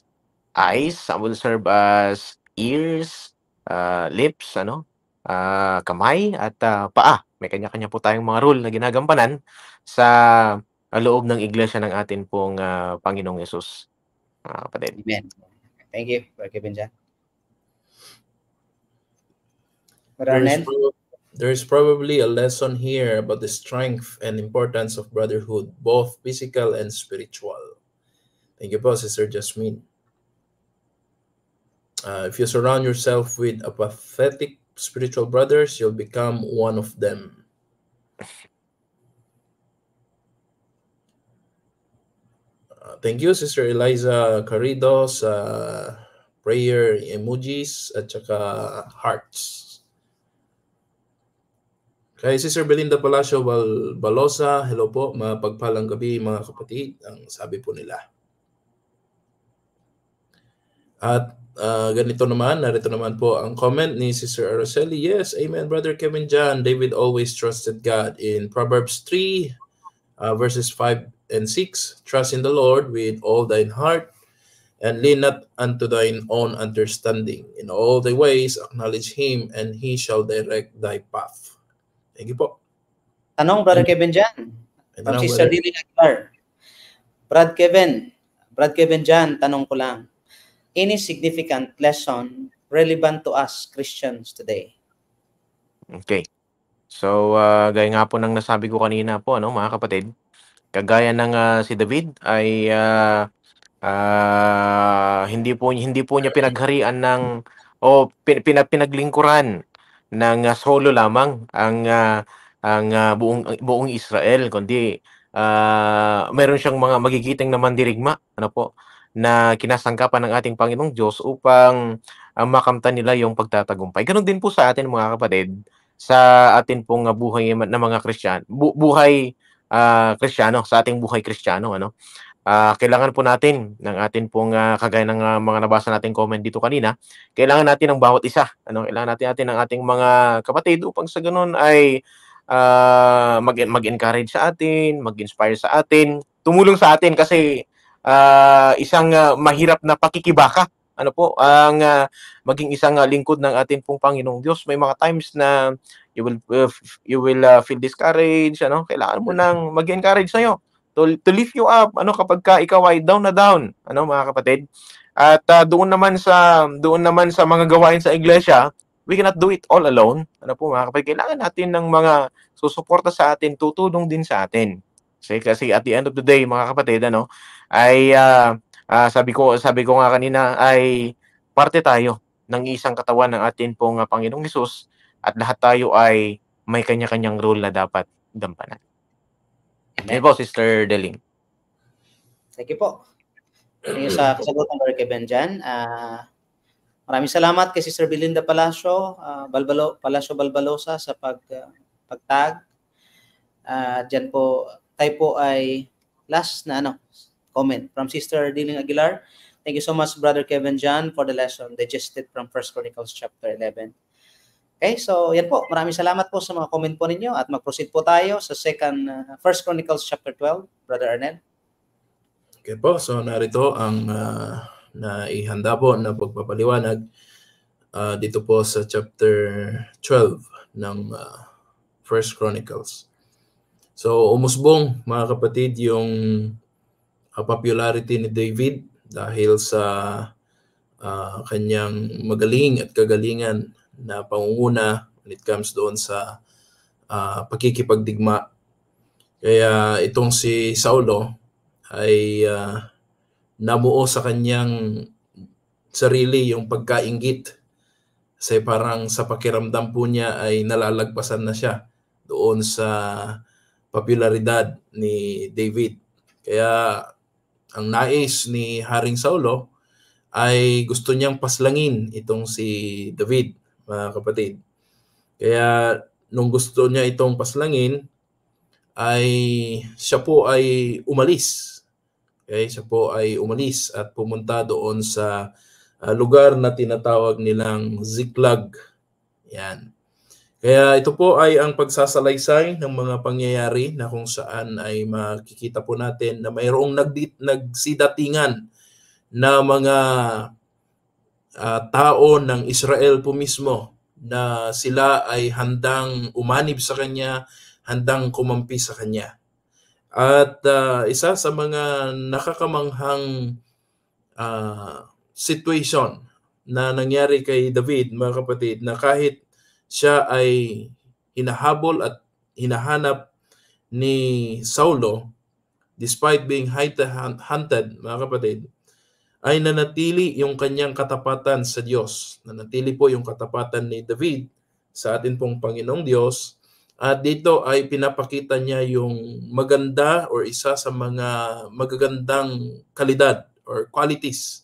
eyes, some will serve as ears, uh, lips, ano, uh, kamay, at uh, paa. May kanya-kanya po tayong mga role na ginagampanan sa ng iglesia ng atin pong uh, Panginoong Yesus. Uh, kapatid. Amen. Thank you, Brother There is, there is probably a lesson here about the strength and importance of brotherhood, both physical and spiritual. Thank you po, Sister Jasmine. Uh, if you surround yourself with apathetic spiritual brothers, you'll become one of them. thank you, Sister Eliza Carido sa prayer emojis at saka hearts. Kay Sister Belinda Palacio Bal Balosa, hello po, mapagpalang gabi mga kapatid, ang sabi po nila. At uh, ganito naman, narito naman po ang comment ni Sister Araceli. Yes, amen, Brother Kevin John. David always trusted God in Proverbs 3 uh, ah, verses 5 and 6. Trust in the Lord with all thine heart, and lean not unto thine own understanding. In all thy ways acknowledge Him, and He shall direct thy path. Thank you po. Tanong, Brother Kevin Jan. From Sister Lily Aguilar. Brad Kevin, Brad Kevin Jan, tanong ko lang. Any significant lesson relevant to us Christians today? Okay. So, uh, gaya nga po ng nasabi ko kanina po, ano, mga kapatid, Kagaya ng ah, si David ay ah, ah, hindi po hindi po niya pinagharian ng o pin, pinaglingkuran ng ah, solo lamang ang ah, ang ah, buong buong Israel kundi ah, meron siyang mga magigiting na mandirigma ano po na kinasangkapan ng ating Panginoong Diyos upang ah, makamtan nila yung pagtatagumpay. Ganon din po sa atin mga kapatid sa atin pong ah, buhay na mga Kristiyan, bu- buhay uh, Kristiyano, sa ating buhay Kristiyano, ano? Uh, kailangan po natin ng atin pong uh, kagaya ng uh, mga nabasa nating comment dito kanina, kailangan natin ng bawat isa, ano? Kailangan natin atin ng ating mga kapatid upang sa ganun ay uh, mag mag-encourage sa atin, mag-inspire sa atin, tumulong sa atin kasi uh, isang uh, mahirap na pakikibaka ano po ang uh, maging isang uh, lingkod ng atin pong Panginoong Diyos may mga times na you will uh, you will uh, feel discouraged ano kailangan mo nang mag-encourage sa iyo to, to lift you up ano kapag ka ikaw ay down na down ano mga kapatid at uh, doon naman sa doon naman sa mga gawain sa iglesia we cannot do it all alone ano po mga kapatid kailangan natin ng mga susuporta sa atin tutulong din sa atin kasi kasi at the end of the day mga kapatid ano ay uh, uh, sabi ko sabi ko nga kanina ay parte tayo ng isang katawan ng atin pong uh, Panginoong Hesus at lahat tayo ay may kanya-kanyang role na dapat dampanan. Amen po, Sister Deling. Thank you po. Thank you sa kasagutan ko kay Benjan. Uh, ah, maraming salamat kay Sister Belinda Palacio, uh, Balbalo, Palacio Balbalosa sa pag, uh, pagtag. Uh, Diyan po, tayo po ay last na ano, comment from Sister Deling Aguilar. Thank you so much, Brother Kevin John, for the lesson digested from First Chronicles chapter 11. Okay, so yan po. Maraming salamat po sa mga comment po ninyo at mag-proceed po tayo sa second uh, First Chronicles chapter 12, Brother Arnel. Okay po, so narito ang uh, naihanda po na pagpapaliwanag uh, dito po sa chapter 12 ng uh, First Chronicles. So umusbong mga kapatid yung uh, popularity ni David dahil sa uh, kanyang magaling at kagalingan na pangunguna when it comes doon sa uh, pakikipagdigma. Kaya itong si Saulo ay uh, ah, namuo sa kanyang sarili yung pagkaingit. Kasi parang sa pakiramdam po niya ay nalalagpasan na siya doon sa popularidad ni David. Kaya ang nais ni Haring Saulo ay gusto niyang paslangin itong si David mga kapatid. Kaya nung gusto niya itong paslangin, ay siya po ay umalis. Okay, siya po ay umalis at pumunta doon sa uh, lugar na tinatawag nilang Ziklag. Yan. Kaya ito po ay ang pagsasalaysay ng mga pangyayari na kung saan ay makikita po natin na mayroong nagdit, nagsidatingan na mga uh, tao ng Israel po mismo na sila ay handang umanib sa kanya, handang kumampi sa kanya. At uh, isa sa mga nakakamanghang uh, ah, situation na nangyari kay David, mga kapatid, na kahit siya ay hinahabol at hinahanap ni Saulo, despite being hunted, mga kapatid, ay nanatili yung kanyang katapatan sa Diyos. Nanatili po yung katapatan ni David sa atin pong Panginoong Diyos. At dito ay pinapakita niya yung maganda or isa sa mga magagandang kalidad or qualities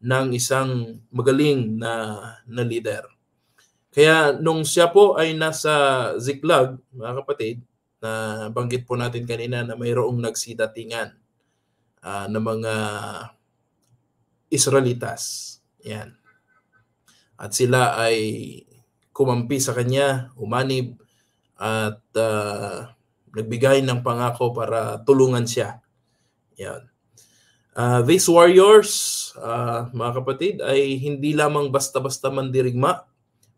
ng isang magaling na, na leader. Kaya nung siya po ay nasa Ziklag, mga kapatid, na banggit po natin kanina na mayroong nagsidatingan uh, ah, na mga Israelitas. Yan. At sila ay kumampi sa kanya, umanib, at uh, nagbigay ng pangako para tulungan siya. Yan. Uh, these warriors, uh, mga kapatid, ay hindi lamang basta-basta mandirigma,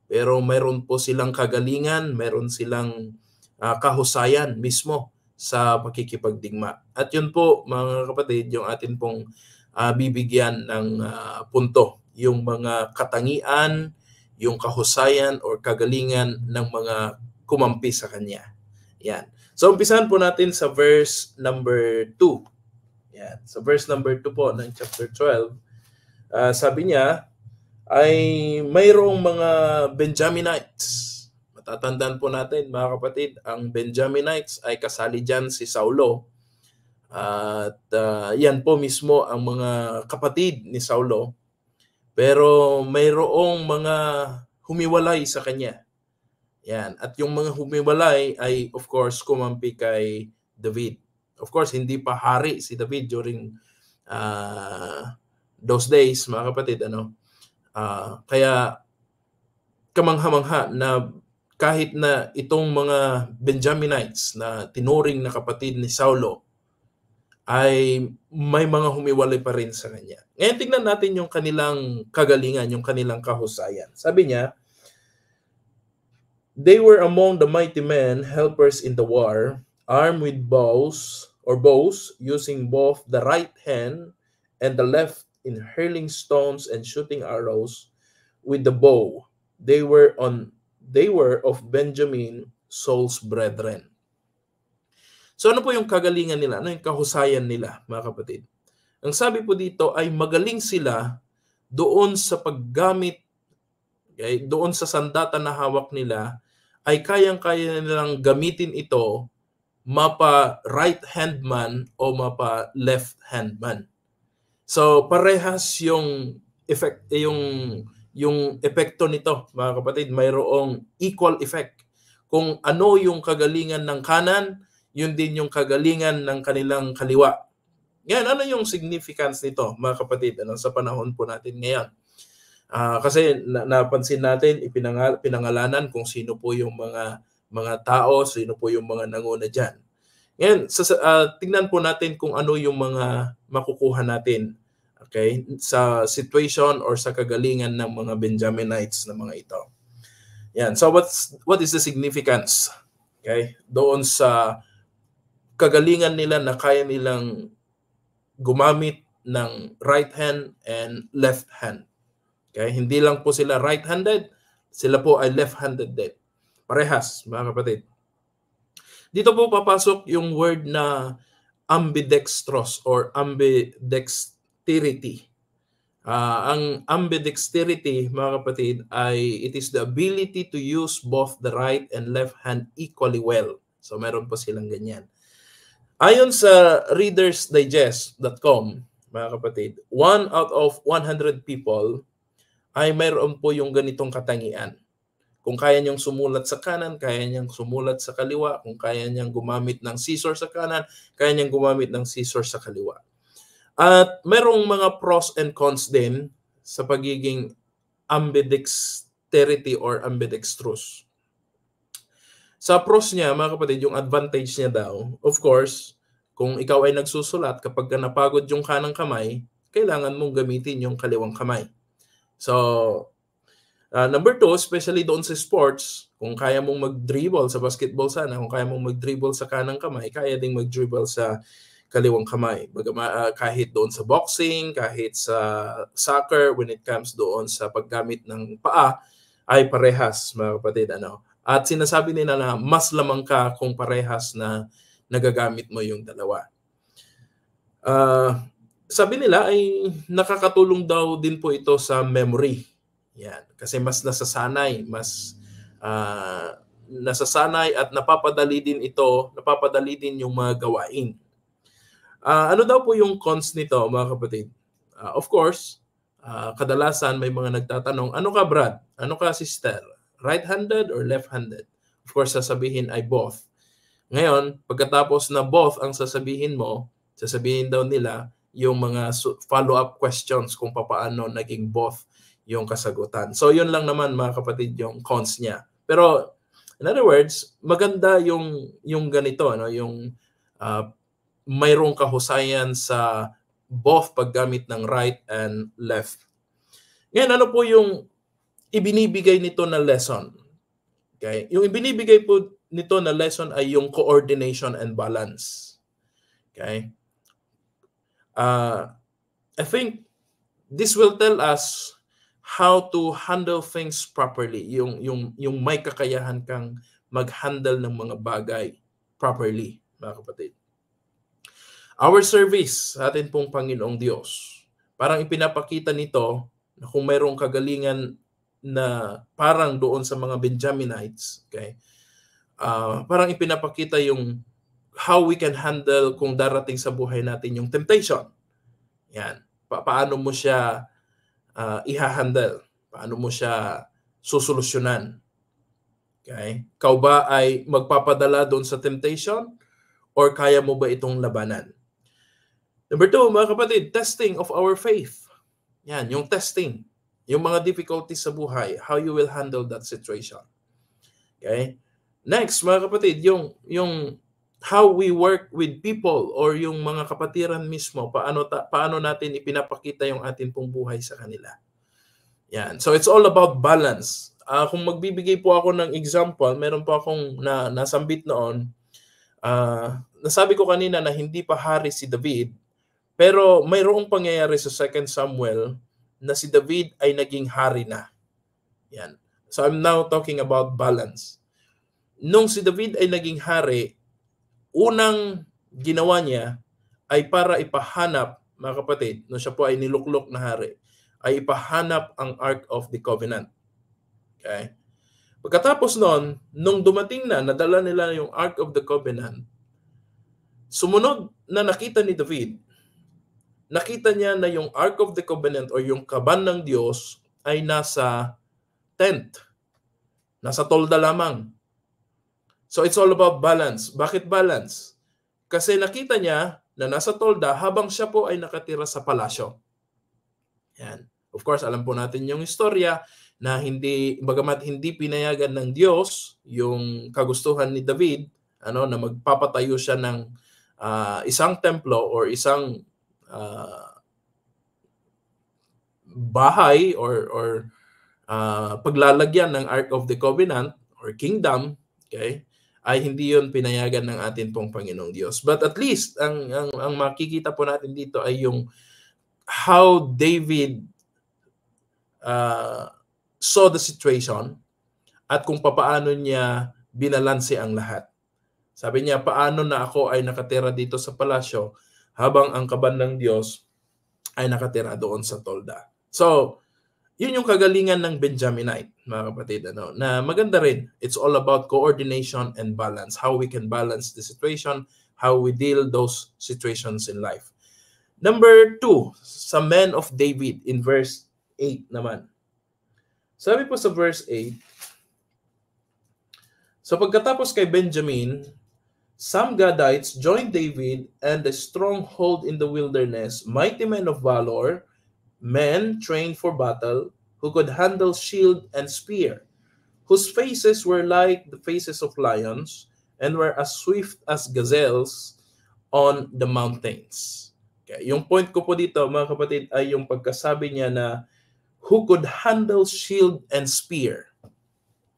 pero mayroon po silang kagalingan, mayroon silang uh, kahusayan mismo sa pakikipagdigma. At yun po, mga kapatid, yung atin pong uh, bibigyan ng uh, punto yung mga katangian, yung kahusayan or kagalingan ng mga kumampi sa kanya. Yan. So umpisan po natin sa verse number 2. Yan. Sa verse number 2 po ng chapter 12, uh, ah, sabi niya, ay mayroong mga Benjaminites. Matatandaan po natin mga kapatid, ang Benjaminites ay kasali dyan si Saulo at uh, yan po mismo ang mga kapatid ni Saulo. Pero mayroong mga humiwalay sa kanya. Yan. At yung mga humiwalay ay of course kumampi kay David. Of course, hindi pa hari si David during uh, those days, mga kapatid. Ano? Uh, kaya kamangha-mangha na kahit na itong mga Benjaminites na tinuring na kapatid ni Saulo ay may mga humiwalay pa rin sa kanya. Ngayon tingnan natin yung kanilang kagalingan, yung kanilang kahusayan. Sabi niya, They were among the mighty men, helpers in the war, armed with bows or bows, using both the right hand and the left in hurling stones and shooting arrows with the bow. They were on they were of Benjamin, Saul's brethren. So ano po yung kagalingan nila? Ano yung kahusayan nila, mga kapatid? Ang sabi po dito ay magaling sila doon sa paggamit, okay, doon sa sandata na hawak nila, ay kayang-kaya nilang gamitin ito mapa right-hand man o mapa left-hand man. So parehas yung effect eh, yung yung epekto nito mga kapatid mayroong equal effect kung ano yung kagalingan ng kanan yun din yung kagalingan ng kanilang kaliwa. Ngayon, ano yung significance nito, mga kapatid, ano, sa panahon po natin ngayon? Uh, kasi na- napansin natin, ipinangal- pinangalanan kung sino po yung mga mga tao, sino po yung mga nanguna dyan. Ngayon, sa, uh, tingnan po natin kung ano yung mga makukuha natin okay, sa situation or sa kagalingan ng mga Benjaminites na mga ito. Yan. So what's what is the significance? Okay? Doon sa kagalingan nila na kaya nilang gumamit ng right hand and left hand. Okay? Hindi lang po sila right-handed, sila po ay left-handed din. Parehas, mga kapatid. Dito po papasok yung word na ambidextrous or ambidexterity. Uh, ang ambidexterity, mga kapatid, ay it is the ability to use both the right and left hand equally well. So meron po silang ganyan. Ayon sa readersdigest.com, mga kapatid, one out of 100 people ay mayroon po yung ganitong katangian. Kung kaya niyang sumulat sa kanan, kaya niyang sumulat sa kaliwa, kung kaya niyang gumamit ng scissor sa kanan, kaya niyang gumamit ng scissor sa kaliwa. At merong mga pros and cons din sa pagiging ambidexterity or ambidextrous. Sa pros niya, mga kapatid, yung advantage niya daw, of course, kung ikaw ay nagsusulat, kapag napagod yung kanang kamay, kailangan mong gamitin yung kaliwang kamay. So, uh, number two, especially doon sa sports, kung kaya mong mag-dribble sa basketball sana, kung kaya mong mag-dribble sa kanang kamay, kaya ding mag-dribble sa kaliwang kamay. Bagama, uh, ah, kahit doon sa boxing, kahit sa soccer, when it comes doon sa paggamit ng paa, ay parehas, mga kapatid. Ano? At sinasabi nila na mas lamang ka kung parehas na nagagamit mo yung dalawa. Uh, sabi nila ay nakakatulong daw din po ito sa memory. Yan. Kasi mas nasasanay, mas uh, nasasanay at napapadali din ito, napapadali din yung mga gawain. Uh, ano daw po yung cons nito mga kapatid? Uh, of course, uh, kadalasan may mga nagtatanong, ano ka Brad? Ano ka sister? Right-handed or left-handed? Of course, sasabihin ay both. Ngayon, pagkatapos na both ang sasabihin mo, sasabihin daw nila yung mga follow-up questions kung paano naging both yung kasagutan. So yun lang naman mga kapatid yung cons niya. Pero in other words, maganda yung yung ganito ano, yung uh, mayroong kahusayan sa both paggamit ng right and left. Ngayon, ano po yung ibinibigay nito na lesson. Okay? Yung ibinibigay po nito na lesson ay yung coordination and balance. Okay? Uh, I think this will tell us how to handle things properly. Yung yung yung may kakayahan kang mag-handle ng mga bagay properly, mga kapatid. Our service sa atin pong Panginoong Diyos. Parang ipinapakita nito na kung mayroong kagalingan na parang doon sa mga Benjaminites, okay? Uh, parang ipinapakita yung how we can handle kung darating sa buhay natin yung temptation. Yan. Pa- paano mo siya uh, ihahandle? Paano mo siya susolusyonan? Okay? Kau ba ay magpapadala doon sa temptation? Or kaya mo ba itong labanan? Number two, mga kapatid, testing of our faith. Yan, yung testing. Yung mga difficulties sa buhay, how you will handle that situation. Okay? Next, mga kapatid, yung, yung how we work with people or yung mga kapatiran mismo, paano, ta, paano natin ipinapakita yung atin pong buhay sa kanila. Yan. So it's all about balance. Uh, kung magbibigay po ako ng example, meron po akong na, nasambit noon. Uh, nasabi ko kanina na hindi pa hari si David, pero mayroong pangyayari sa 2 Samuel na si David ay naging hari na. Yan. So I'm now talking about balance. Nung si David ay naging hari, unang ginawa niya ay para ipahanap, mga kapatid, nung siya po ay niluklok na hari, ay ipahanap ang Ark of the Covenant. Okay? Pagkatapos noon, nung dumating na, nadala nila yung Ark of the Covenant, sumunod na nakita ni David nakita niya na yung Ark of the Covenant or yung kaban ng Diyos ay nasa tent. Nasa tolda lamang. So it's all about balance. Bakit balance? Kasi nakita niya na nasa tolda habang siya po ay nakatira sa palasyo. Yan. Of course, alam po natin yung istorya na hindi bagamat hindi pinayagan ng Diyos yung kagustuhan ni David ano na magpapatayo siya ng uh, isang templo or isang uh, bahay or or uh, paglalagyan ng Ark of the Covenant or kingdom, okay? ay hindi yon pinayagan ng atin pong Panginoong Diyos. But at least ang ang, ang makikita po natin dito ay yung how David uh, saw the situation at kung paano niya binalanse ang lahat. Sabi niya, paano na ako ay nakatira dito sa palasyo habang ang kabandang ng Diyos ay nakatira doon sa tolda. So, yun yung kagalingan ng Benjaminite, mga kapatid. Ano, na maganda rin. It's all about coordination and balance. How we can balance the situation, how we deal those situations in life. Number two, sa men of David in verse 8 naman. Sabi po sa verse 8, So pagkatapos kay Benjamin, Some Gadites joined David and the stronghold in the wilderness, mighty men of valor, men trained for battle, who could handle shield and spear, whose faces were like the faces of lions and were as swift as gazelles on the mountains. Okay. Yung point ko po dito, mga kapatid, ay yung pagkasabi niya na who could handle shield and spear.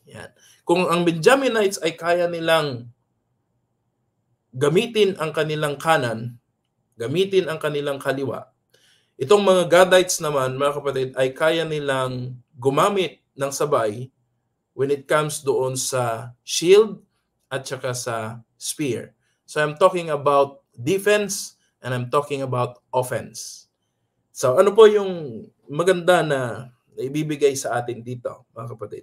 Yan. Kung ang Benjaminites ay kaya nilang gamitin ang kanilang kanan, gamitin ang kanilang kaliwa. Itong mga Gadites naman, mga kapatid, ay kaya nilang gumamit ng sabay when it comes doon sa shield at saka sa spear. So I'm talking about defense and I'm talking about offense. So ano po yung maganda na ibibigay sa atin dito, mga kapatid?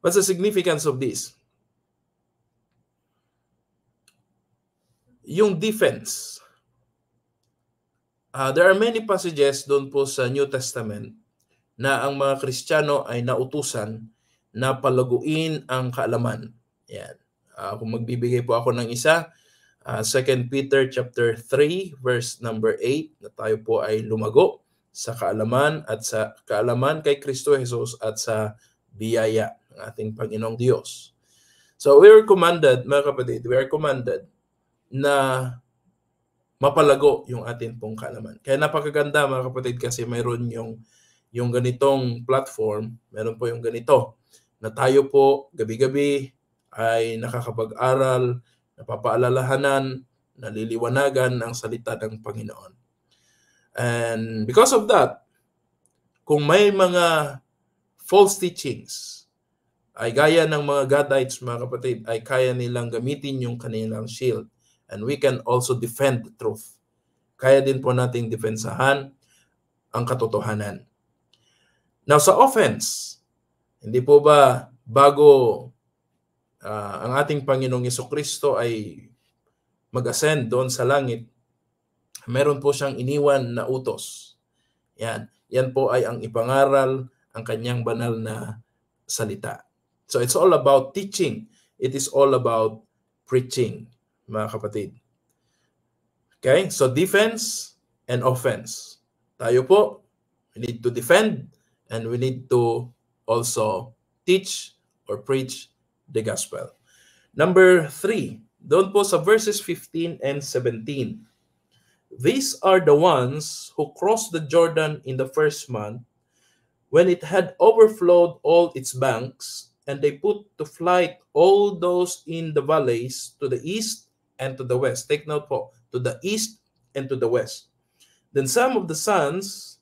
What's the significance of this? yung defense. Uh, there are many passages doon po sa New Testament na ang mga Kristiyano ay nautusan na palaguin ang kaalaman. Yan. Uh, kung magbibigay po ako ng isa, uh, ah, 2 Peter chapter 3 verse number 8 na tayo po ay lumago sa kaalaman at sa kaalaman kay Kristo Jesus at sa biyaya ng ating Panginoong Diyos. So we are commanded, mga kapatid, we are commanded na mapalago yung atin pong kaalaman. Kaya napakaganda mga kapatid kasi mayroon yung, yung ganitong platform, meron po yung ganito, na tayo po gabi-gabi ay nakakapag-aral, napapaalalahanan, naliliwanagan ang salita ng Panginoon. And because of that, kung may mga false teachings, ay gaya ng mga Gadites, mga kapatid, ay kaya nilang gamitin yung kanilang shield and we can also defend the truth. Kaya din po nating defensahan ang katotohanan. Now sa offense, hindi po ba bago uh, ang ating Panginoong Yeso Kristo ay mag-ascend doon sa langit, meron po siyang iniwan na utos. Yan. Yan po ay ang ipangaral, ang kanyang banal na salita. So it's all about teaching. It is all about preaching mga kapatid. Okay? So defense and offense. Tayo po, we need to defend and we need to also teach or preach the gospel. Number three, doon po sa verses 15 and 17. These are the ones who crossed the Jordan in the first month when it had overflowed all its banks, and they put to flight all those in the valleys to the east and to the west. Take note, Paul, to the east and to the west. Then some of the sons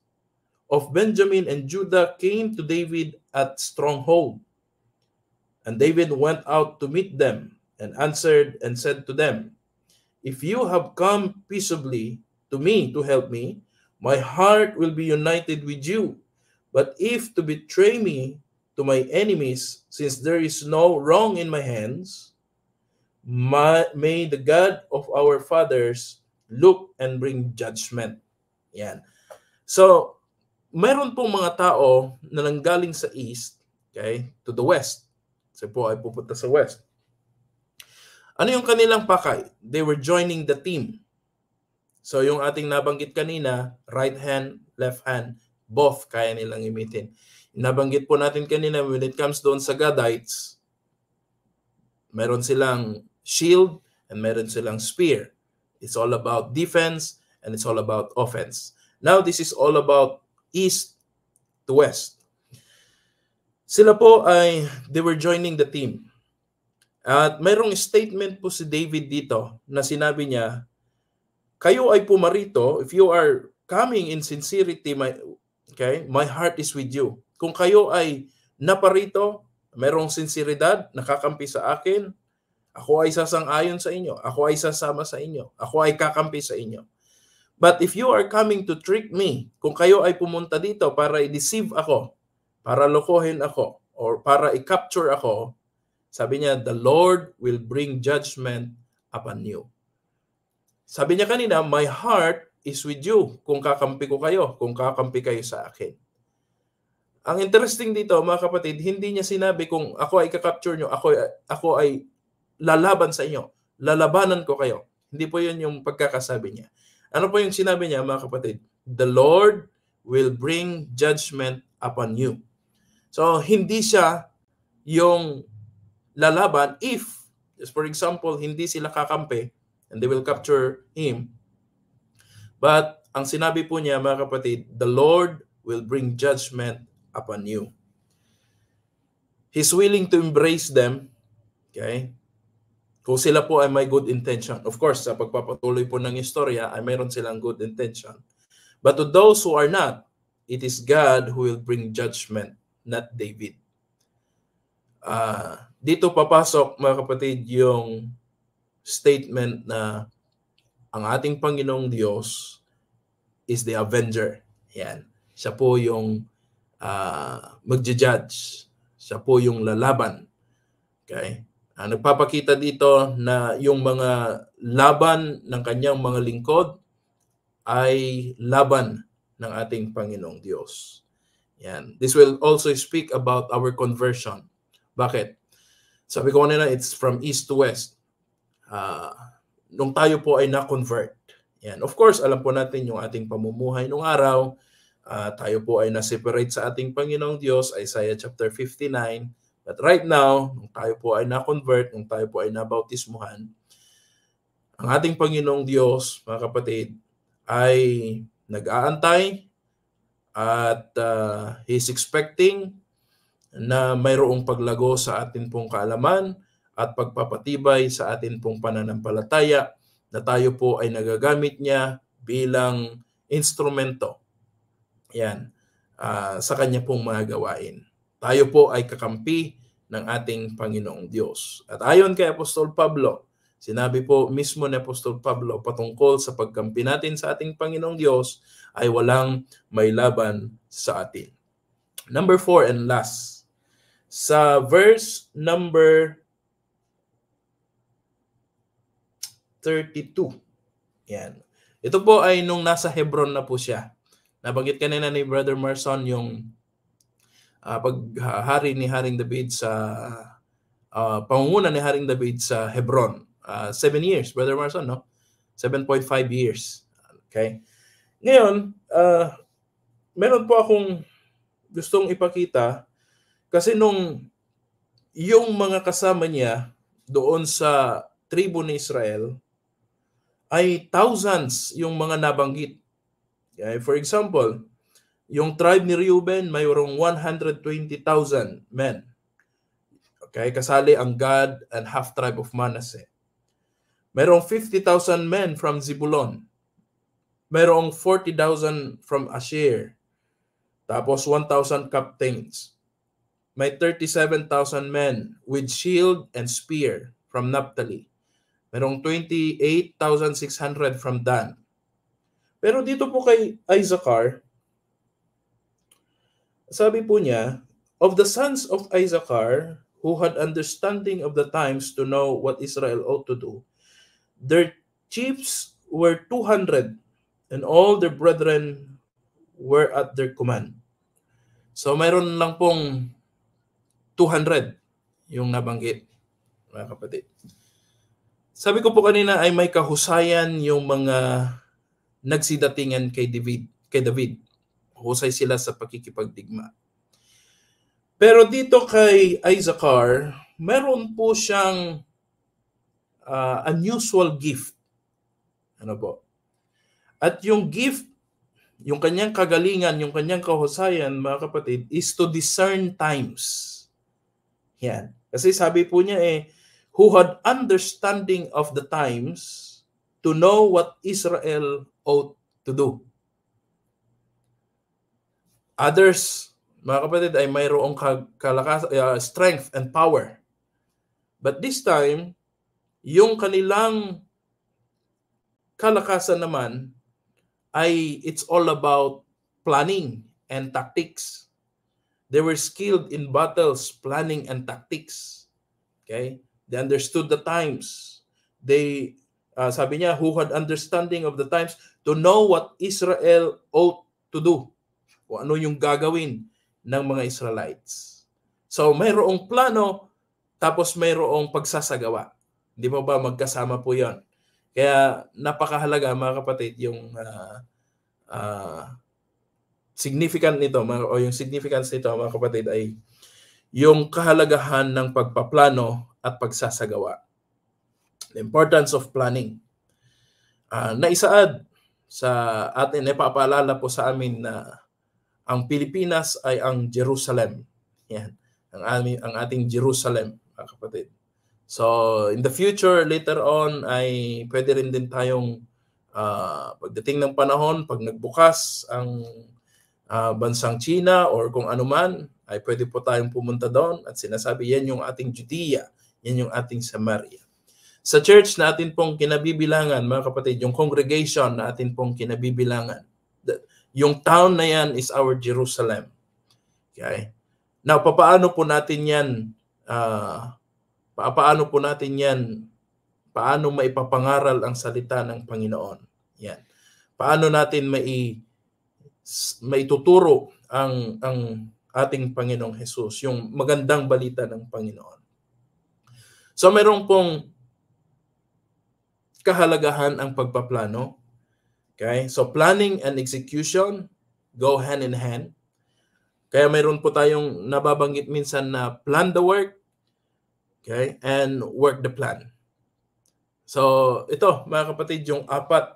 of Benjamin and Judah came to David at stronghold. And David went out to meet them and answered and said to them, If you have come peaceably to me to help me, my heart will be united with you. But if to betray me to my enemies, since there is no wrong in my hands, may the God of our fathers look and bring judgment. Yan. So, meron pong mga tao na nanggaling sa east, okay, to the west. Kasi po ay pupunta sa west. Ano yung kanilang pakay? They were joining the team. So yung ating nabanggit kanina, right hand, left hand, both kaya nilang imitin. Nabanggit po natin kanina when it comes doon sa Gadites, meron silang shield and meron silang spear. It's all about defense and it's all about offense. Now this is all about east to west. Sila po ay they were joining the team. At mayroong statement po si David dito na sinabi niya, kayo ay pumarito if you are coming in sincerity my okay my heart is with you kung kayo ay naparito mayroong sinseridad nakakampi sa akin ako ay sasang-ayon sa inyo. Ako ay sasama sa inyo. Ako ay kakampi sa inyo. But if you are coming to trick me, kung kayo ay pumunta dito para i-deceive ako, para lokohin ako, or para i-capture ako, sabi niya, the Lord will bring judgment upon you. Sabi niya kanina, my heart is with you kung kakampi ko kayo, kung kakampi kayo sa akin. Ang interesting dito, mga kapatid, hindi niya sinabi kung ako ay kakapture nyo, ako, ako ay lalaban sa inyo. Lalabanan ko kayo. Hindi po yun yung pagkakasabi niya. Ano po yung sinabi niya mga kapatid? The Lord will bring judgment upon you. So hindi siya yung lalaban if, just for example, hindi sila kakampi and they will capture him. But ang sinabi po niya mga kapatid, the Lord will bring judgment upon you. He's willing to embrace them. Okay? Kung sila po ay may good intention. Of course, sa pagpapatuloy po ng istorya ay mayroon silang good intention. But to those who are not, it is God who will bring judgment, not David. Uh, dito papasok mga kapatid yung statement na ang ating Panginoong Diyos is the avenger. Yan. Siya po yung uh, magja-judge. Siya po yung lalaban. Okay? Uh, nagpapakita dito na yung mga laban ng kanyang mga lingkod ay laban ng ating Panginoong Diyos. Yan. This will also speak about our conversion. Bakit? Sabi ko na it's from east to west. Uh, nung tayo po ay na-convert. Yan. Of course, alam po natin yung ating pamumuhay nung araw. Uh, tayo po ay na-separate sa ating Panginoong Diyos. Isaiah chapter 59 But right now, nung tayo po ay na-convert, nung tayo po ay nabautismuhan, ang ating Panginoong Diyos, mga kapatid, ay nag-aantay at uh, He's expecting na mayroong paglago sa atin pong kaalaman at pagpapatibay sa atin pong pananampalataya na tayo po ay nagagamit niya bilang instrumento. Yan, uh, sa kanya pong mga gawain. Tayo po ay kakampi ng ating Panginoong Diyos. At ayon kay Apostol Pablo, sinabi po mismo ni Apostol Pablo patungkol sa pagkampi natin sa ating Panginoong Diyos ay walang may laban sa atin. Number four and last, sa verse number 32. Yan. Ito po ay nung nasa Hebron na po siya. Nabanggit kanina ni Brother Marson yung uh, ah, paghari ni Haring David sa uh, pangunguna ni Haring David sa Hebron. Uh, seven years, Brother Marson, no? 7.5 years. Okay? Ngayon, uh, meron po akong gustong ipakita kasi nung yung mga kasama niya doon sa tribu ni Israel ay thousands yung mga nabanggit. Okay? For example, yung tribe ni Reuben, mayroong 120,000 men. Okay, kasali ang God and half tribe of Manasseh. Mayroong 50,000 men from Zebulon. Mayroong 40,000 from Asher. Tapos 1,000 captains. May 37,000 men with shield and spear from Naphtali. Mayroong 28,600 from Dan. Pero dito po kay Isaacar, sabi po niya, of the sons of Isaacar, who had understanding of the times to know what Israel ought to do, their chiefs were 200 and all their brethren were at their command. So mayroon lang pong 200 yung nabanggit, mga kapatid. Sabi ko po kanina ay may kahusayan yung mga nagsidatingan kay David, kay David. Husay sila sa pakikipagdigma. Pero dito kay Isaacar, meron po siyang uh, unusual gift. Ano po? At yung gift, yung kanyang kagalingan, yung kanyang kahusayan, mga kapatid, is to discern times. Yan. Kasi sabi po niya eh, who had understanding of the times to know what Israel ought to do. Others, mga kapatid, ay mayroong kalakas, uh, strength and power. But this time, yung kanilang kalakasan naman ay it's all about planning and tactics. They were skilled in battles, planning and tactics. Okay? They understood the times. They uh, sabi niya who had understanding of the times to know what Israel ought to do kung ano yung gagawin ng mga Israelites. So mayroong plano tapos mayroong pagsasagawa. Hindi mo ba magkasama po yon? Kaya napakahalaga mga kapatid yung uh, uh, significant nito o yung significance nito mga kapatid ay yung kahalagahan ng pagpaplano at pagsasagawa. The importance of planning. Uh, ah, naisaad sa atin, ipapaalala po sa amin na ang Pilipinas ay ang Jerusalem. Yan. Ang, aming, ang ating Jerusalem, mga kapatid. So, in the future, later on, ay pwede rin din tayong uh, pagdating ng panahon, pag nagbukas ang uh, bansang China or kung ano man, ay pwede po tayong pumunta doon at sinasabi yan yung ating Judea, yan yung ating Samaria. Sa church natin pong kinabibilangan, mga kapatid, yung congregation natin pong kinabibilangan yung town na yan is our Jerusalem. Okay? Now, paano po natin yan, uh, paano po natin yan, paano maipapangaral ang salita ng Panginoon? Yan. Paano natin mai, maituturo ang, ang ating Panginoong Hesus, yung magandang balita ng Panginoon. So mayroon pong kahalagahan ang pagpaplano, Okay? So planning and execution go hand in hand. Kaya mayroon po tayong nababanggit minsan na plan the work okay, and work the plan. So ito mga kapatid, yung apat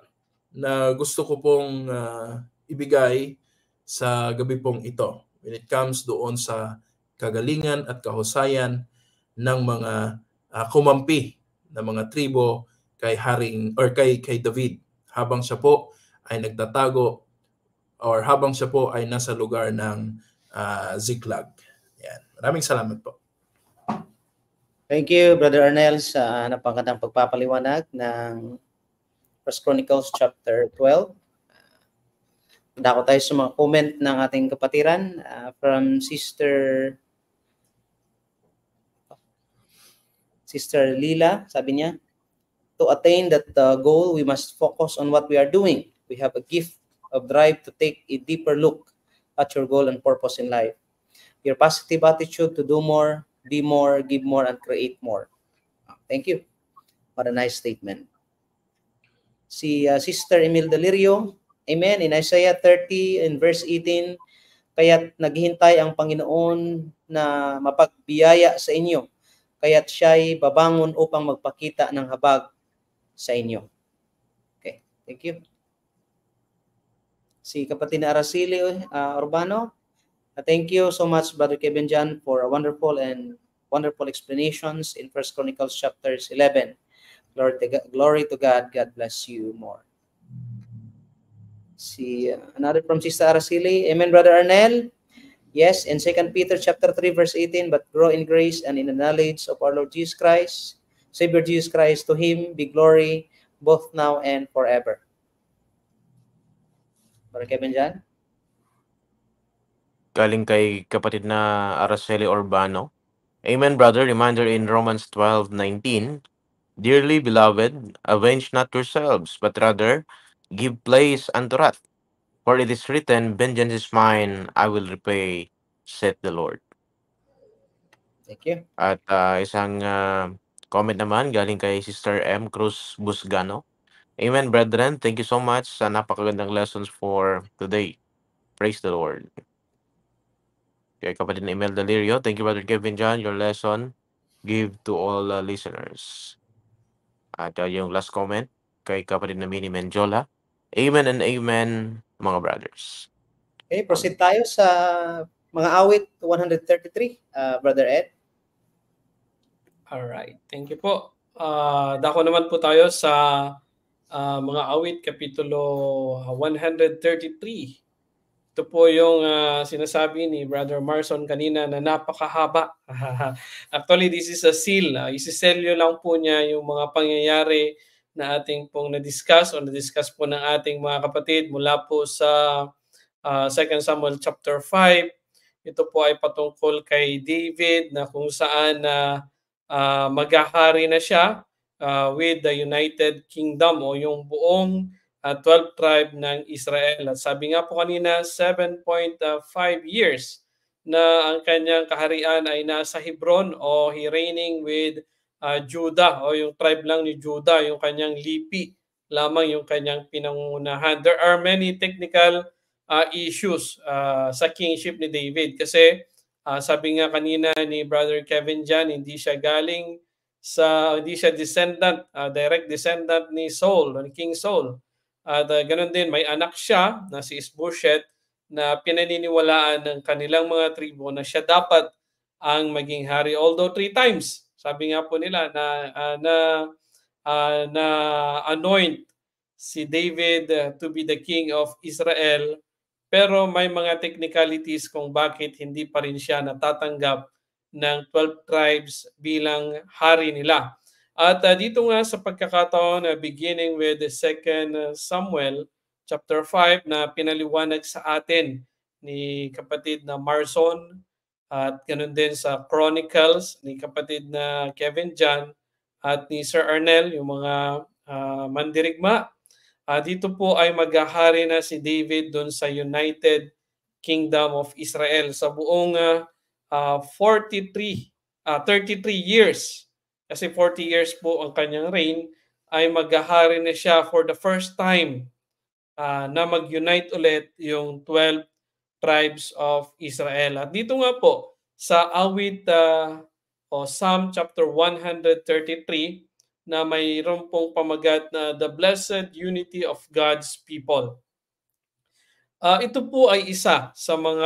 na gusto ko pong uh, ibigay sa gabi pong ito when it comes doon sa kagalingan at kahusayan ng mga uh, kumampi ng mga tribo kay Haring or kay kay David habang siya po ay nagtatago or habang siya po ay nasa lugar ng uh, Ziklag. Yan. Maraming salamat po. Thank you, Brother Arnel, sa napakatang pagpapaliwanag ng 1 Chronicles chapter 12. Dako tayo sa mga comment ng ating kapatiran uh, from Sister Sister Lila, sabi niya, to attain that uh, goal, we must focus on what we are doing we have a gift of drive to take a deeper look at your goal and purpose in life. Your positive attitude to do more, be more, give more, and create more. Thank you. What a nice statement. Si uh, Sister Emil Delirio, Amen. In Isaiah 30 in verse 18, kaya't naghihintay ang Panginoon na mapagbiyaya sa inyo, kaya't siya'y babangon upang magpakita ng habag sa inyo. Okay, thank you si kapatid na Araceli uh, Urbano. Uh, thank you so much, Brother Kevin Jan, for a wonderful and wonderful explanations in First Chronicles chapters 11. Glory to God. Glory to God. God bless you more. Si uh, another from Sister Araceli. Amen, Brother Arnel. Yes, in Second Peter chapter 3, verse 18, but grow in grace and in the knowledge of our Lord Jesus Christ, Savior Jesus Christ, to him be glory both now and forever. Para Kevin Jan? Galing kay kapatid na Araceli Urbano. Amen, brother. Reminder in Romans 12:19, Dearly beloved, avenge not yourselves, but rather give place unto wrath. For it is written, Vengeance is mine, I will repay, saith the Lord. Thank you. At uh, isang uh, comment naman galing kay Sister M. Cruz Busgano. Amen, brethren. Thank you so much sa napakagandang lessons for today. Praise the Lord. Okay, kapatid na Emel Delirio, thank you, Brother Kevin John, your lesson. Give to all uh, listeners. At uh, yung last comment, kay kapatid na Mini Menjola. Amen and amen, mga brothers. Okay, proceed tayo sa mga awit 133, uh, Brother Ed. All right. Thank you po. Uh, dako naman po tayo sa uh, mga awit, Kapitulo 133. Ah, Ito po yung uh, sinasabi ni Brother Marson kanina na napakahaba. Actually, this is a seal. Uh, isiselyo lang po niya yung mga pangyayari na ating pong na-discuss o na-discuss po ng ating mga kapatid mula po sa uh, 2 Samuel chapter 5. Ito po ay patungkol kay David na kung saan na uh, uh, maghahari na siya uh, with the United Kingdom o yung buong uh, 12 tribe ng Israel. At sabi nga po kanina, 7.5 uh, years na ang kanyang kaharian ay nasa Hebron o he reigning with uh, Judah o yung tribe lang ni Judah, yung kanyang lipi lamang yung kanyang pinangunahan. There are many technical uh, issues uh, sa kingship ni David kasi uh, sabi nga kanina ni Brother Kevin Jan, hindi siya galing sa hindi siya descendant, uh, direct descendant ni Saul, ni King Saul. At uh, ganun din, may anak siya na si Isboshet na pinaniniwalaan ng kanilang mga tribo na siya dapat ang maging hari. Although three times, sabi nga po nila na uh, na uh, na anoint si David to be the king of Israel pero may mga technicalities kung bakit hindi pa rin siya natatanggap ng 12 tribes bilang hari nila. At uh, dito nga sa pagkakataon uh, beginning with the second ah, Samuel chapter 5 na pinaliwanag sa atin ni kapatid na Marson at ganun din sa Chronicles ni kapatid na Kevin John at ni Sir Arnel yung mga uh, mandirigma. Uh, dito po ay maghahari na si David doon sa United Kingdom of Israel sa buong uh, uh, 43 uh, 33 years kasi 40 years po ang kanyang reign ay maghahari na siya for the first time uh, na mag-unite ulit yung 12 tribes of Israel. At dito nga po sa awit uh, o Psalm chapter 133 na mayroon pong pamagat na the blessed unity of God's people. Uh, ito po ay isa sa mga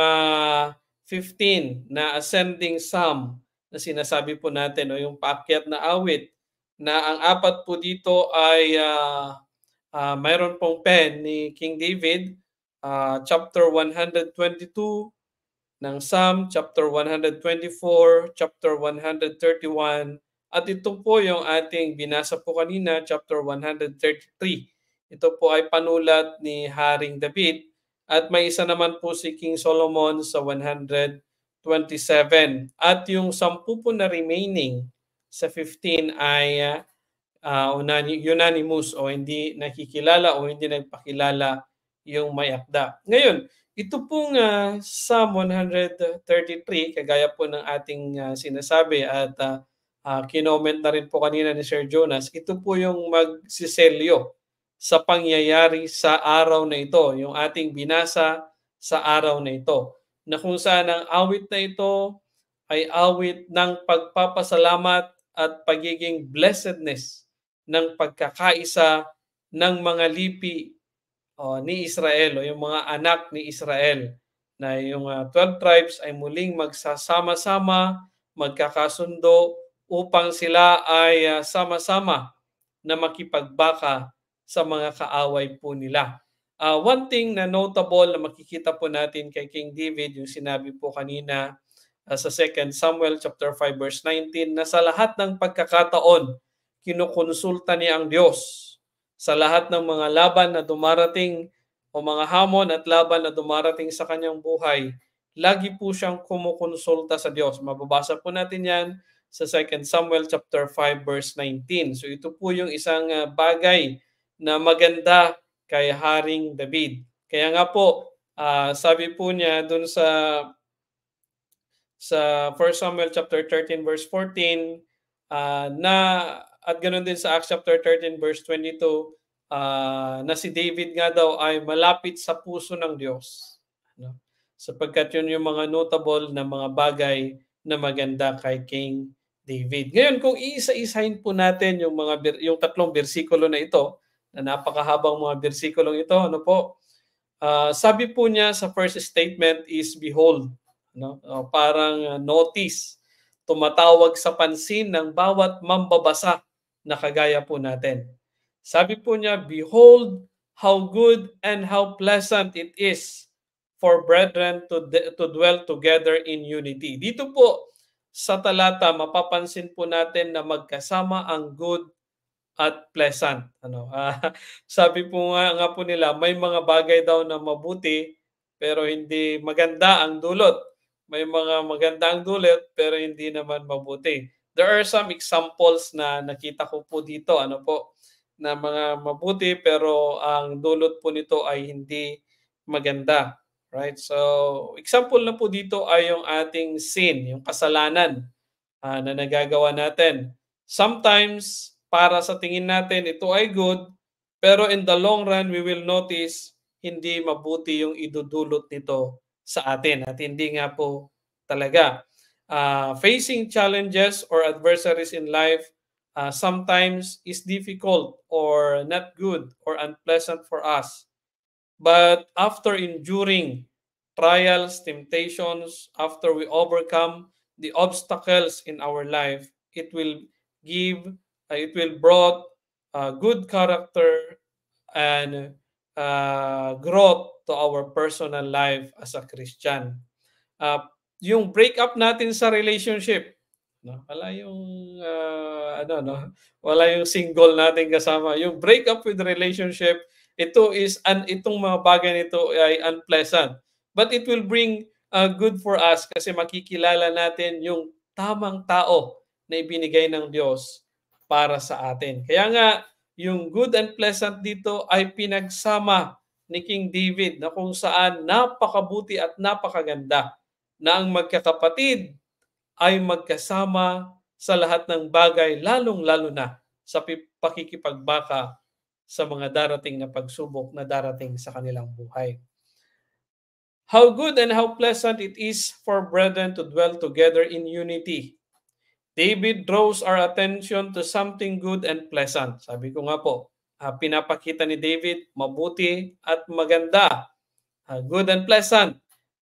15 na ascending psalm na sinasabi po natin o yung paakyat na awit na ang apat po dito ay uh, uh, mayroon pong pen ni King David uh, chapter 122 ng Psalm chapter 124 chapter 131 at ito po yung ating binasa po kanina chapter 133 ito po ay panulat ni Haring David at may isa naman po si King Solomon sa 127. At yung 10 po na remaining sa 15 ay uh, unanimous o hindi nakikilala o hindi nagpakilala yung may akda. Ngayon, ito pong uh, Psalm 133, kagaya po ng ating uh, sinasabi at uh, uh, kinoment na rin po kanina ni Sir Jonas, ito po yung magsiselyo sa pangyayari sa araw na ito, yung ating binasa sa araw na ito, na kung saan ang awit na ito ay awit ng pagpapasalamat at pagiging blessedness ng pagkakaisa ng mga lipi oh, ni Israel o yung mga anak ni Israel na yung uh, ah, 12 tribes ay muling magsasama-sama, magkakasundo upang sila ay uh, sama-sama na makipagbaka sa mga kaaway po nila. Uh, one thing na notable na makikita po natin kay King David, yung sinabi po kanina uh, sa 2 Samuel chapter 5 verse 19 na sa lahat ng pagkakataon kinukonsulta niya ang Diyos sa lahat ng mga laban na dumarating o mga hamon at laban na dumarating sa kanyang buhay. Lagi po siyang kumukonsulta sa Diyos. Mababasa po natin 'yan sa 2 Samuel chapter 5 verse 19. So ito po yung isang ah, bagay na maganda kay Haring David. Kaya nga po, uh, sabi po niya dun sa sa 1 Samuel chapter 13 verse 14 uh, ah, na at ganoon din sa Acts chapter 13 verse 22 uh, ah, na si David nga daw ay malapit sa puso ng Diyos. No? Sapagkat yun yung mga notable na mga bagay na maganda kay King David. Ngayon kung iisa-isahin po natin yung mga yung tatlong bersikulo na ito, na napakahabang mga bersikulong ito. Ano po? Uh, sabi po niya sa first statement is behold, no? Uh, ah, parang ah, notice, tumatawag sa pansin ng bawat mambabasa na kagaya po natin. Sabi po niya, behold how good and how pleasant it is for brethren to, to dwell together in unity. Dito po sa talata, mapapansin po natin na magkasama ang good at pleasant. Ano, uh, sabi po nga, nga po nila, may mga bagay daw na mabuti pero hindi maganda ang dulot. May mga maganda ang dulot pero hindi naman mabuti. There are some examples na nakita ko po dito, ano po, na mga mabuti pero ang dulot po nito ay hindi maganda. Right? So, example na po dito ay yung ating sin, yung kasalanan uh, na nagagawa natin. Sometimes para sa tingin natin ito ay good, pero in the long run, we will notice hindi mabuti yung idudulot nito sa atin at hindi nga po talaga. Uh, facing challenges or adversaries in life uh, sometimes is difficult or not good or unpleasant for us. But after enduring trials, temptations, after we overcome the obstacles in our life, it will give Uh, it will brought uh, good character and uh, growth to our personal life as a Christian. Uh, yung break up natin sa relationship, no? wala yung uh, ano no, wala yung single natin kasama. Yung break up with relationship, ito is an itong mga bagay nito ay unpleasant. But it will bring uh, good for us kasi makikilala natin yung tamang tao na ibinigay ng Diyos para sa atin. Kaya nga, yung good and pleasant dito ay pinagsama ni King David na kung saan napakabuti at napakaganda na ang magkakapatid ay magkasama sa lahat ng bagay, lalong-lalo na sa pakikipagbaka sa mga darating na pagsubok na darating sa kanilang buhay. How good and how pleasant it is for brethren to dwell together in unity David draws our attention to something good and pleasant. Sabi ko nga po, uh, pinapakita ni David mabuti at maganda. Uh, good and pleasant.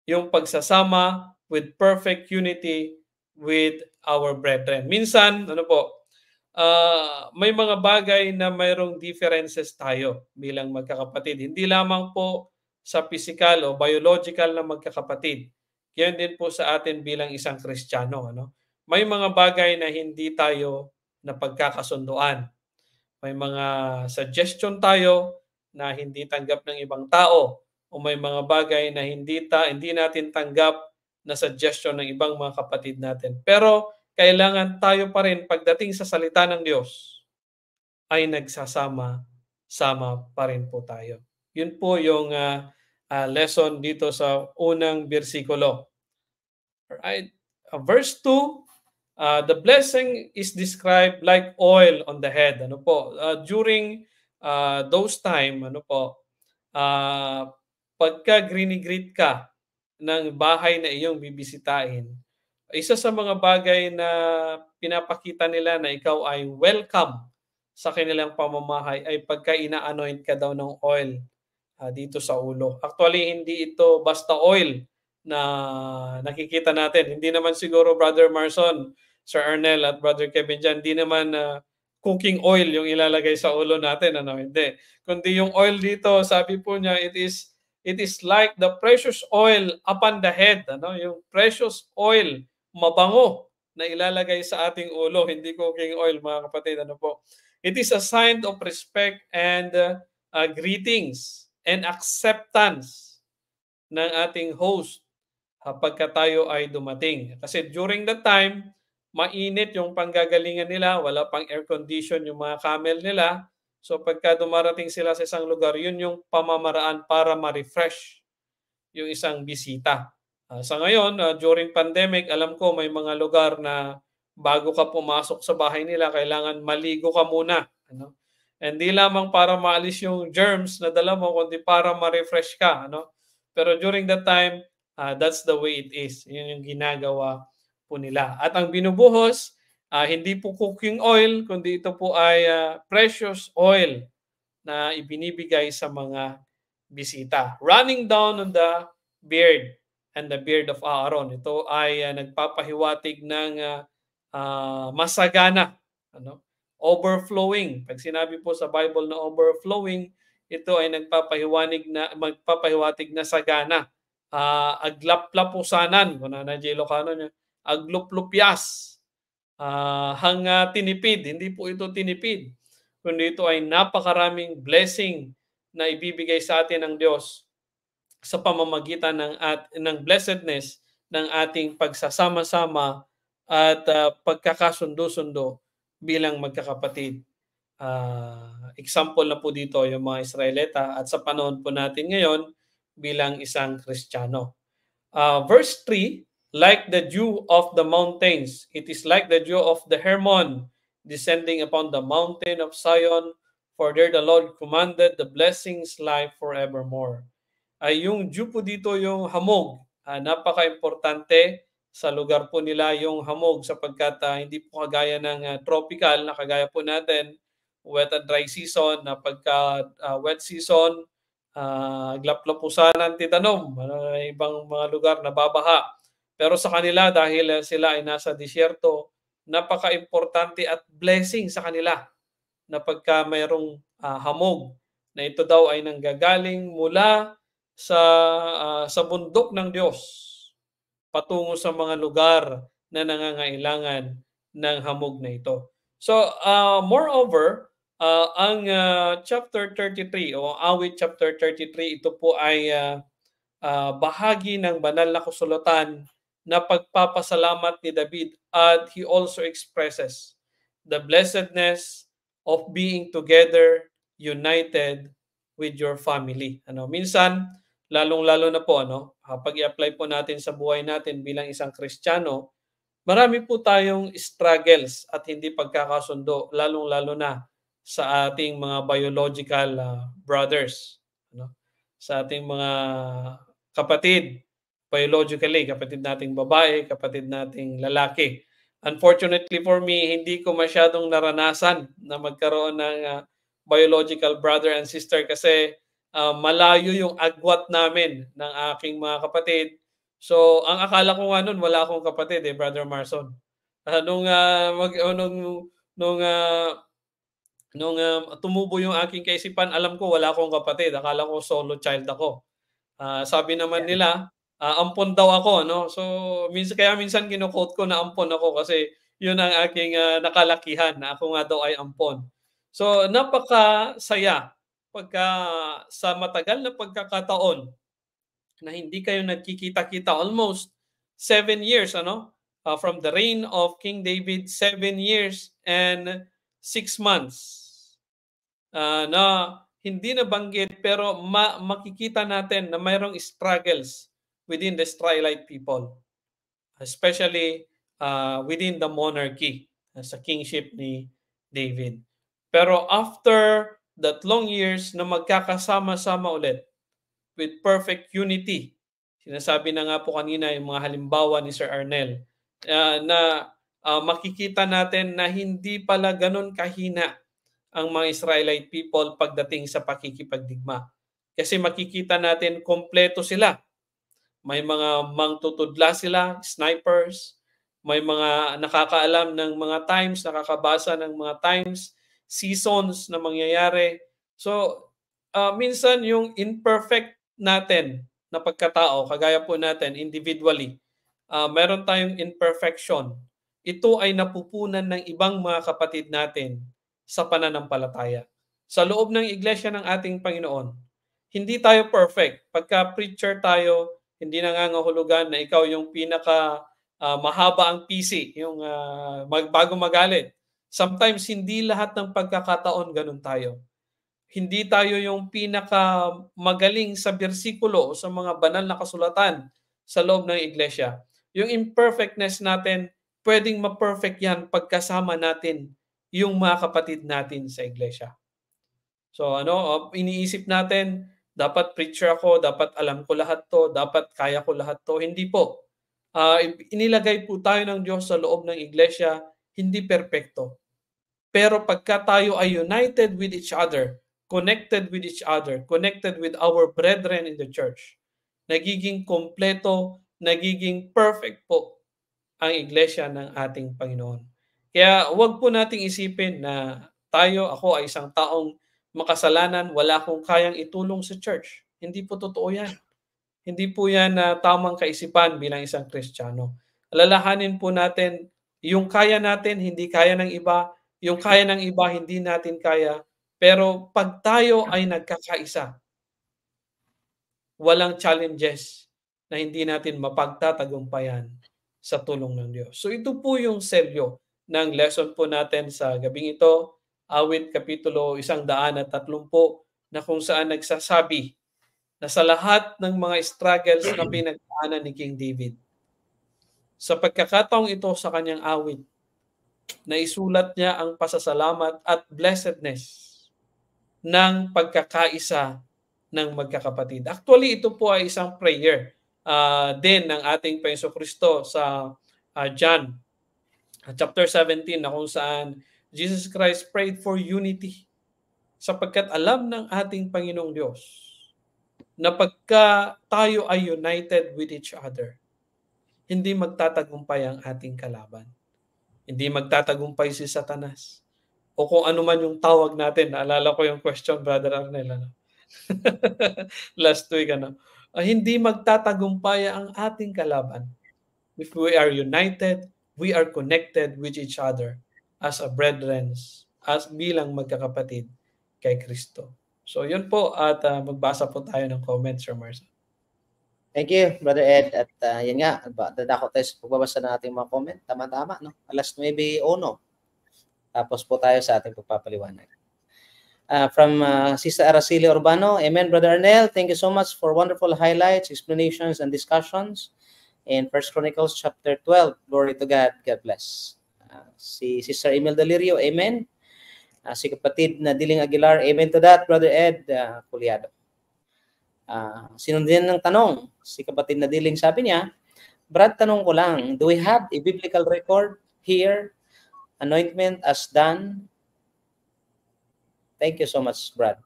Yung pagsasama with perfect unity with our brethren. Minsan, ano po, uh, may mga bagay na mayroong differences tayo bilang magkakapatid. Hindi lamang po sa physical o biological na magkakapatid. Yan din po sa atin bilang isang Kristiyano. Ano? may mga bagay na hindi tayo na pagkakasunduan. May mga suggestion tayo na hindi tanggap ng ibang tao o may mga bagay na hindi ta hindi natin tanggap na suggestion ng ibang mga kapatid natin. Pero kailangan tayo pa rin pagdating sa salita ng Diyos ay nagsasama-sama pa rin po tayo. Yun po yung uh, uh, lesson dito sa unang bersikulo. Alright? Uh, verse 2, Uh, the blessing is described like oil on the head. Ano po? Uh, during uh, those time, ano po, uh, pagka grinigreet ka ng bahay na iyong bibisitahin, isa sa mga bagay na pinapakita nila na ikaw ay welcome sa kanilang pamamahay ay pagka ina-anoint ka daw ng oil uh, dito sa ulo. Actually, hindi ito basta oil na nakikita natin. Hindi naman siguro, Brother Marson, Sir Arnel at Brother Kevin dyan, hindi naman uh, cooking oil yung ilalagay sa ulo natin, ano, hindi. Kundi yung oil dito, sabi po niya, it is it is like the precious oil upon the head, ano, yung precious oil, mabango na ilalagay sa ating ulo, hindi cooking oil, mga kapatid, ano po. It is a sign of respect and uh, uh, greetings and acceptance ng ating host kapag tayo ay dumating. Kasi during the time, mainit yung panggagalingan nila, wala pang air condition yung mga camel nila. So pagka dumarating sila sa isang lugar, yun yung pamamaraan para ma-refresh yung isang bisita. Uh, sa ngayon, uh, during pandemic, alam ko may mga lugar na bago ka pumasok sa bahay nila, kailangan maligo ka muna. Ano? Hindi di lamang para maalis yung germs na dala mo, kundi para ma-refresh ka. Ano? Pero during that time, uh, that's the way it is. Yun yung ginagawa po nila. At ang binubuhos, uh, hindi po cooking oil, kundi ito po ay uh, precious oil na ibinibigay sa mga bisita. Running down on the beard and the beard of Aaron. Ito ay uh, nagpapahiwatig ng uh, uh, masagana, ano? overflowing. Pag sinabi po sa Bible na overflowing, ito ay nagpapahiwanig na magpapahiwatig na sagana. Uh, aglaplapusanan, kung na na J. Locano niya, agluplupyas, uh, ah, hanga tinipid. Hindi po ito tinipid, kundi ito ay napakaraming blessing na ibibigay sa atin ng Diyos sa pamamagitan ng at ng blessedness ng ating pagsasama-sama at uh, pagkakasundo-sundo bilang magkakapatid. Uh, example na po dito yung mga Israelita at sa panahon po natin ngayon bilang isang Kristiyano. Uh, verse 3 like the dew of the mountains. It is like the dew of the Hermon descending upon the mountain of Zion, for there the Lord commanded the blessings life forevermore. Ay yung dew po dito yung hamog. Ah, napaka-importante sa lugar po nila yung hamog sapagkat ah, hindi po kagaya ng ah, tropical na kagaya po natin wet and dry season na pagka ah, wet season ah, glap-lapusan ang titanom. Ah, ibang mga lugar nababaha pero sa kanila, dahil sila ay nasa disyerto, napaka-importante at blessing sa kanila na pagka mayroong uh, hamog na ito daw ay nanggagaling mula sa uh, sa bundok ng Diyos patungo sa mga lugar na nangangailangan ng hamog na ito. So, uh, moreover, uh, ang uh, chapter 33 o awit chapter 33, ito po ay uh, uh, bahagi ng banal na kusulatan na pagpapasalamat ni David at he also expresses the blessedness of being together, united with your family. Ano, minsan, lalong-lalo na po, ano, pag i-apply po natin sa buhay natin bilang isang Kristiyano, marami po tayong struggles at hindi pagkakasundo, lalong-lalo na sa ating mga biological uh, brothers, ano, sa ating mga kapatid, biologically, eh, kapatid nating babae, kapatid nating lalaki. Unfortunately for me, hindi ko masyadong naranasan na magkaroon ng uh, biological brother and sister kasi uh, malayo yung agwat namin ng aking mga kapatid. So, ang akala ko nga nun, wala akong kapatid eh, Brother Marson. Uh, nung, uh, mag, uh, nung, nung, uh, nung uh, tumubo yung aking kaisipan, alam ko wala akong kapatid. Akala ko solo child ako. Uh, sabi naman nila, uh, ampon daw ako, no? So, minsan, kaya minsan kinu-quote ko na ampon ako kasi yun ang aking uh, nakalakihan na ako nga daw ay ampon. So, napakasaya pagka sa matagal na pagkakataon na hindi kayo nagkikita-kita almost seven years, ano? Uh, from the reign of King David, seven years and six months uh, na hindi nabanggit pero ma- makikita natin na mayroong struggles within the Strilite people, especially uh, within the monarchy, uh, sa kingship ni David. Pero after that long years na magkakasama-sama ulit with perfect unity, sinasabi na nga po kanina yung mga halimbawa ni Sir Arnel, uh, na uh, makikita natin na hindi pala ganun kahina ang mga Israelite people pagdating sa pakikipagdigma. Kasi makikita natin kompleto sila may mga mangtutudla sila, snipers, may mga nakakaalam ng mga times, nakakabasa ng mga times, seasons na mangyayari. So, uh, minsan yung imperfect natin na pagkatao, kagaya po natin individually, uh, meron tayong imperfection. Ito ay napupunan ng ibang mga kapatid natin sa pananampalataya. Sa loob ng iglesia ng ating Panginoon, hindi tayo perfect. Pagka preacher tayo, hindi nangangahulugan na ikaw yung pinaka uh, mahaba ang PC, yung uh, mag, bago magalit. Sometimes hindi lahat ng pagkakataon ganun tayo. Hindi tayo yung pinaka magaling sa bersikulo o sa mga banal na kasulatan sa loob ng iglesia. Yung imperfectness natin, pwedeng ma-perfect yan pagkasama natin yung mga kapatid natin sa iglesia. So ano, oh, iniisip natin, dapat preacher ako, dapat alam ko lahat to, dapat kaya ko lahat to. Hindi po. Uh, inilagay po tayo ng Diyos sa loob ng iglesia, hindi perpekto. Pero pagka tayo ay united with each other, connected with each other, connected with our brethren in the church, nagiging kompleto, nagiging perfect po ang iglesia ng ating Panginoon. Kaya wag po nating isipin na tayo, ako ay isang taong makasalanan, wala akong kayang itulong sa church. Hindi po totoo yan. Hindi po yan uh, tamang kaisipan bilang isang Kristiyano. Alalahanin po natin, yung kaya natin, hindi kaya ng iba. Yung kaya ng iba, hindi natin kaya. Pero pag tayo ay nagkakaisa, walang challenges na hindi natin mapagtatagumpayan sa tulong ng Diyos. So ito po yung selyo ng lesson po natin sa gabing ito awit kapitulo isang daan at tatlumpo na kung saan nagsasabi na sa lahat ng mga struggles na pinagdaanan ni King David, sa pagkakataong ito sa kanyang awit, na isulat niya ang pasasalamat at blessedness ng pagkakaisa ng magkakapatid. Actually, ito po ay isang prayer uh, din ng ating Panginoon Kristo sa uh, John ah, chapter 17 na kung saan Jesus Christ prayed for unity sapagkat alam ng ating Panginoong Diyos na pagka tayo ay united with each other, hindi magtatagumpay ang ating kalaban. Hindi magtatagumpay si Satanas. O kung ano man yung tawag natin. Naalala ko yung question, Brother Arnel. Ano? Last week, ano? Uh, hindi magtatagumpay ang ating kalaban. If we are united, we are connected with each other as a brethren, as bilang magkakapatid kay Kristo. So yun po at uh, magbasa po tayo ng comments, from Marcel. Thank you, Brother Ed. At uh, ah, yan nga, dadako tayo sa pagbabasa ng ating mga comment. Tama-tama, no? Alas 9.00. Tapos po tayo sa ating pagpapaliwanag. Uh, from uh, Sister Araceli Urbano, Amen, Brother Arnel. Thank you so much for wonderful highlights, explanations, and discussions in First Chronicles chapter 12. Glory to God. God bless. Uh, si Sister Emil Delirio, amen. Uh, si kapatid na Diling Aguilar, amen to that, Brother Ed uh, ah, Culiado. Uh, sinundan ng tanong, si kapatid na Diling sabi niya, Brad, tanong ko lang, do we have a biblical record here? Anointment as done? Thank you so much, Brad.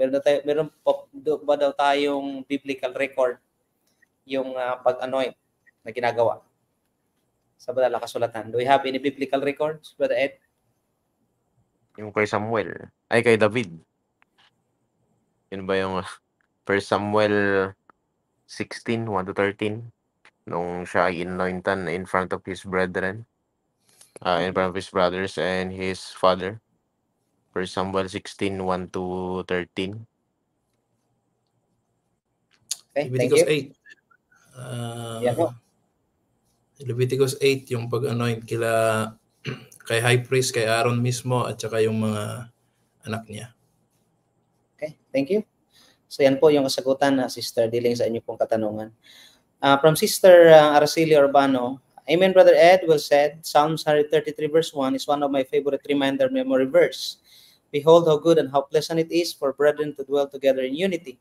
Meron, tayo, meron po, ba daw tayong biblical record yung uh, pag-anoint na ginagawa? sa Batala Kasulatan. Do we have any biblical records, Brother Ed? Yung kay Samuel. Ay, kay David. Yun ba yung uh, First Samuel 16, 1 to 13? Nung siya ay inlointan in front of his brethren. Uh, in front of his brothers and his father. First Samuel 16, 1 to 13. Okay, thank you. 8. Uh, yeah, po. Leviticus 8, yung pag-anoint kila kay high priest, kay Aaron mismo at saka yung mga anak niya. Okay, thank you. So yan po yung kasagutan na Sister dealing sa inyo pong katanungan. Uh, from Sister uh, Araceli Urbano, Amen, Brother Ed well said, Psalm 133 verse 1 is one of my favorite reminder memory verse. Behold how good and how pleasant it is for brethren to dwell together in unity.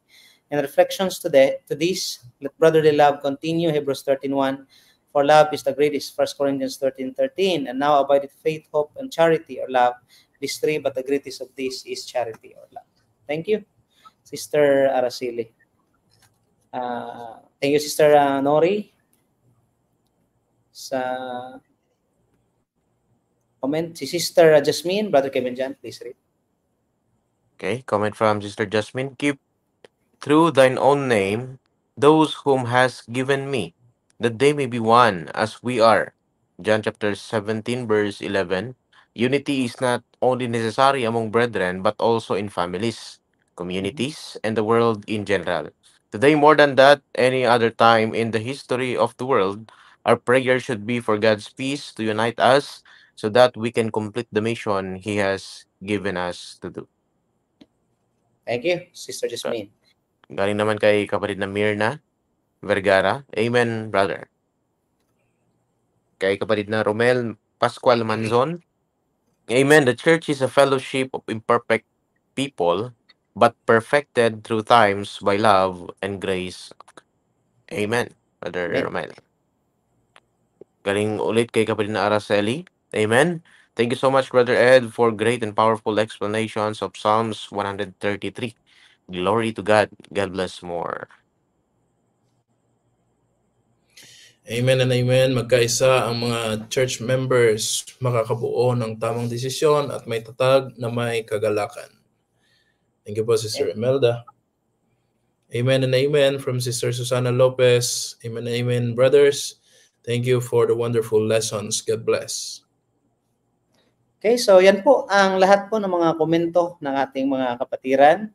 And reflections today, to this, let brotherly love continue, Hebrews 13.1, For love is the greatest, 1 Corinthians 13, 13. And now abideth faith, hope, and charity or love. These three, but the greatest of these is charity or love. Thank you, Sister Araceli. Uh, thank you, Sister uh, Nori, sa comment. Si Sister Jasmine, Brother Kevin Jan, please read. Okay, comment from Sister Jasmine. Keep through thine own name those whom has given me that they may be one as we are. John chapter 17 verse 11. Unity is not only necessary among brethren but also in families, communities, and the world in general. Today more than that any other time in the history of the world, our prayer should be for God's peace to unite us so that we can complete the mission he has given us to do. Thank you, Sister Jasmine. Galing naman kay kapatid na Mirna. Vergara. Amen, brother. Kay kapatid na Romel Pascual Manzon. Amen. The church is a fellowship of imperfect people, but perfected through times by love and grace. Amen, brother Amen. Romel. Galing ulit kay kapatid na Araceli. Amen. Thank you so much, Brother Ed, for great and powerful explanations of Psalms 133. Glory to God. God bless more. Amen and amen. Magkaisa ang mga church members makakabuo ng tamang desisyon at may tatag na may kagalakan. Thank you po, Sister Imelda. Amen and amen from Sister Susana Lopez. Amen and amen, brothers. Thank you for the wonderful lessons. God bless. Okay, so yan po ang lahat po ng mga komento ng ating mga kapatiran.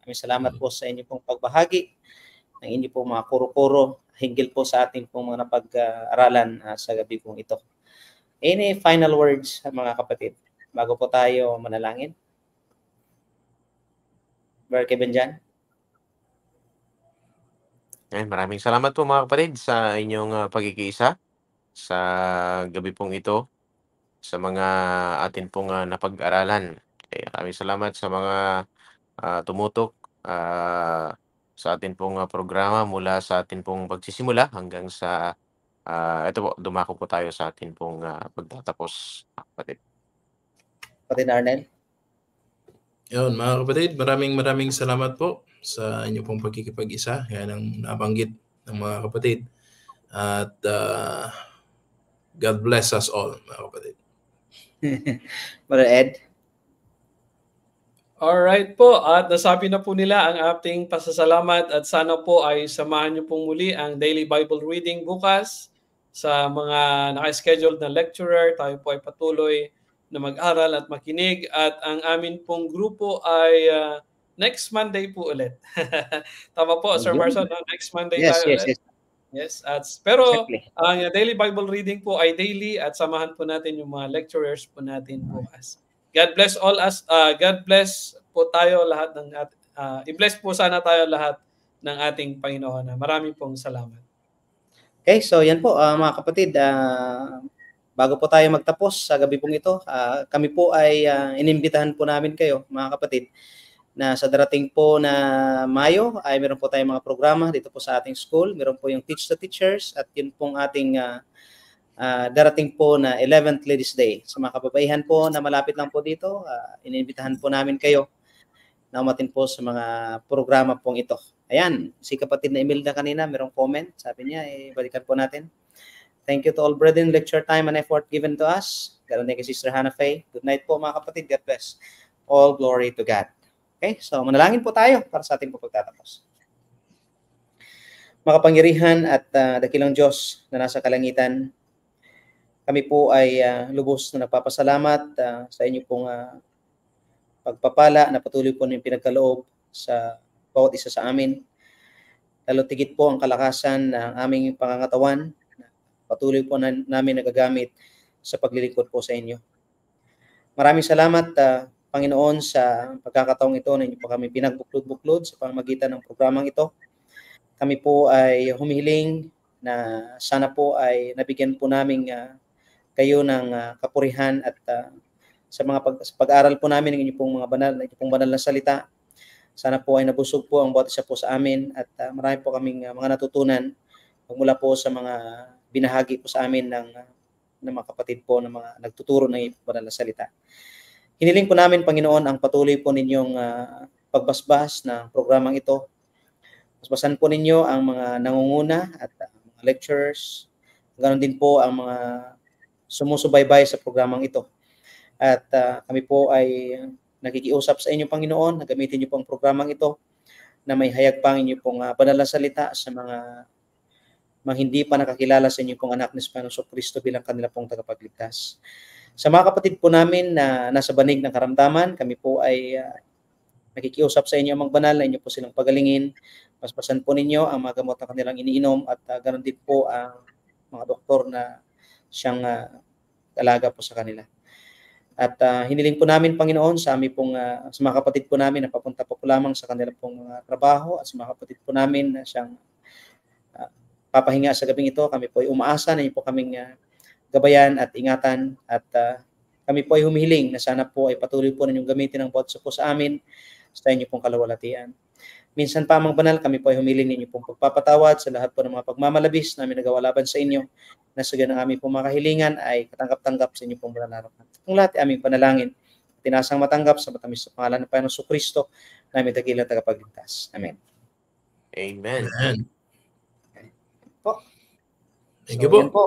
Maraming salamat po sa inyo pong pagbahagi ng inyo pong mga kuro-kuro hinggil po sa ating pong mga napag-aralan uh, sa gabi pong ito. Any final words ah, mga kapatid bago po tayo manalangin? Brother Benjan? Jan? maraming salamat po mga kapatid sa inyong uh, ah, pagkikiisa sa gabi pong ito sa mga atin pong uh, napag-aralan. Eh, maraming salamat sa mga uh, tumutok uh, sa atin pong uh, programa mula sa atin pong pagsisimula hanggang sa uh, ah, ito po, dumako po tayo sa atin pong uh, pagtatapos, kapatid. Kapatid Arnel? Yun, mga kapatid, maraming maraming salamat po sa inyo pong pagkikipag-isa. Yan ang nabanggit ng mga kapatid. At uh, God bless us all, mga kapatid. Brother Ed? Alright po, at nasabi na po nila ang ating pasasalamat at sana po ay samahan niyo pong muli ang Daily Bible Reading bukas sa mga naka-scheduled na lecturer. Tayo po ay patuloy na mag-aral at makinig at ang amin pong grupo ay uh, next Monday po ulit. Tama po, Sir Marcel, no? next Monday yes, tayo yes, ulit. Yes, yes. At, pero exactly. ang Daily Bible Reading po ay daily at samahan po natin yung mga lecturers po natin bukas. Right. God bless all us. Uh, God bless po tayo lahat ng at, uh, i-bless po sana tayo lahat ng ating Panginoon. Maraming pong salamat. Okay, so yan po uh, mga kapatid. Uh, bago po tayo magtapos sa gabi pong ito, uh, kami po ay uh, inimbitahan po namin kayo mga kapatid na sa darating po na Mayo ay meron po tayong mga programa dito po sa ating school. Meron po yung Teach the Teachers at yun pong ating uh, uh, darating po na 11th Ladies Day. Sa mga kababaihan po na malapit lang po dito, uh, ah, iniimbitahan po namin kayo na umatin po sa mga programa pong ito. Ayan, si kapatid na Imelda kanina, merong comment. Sabi niya, eh, balikan po natin. Thank you to all brethren, lecture time and effort given to us. Ganun din kay Sister Hannah Faye. Good night po mga kapatid. God bless. All glory to God. Okay, so manalangin po tayo para sa ating pagtatapos. Makapangyarihan at uh, dakilang Diyos na nasa kalangitan, kami po ay uh, lubos na nagpapasalamat uh, sa inyo pong uh, pagpapala na patuloy po ng pinagkaloob sa bawat isa sa amin. Lalo tigit po ang kalakasan ng aming pangangatawan patuloy po na, namin nagagamit sa paglilingkod po sa inyo. Maraming salamat uh, Panginoon sa pagkakataong ito na inyo po kami pinagbuklod-buklod sa pamagitan ng programang ito. Kami po ay humihiling na sana po ay nabigyan po naming uh, kayo ng uh, kapurihan at uh, sa mga pag, sa pag-aral po namin ng inyong pong mga banal, na inyong banal na salita. Sana po ay nabusog po ang bawat isa po sa amin at uh, marami po kaming uh, mga natutunan mula po sa mga binahagi po sa amin ng, ng mga kapatid po ng mga nagtuturo ng banal na salita. Hiniling po namin, Panginoon, ang patuloy po ninyong uh, pagbasbas ng programang ito. Basbasan po ninyo ang mga nangunguna at uh, mga lecturers. Ganon din po ang mga sumusubaybay sa programang ito. At uh, kami po ay nakikiusap sa inyo, Panginoon, na gamitin niyo po ang programang ito na may hayag pang inyo pong uh, banal na salita sa mga mga hindi pa nakakilala sa inyo pong anak ni Espanoso Kristo bilang kanila pong tagapagligtas. Sa mga kapatid po namin na nasa banig ng karamdaman, kami po ay uh, nakikiusap sa inyo mga banal na inyo po silang pagalingin. Paspasan po ninyo ang mga gamot na kanilang iniinom at uh, ganoon din po ang mga doktor na siyang uh, alaga po sa kanila. At uh, hiniling po namin, Panginoon, sa aming pong, uh, sa mga kapatid po namin na papunta po, po lamang sa kanila pong mga uh, trabaho at sa mga kapatid po namin na siyang uh, papahinga sa gabing ito. Kami po ay umaasa na po kaming uh, gabayan at ingatan at uh, kami po ay humihiling na sana po ay patuloy po ninyong gamitin ang botso po sa amin sa inyo pong kalawalatian. Minsan pa mang banal, kami po ay humiling ninyo pong pagpapatawad sa lahat po ng mga pagmamalabis na nagawa laban sa inyo na sa ganang aming pong makahilingan ay katanggap-tanggap sa inyo pong mananarokan. Ang lahat ay aming panalangin. Tinasang matanggap sa matamis sa pangalan ng Panginoon Kristo namin dakilang tagapagligtas. Amen. Amen. Amen. Po. Thank you po. po.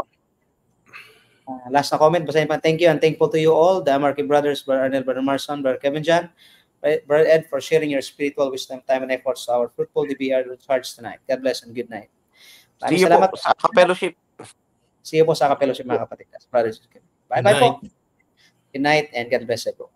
Uh, last na comment, basahin pa. Thank you and thankful to you all, the Amarki brothers, Brother Arnel, Brother Marson, Brother Kevin John, Brother Ed, for sharing your spiritual wisdom, time, and efforts to our fruitful DBR charge tonight. God bless and good night. Maraming See you salamat. po sa fellowship See you po sa fellowship mga kapatid. Brother Bye-bye po. Good night and God bless everyone.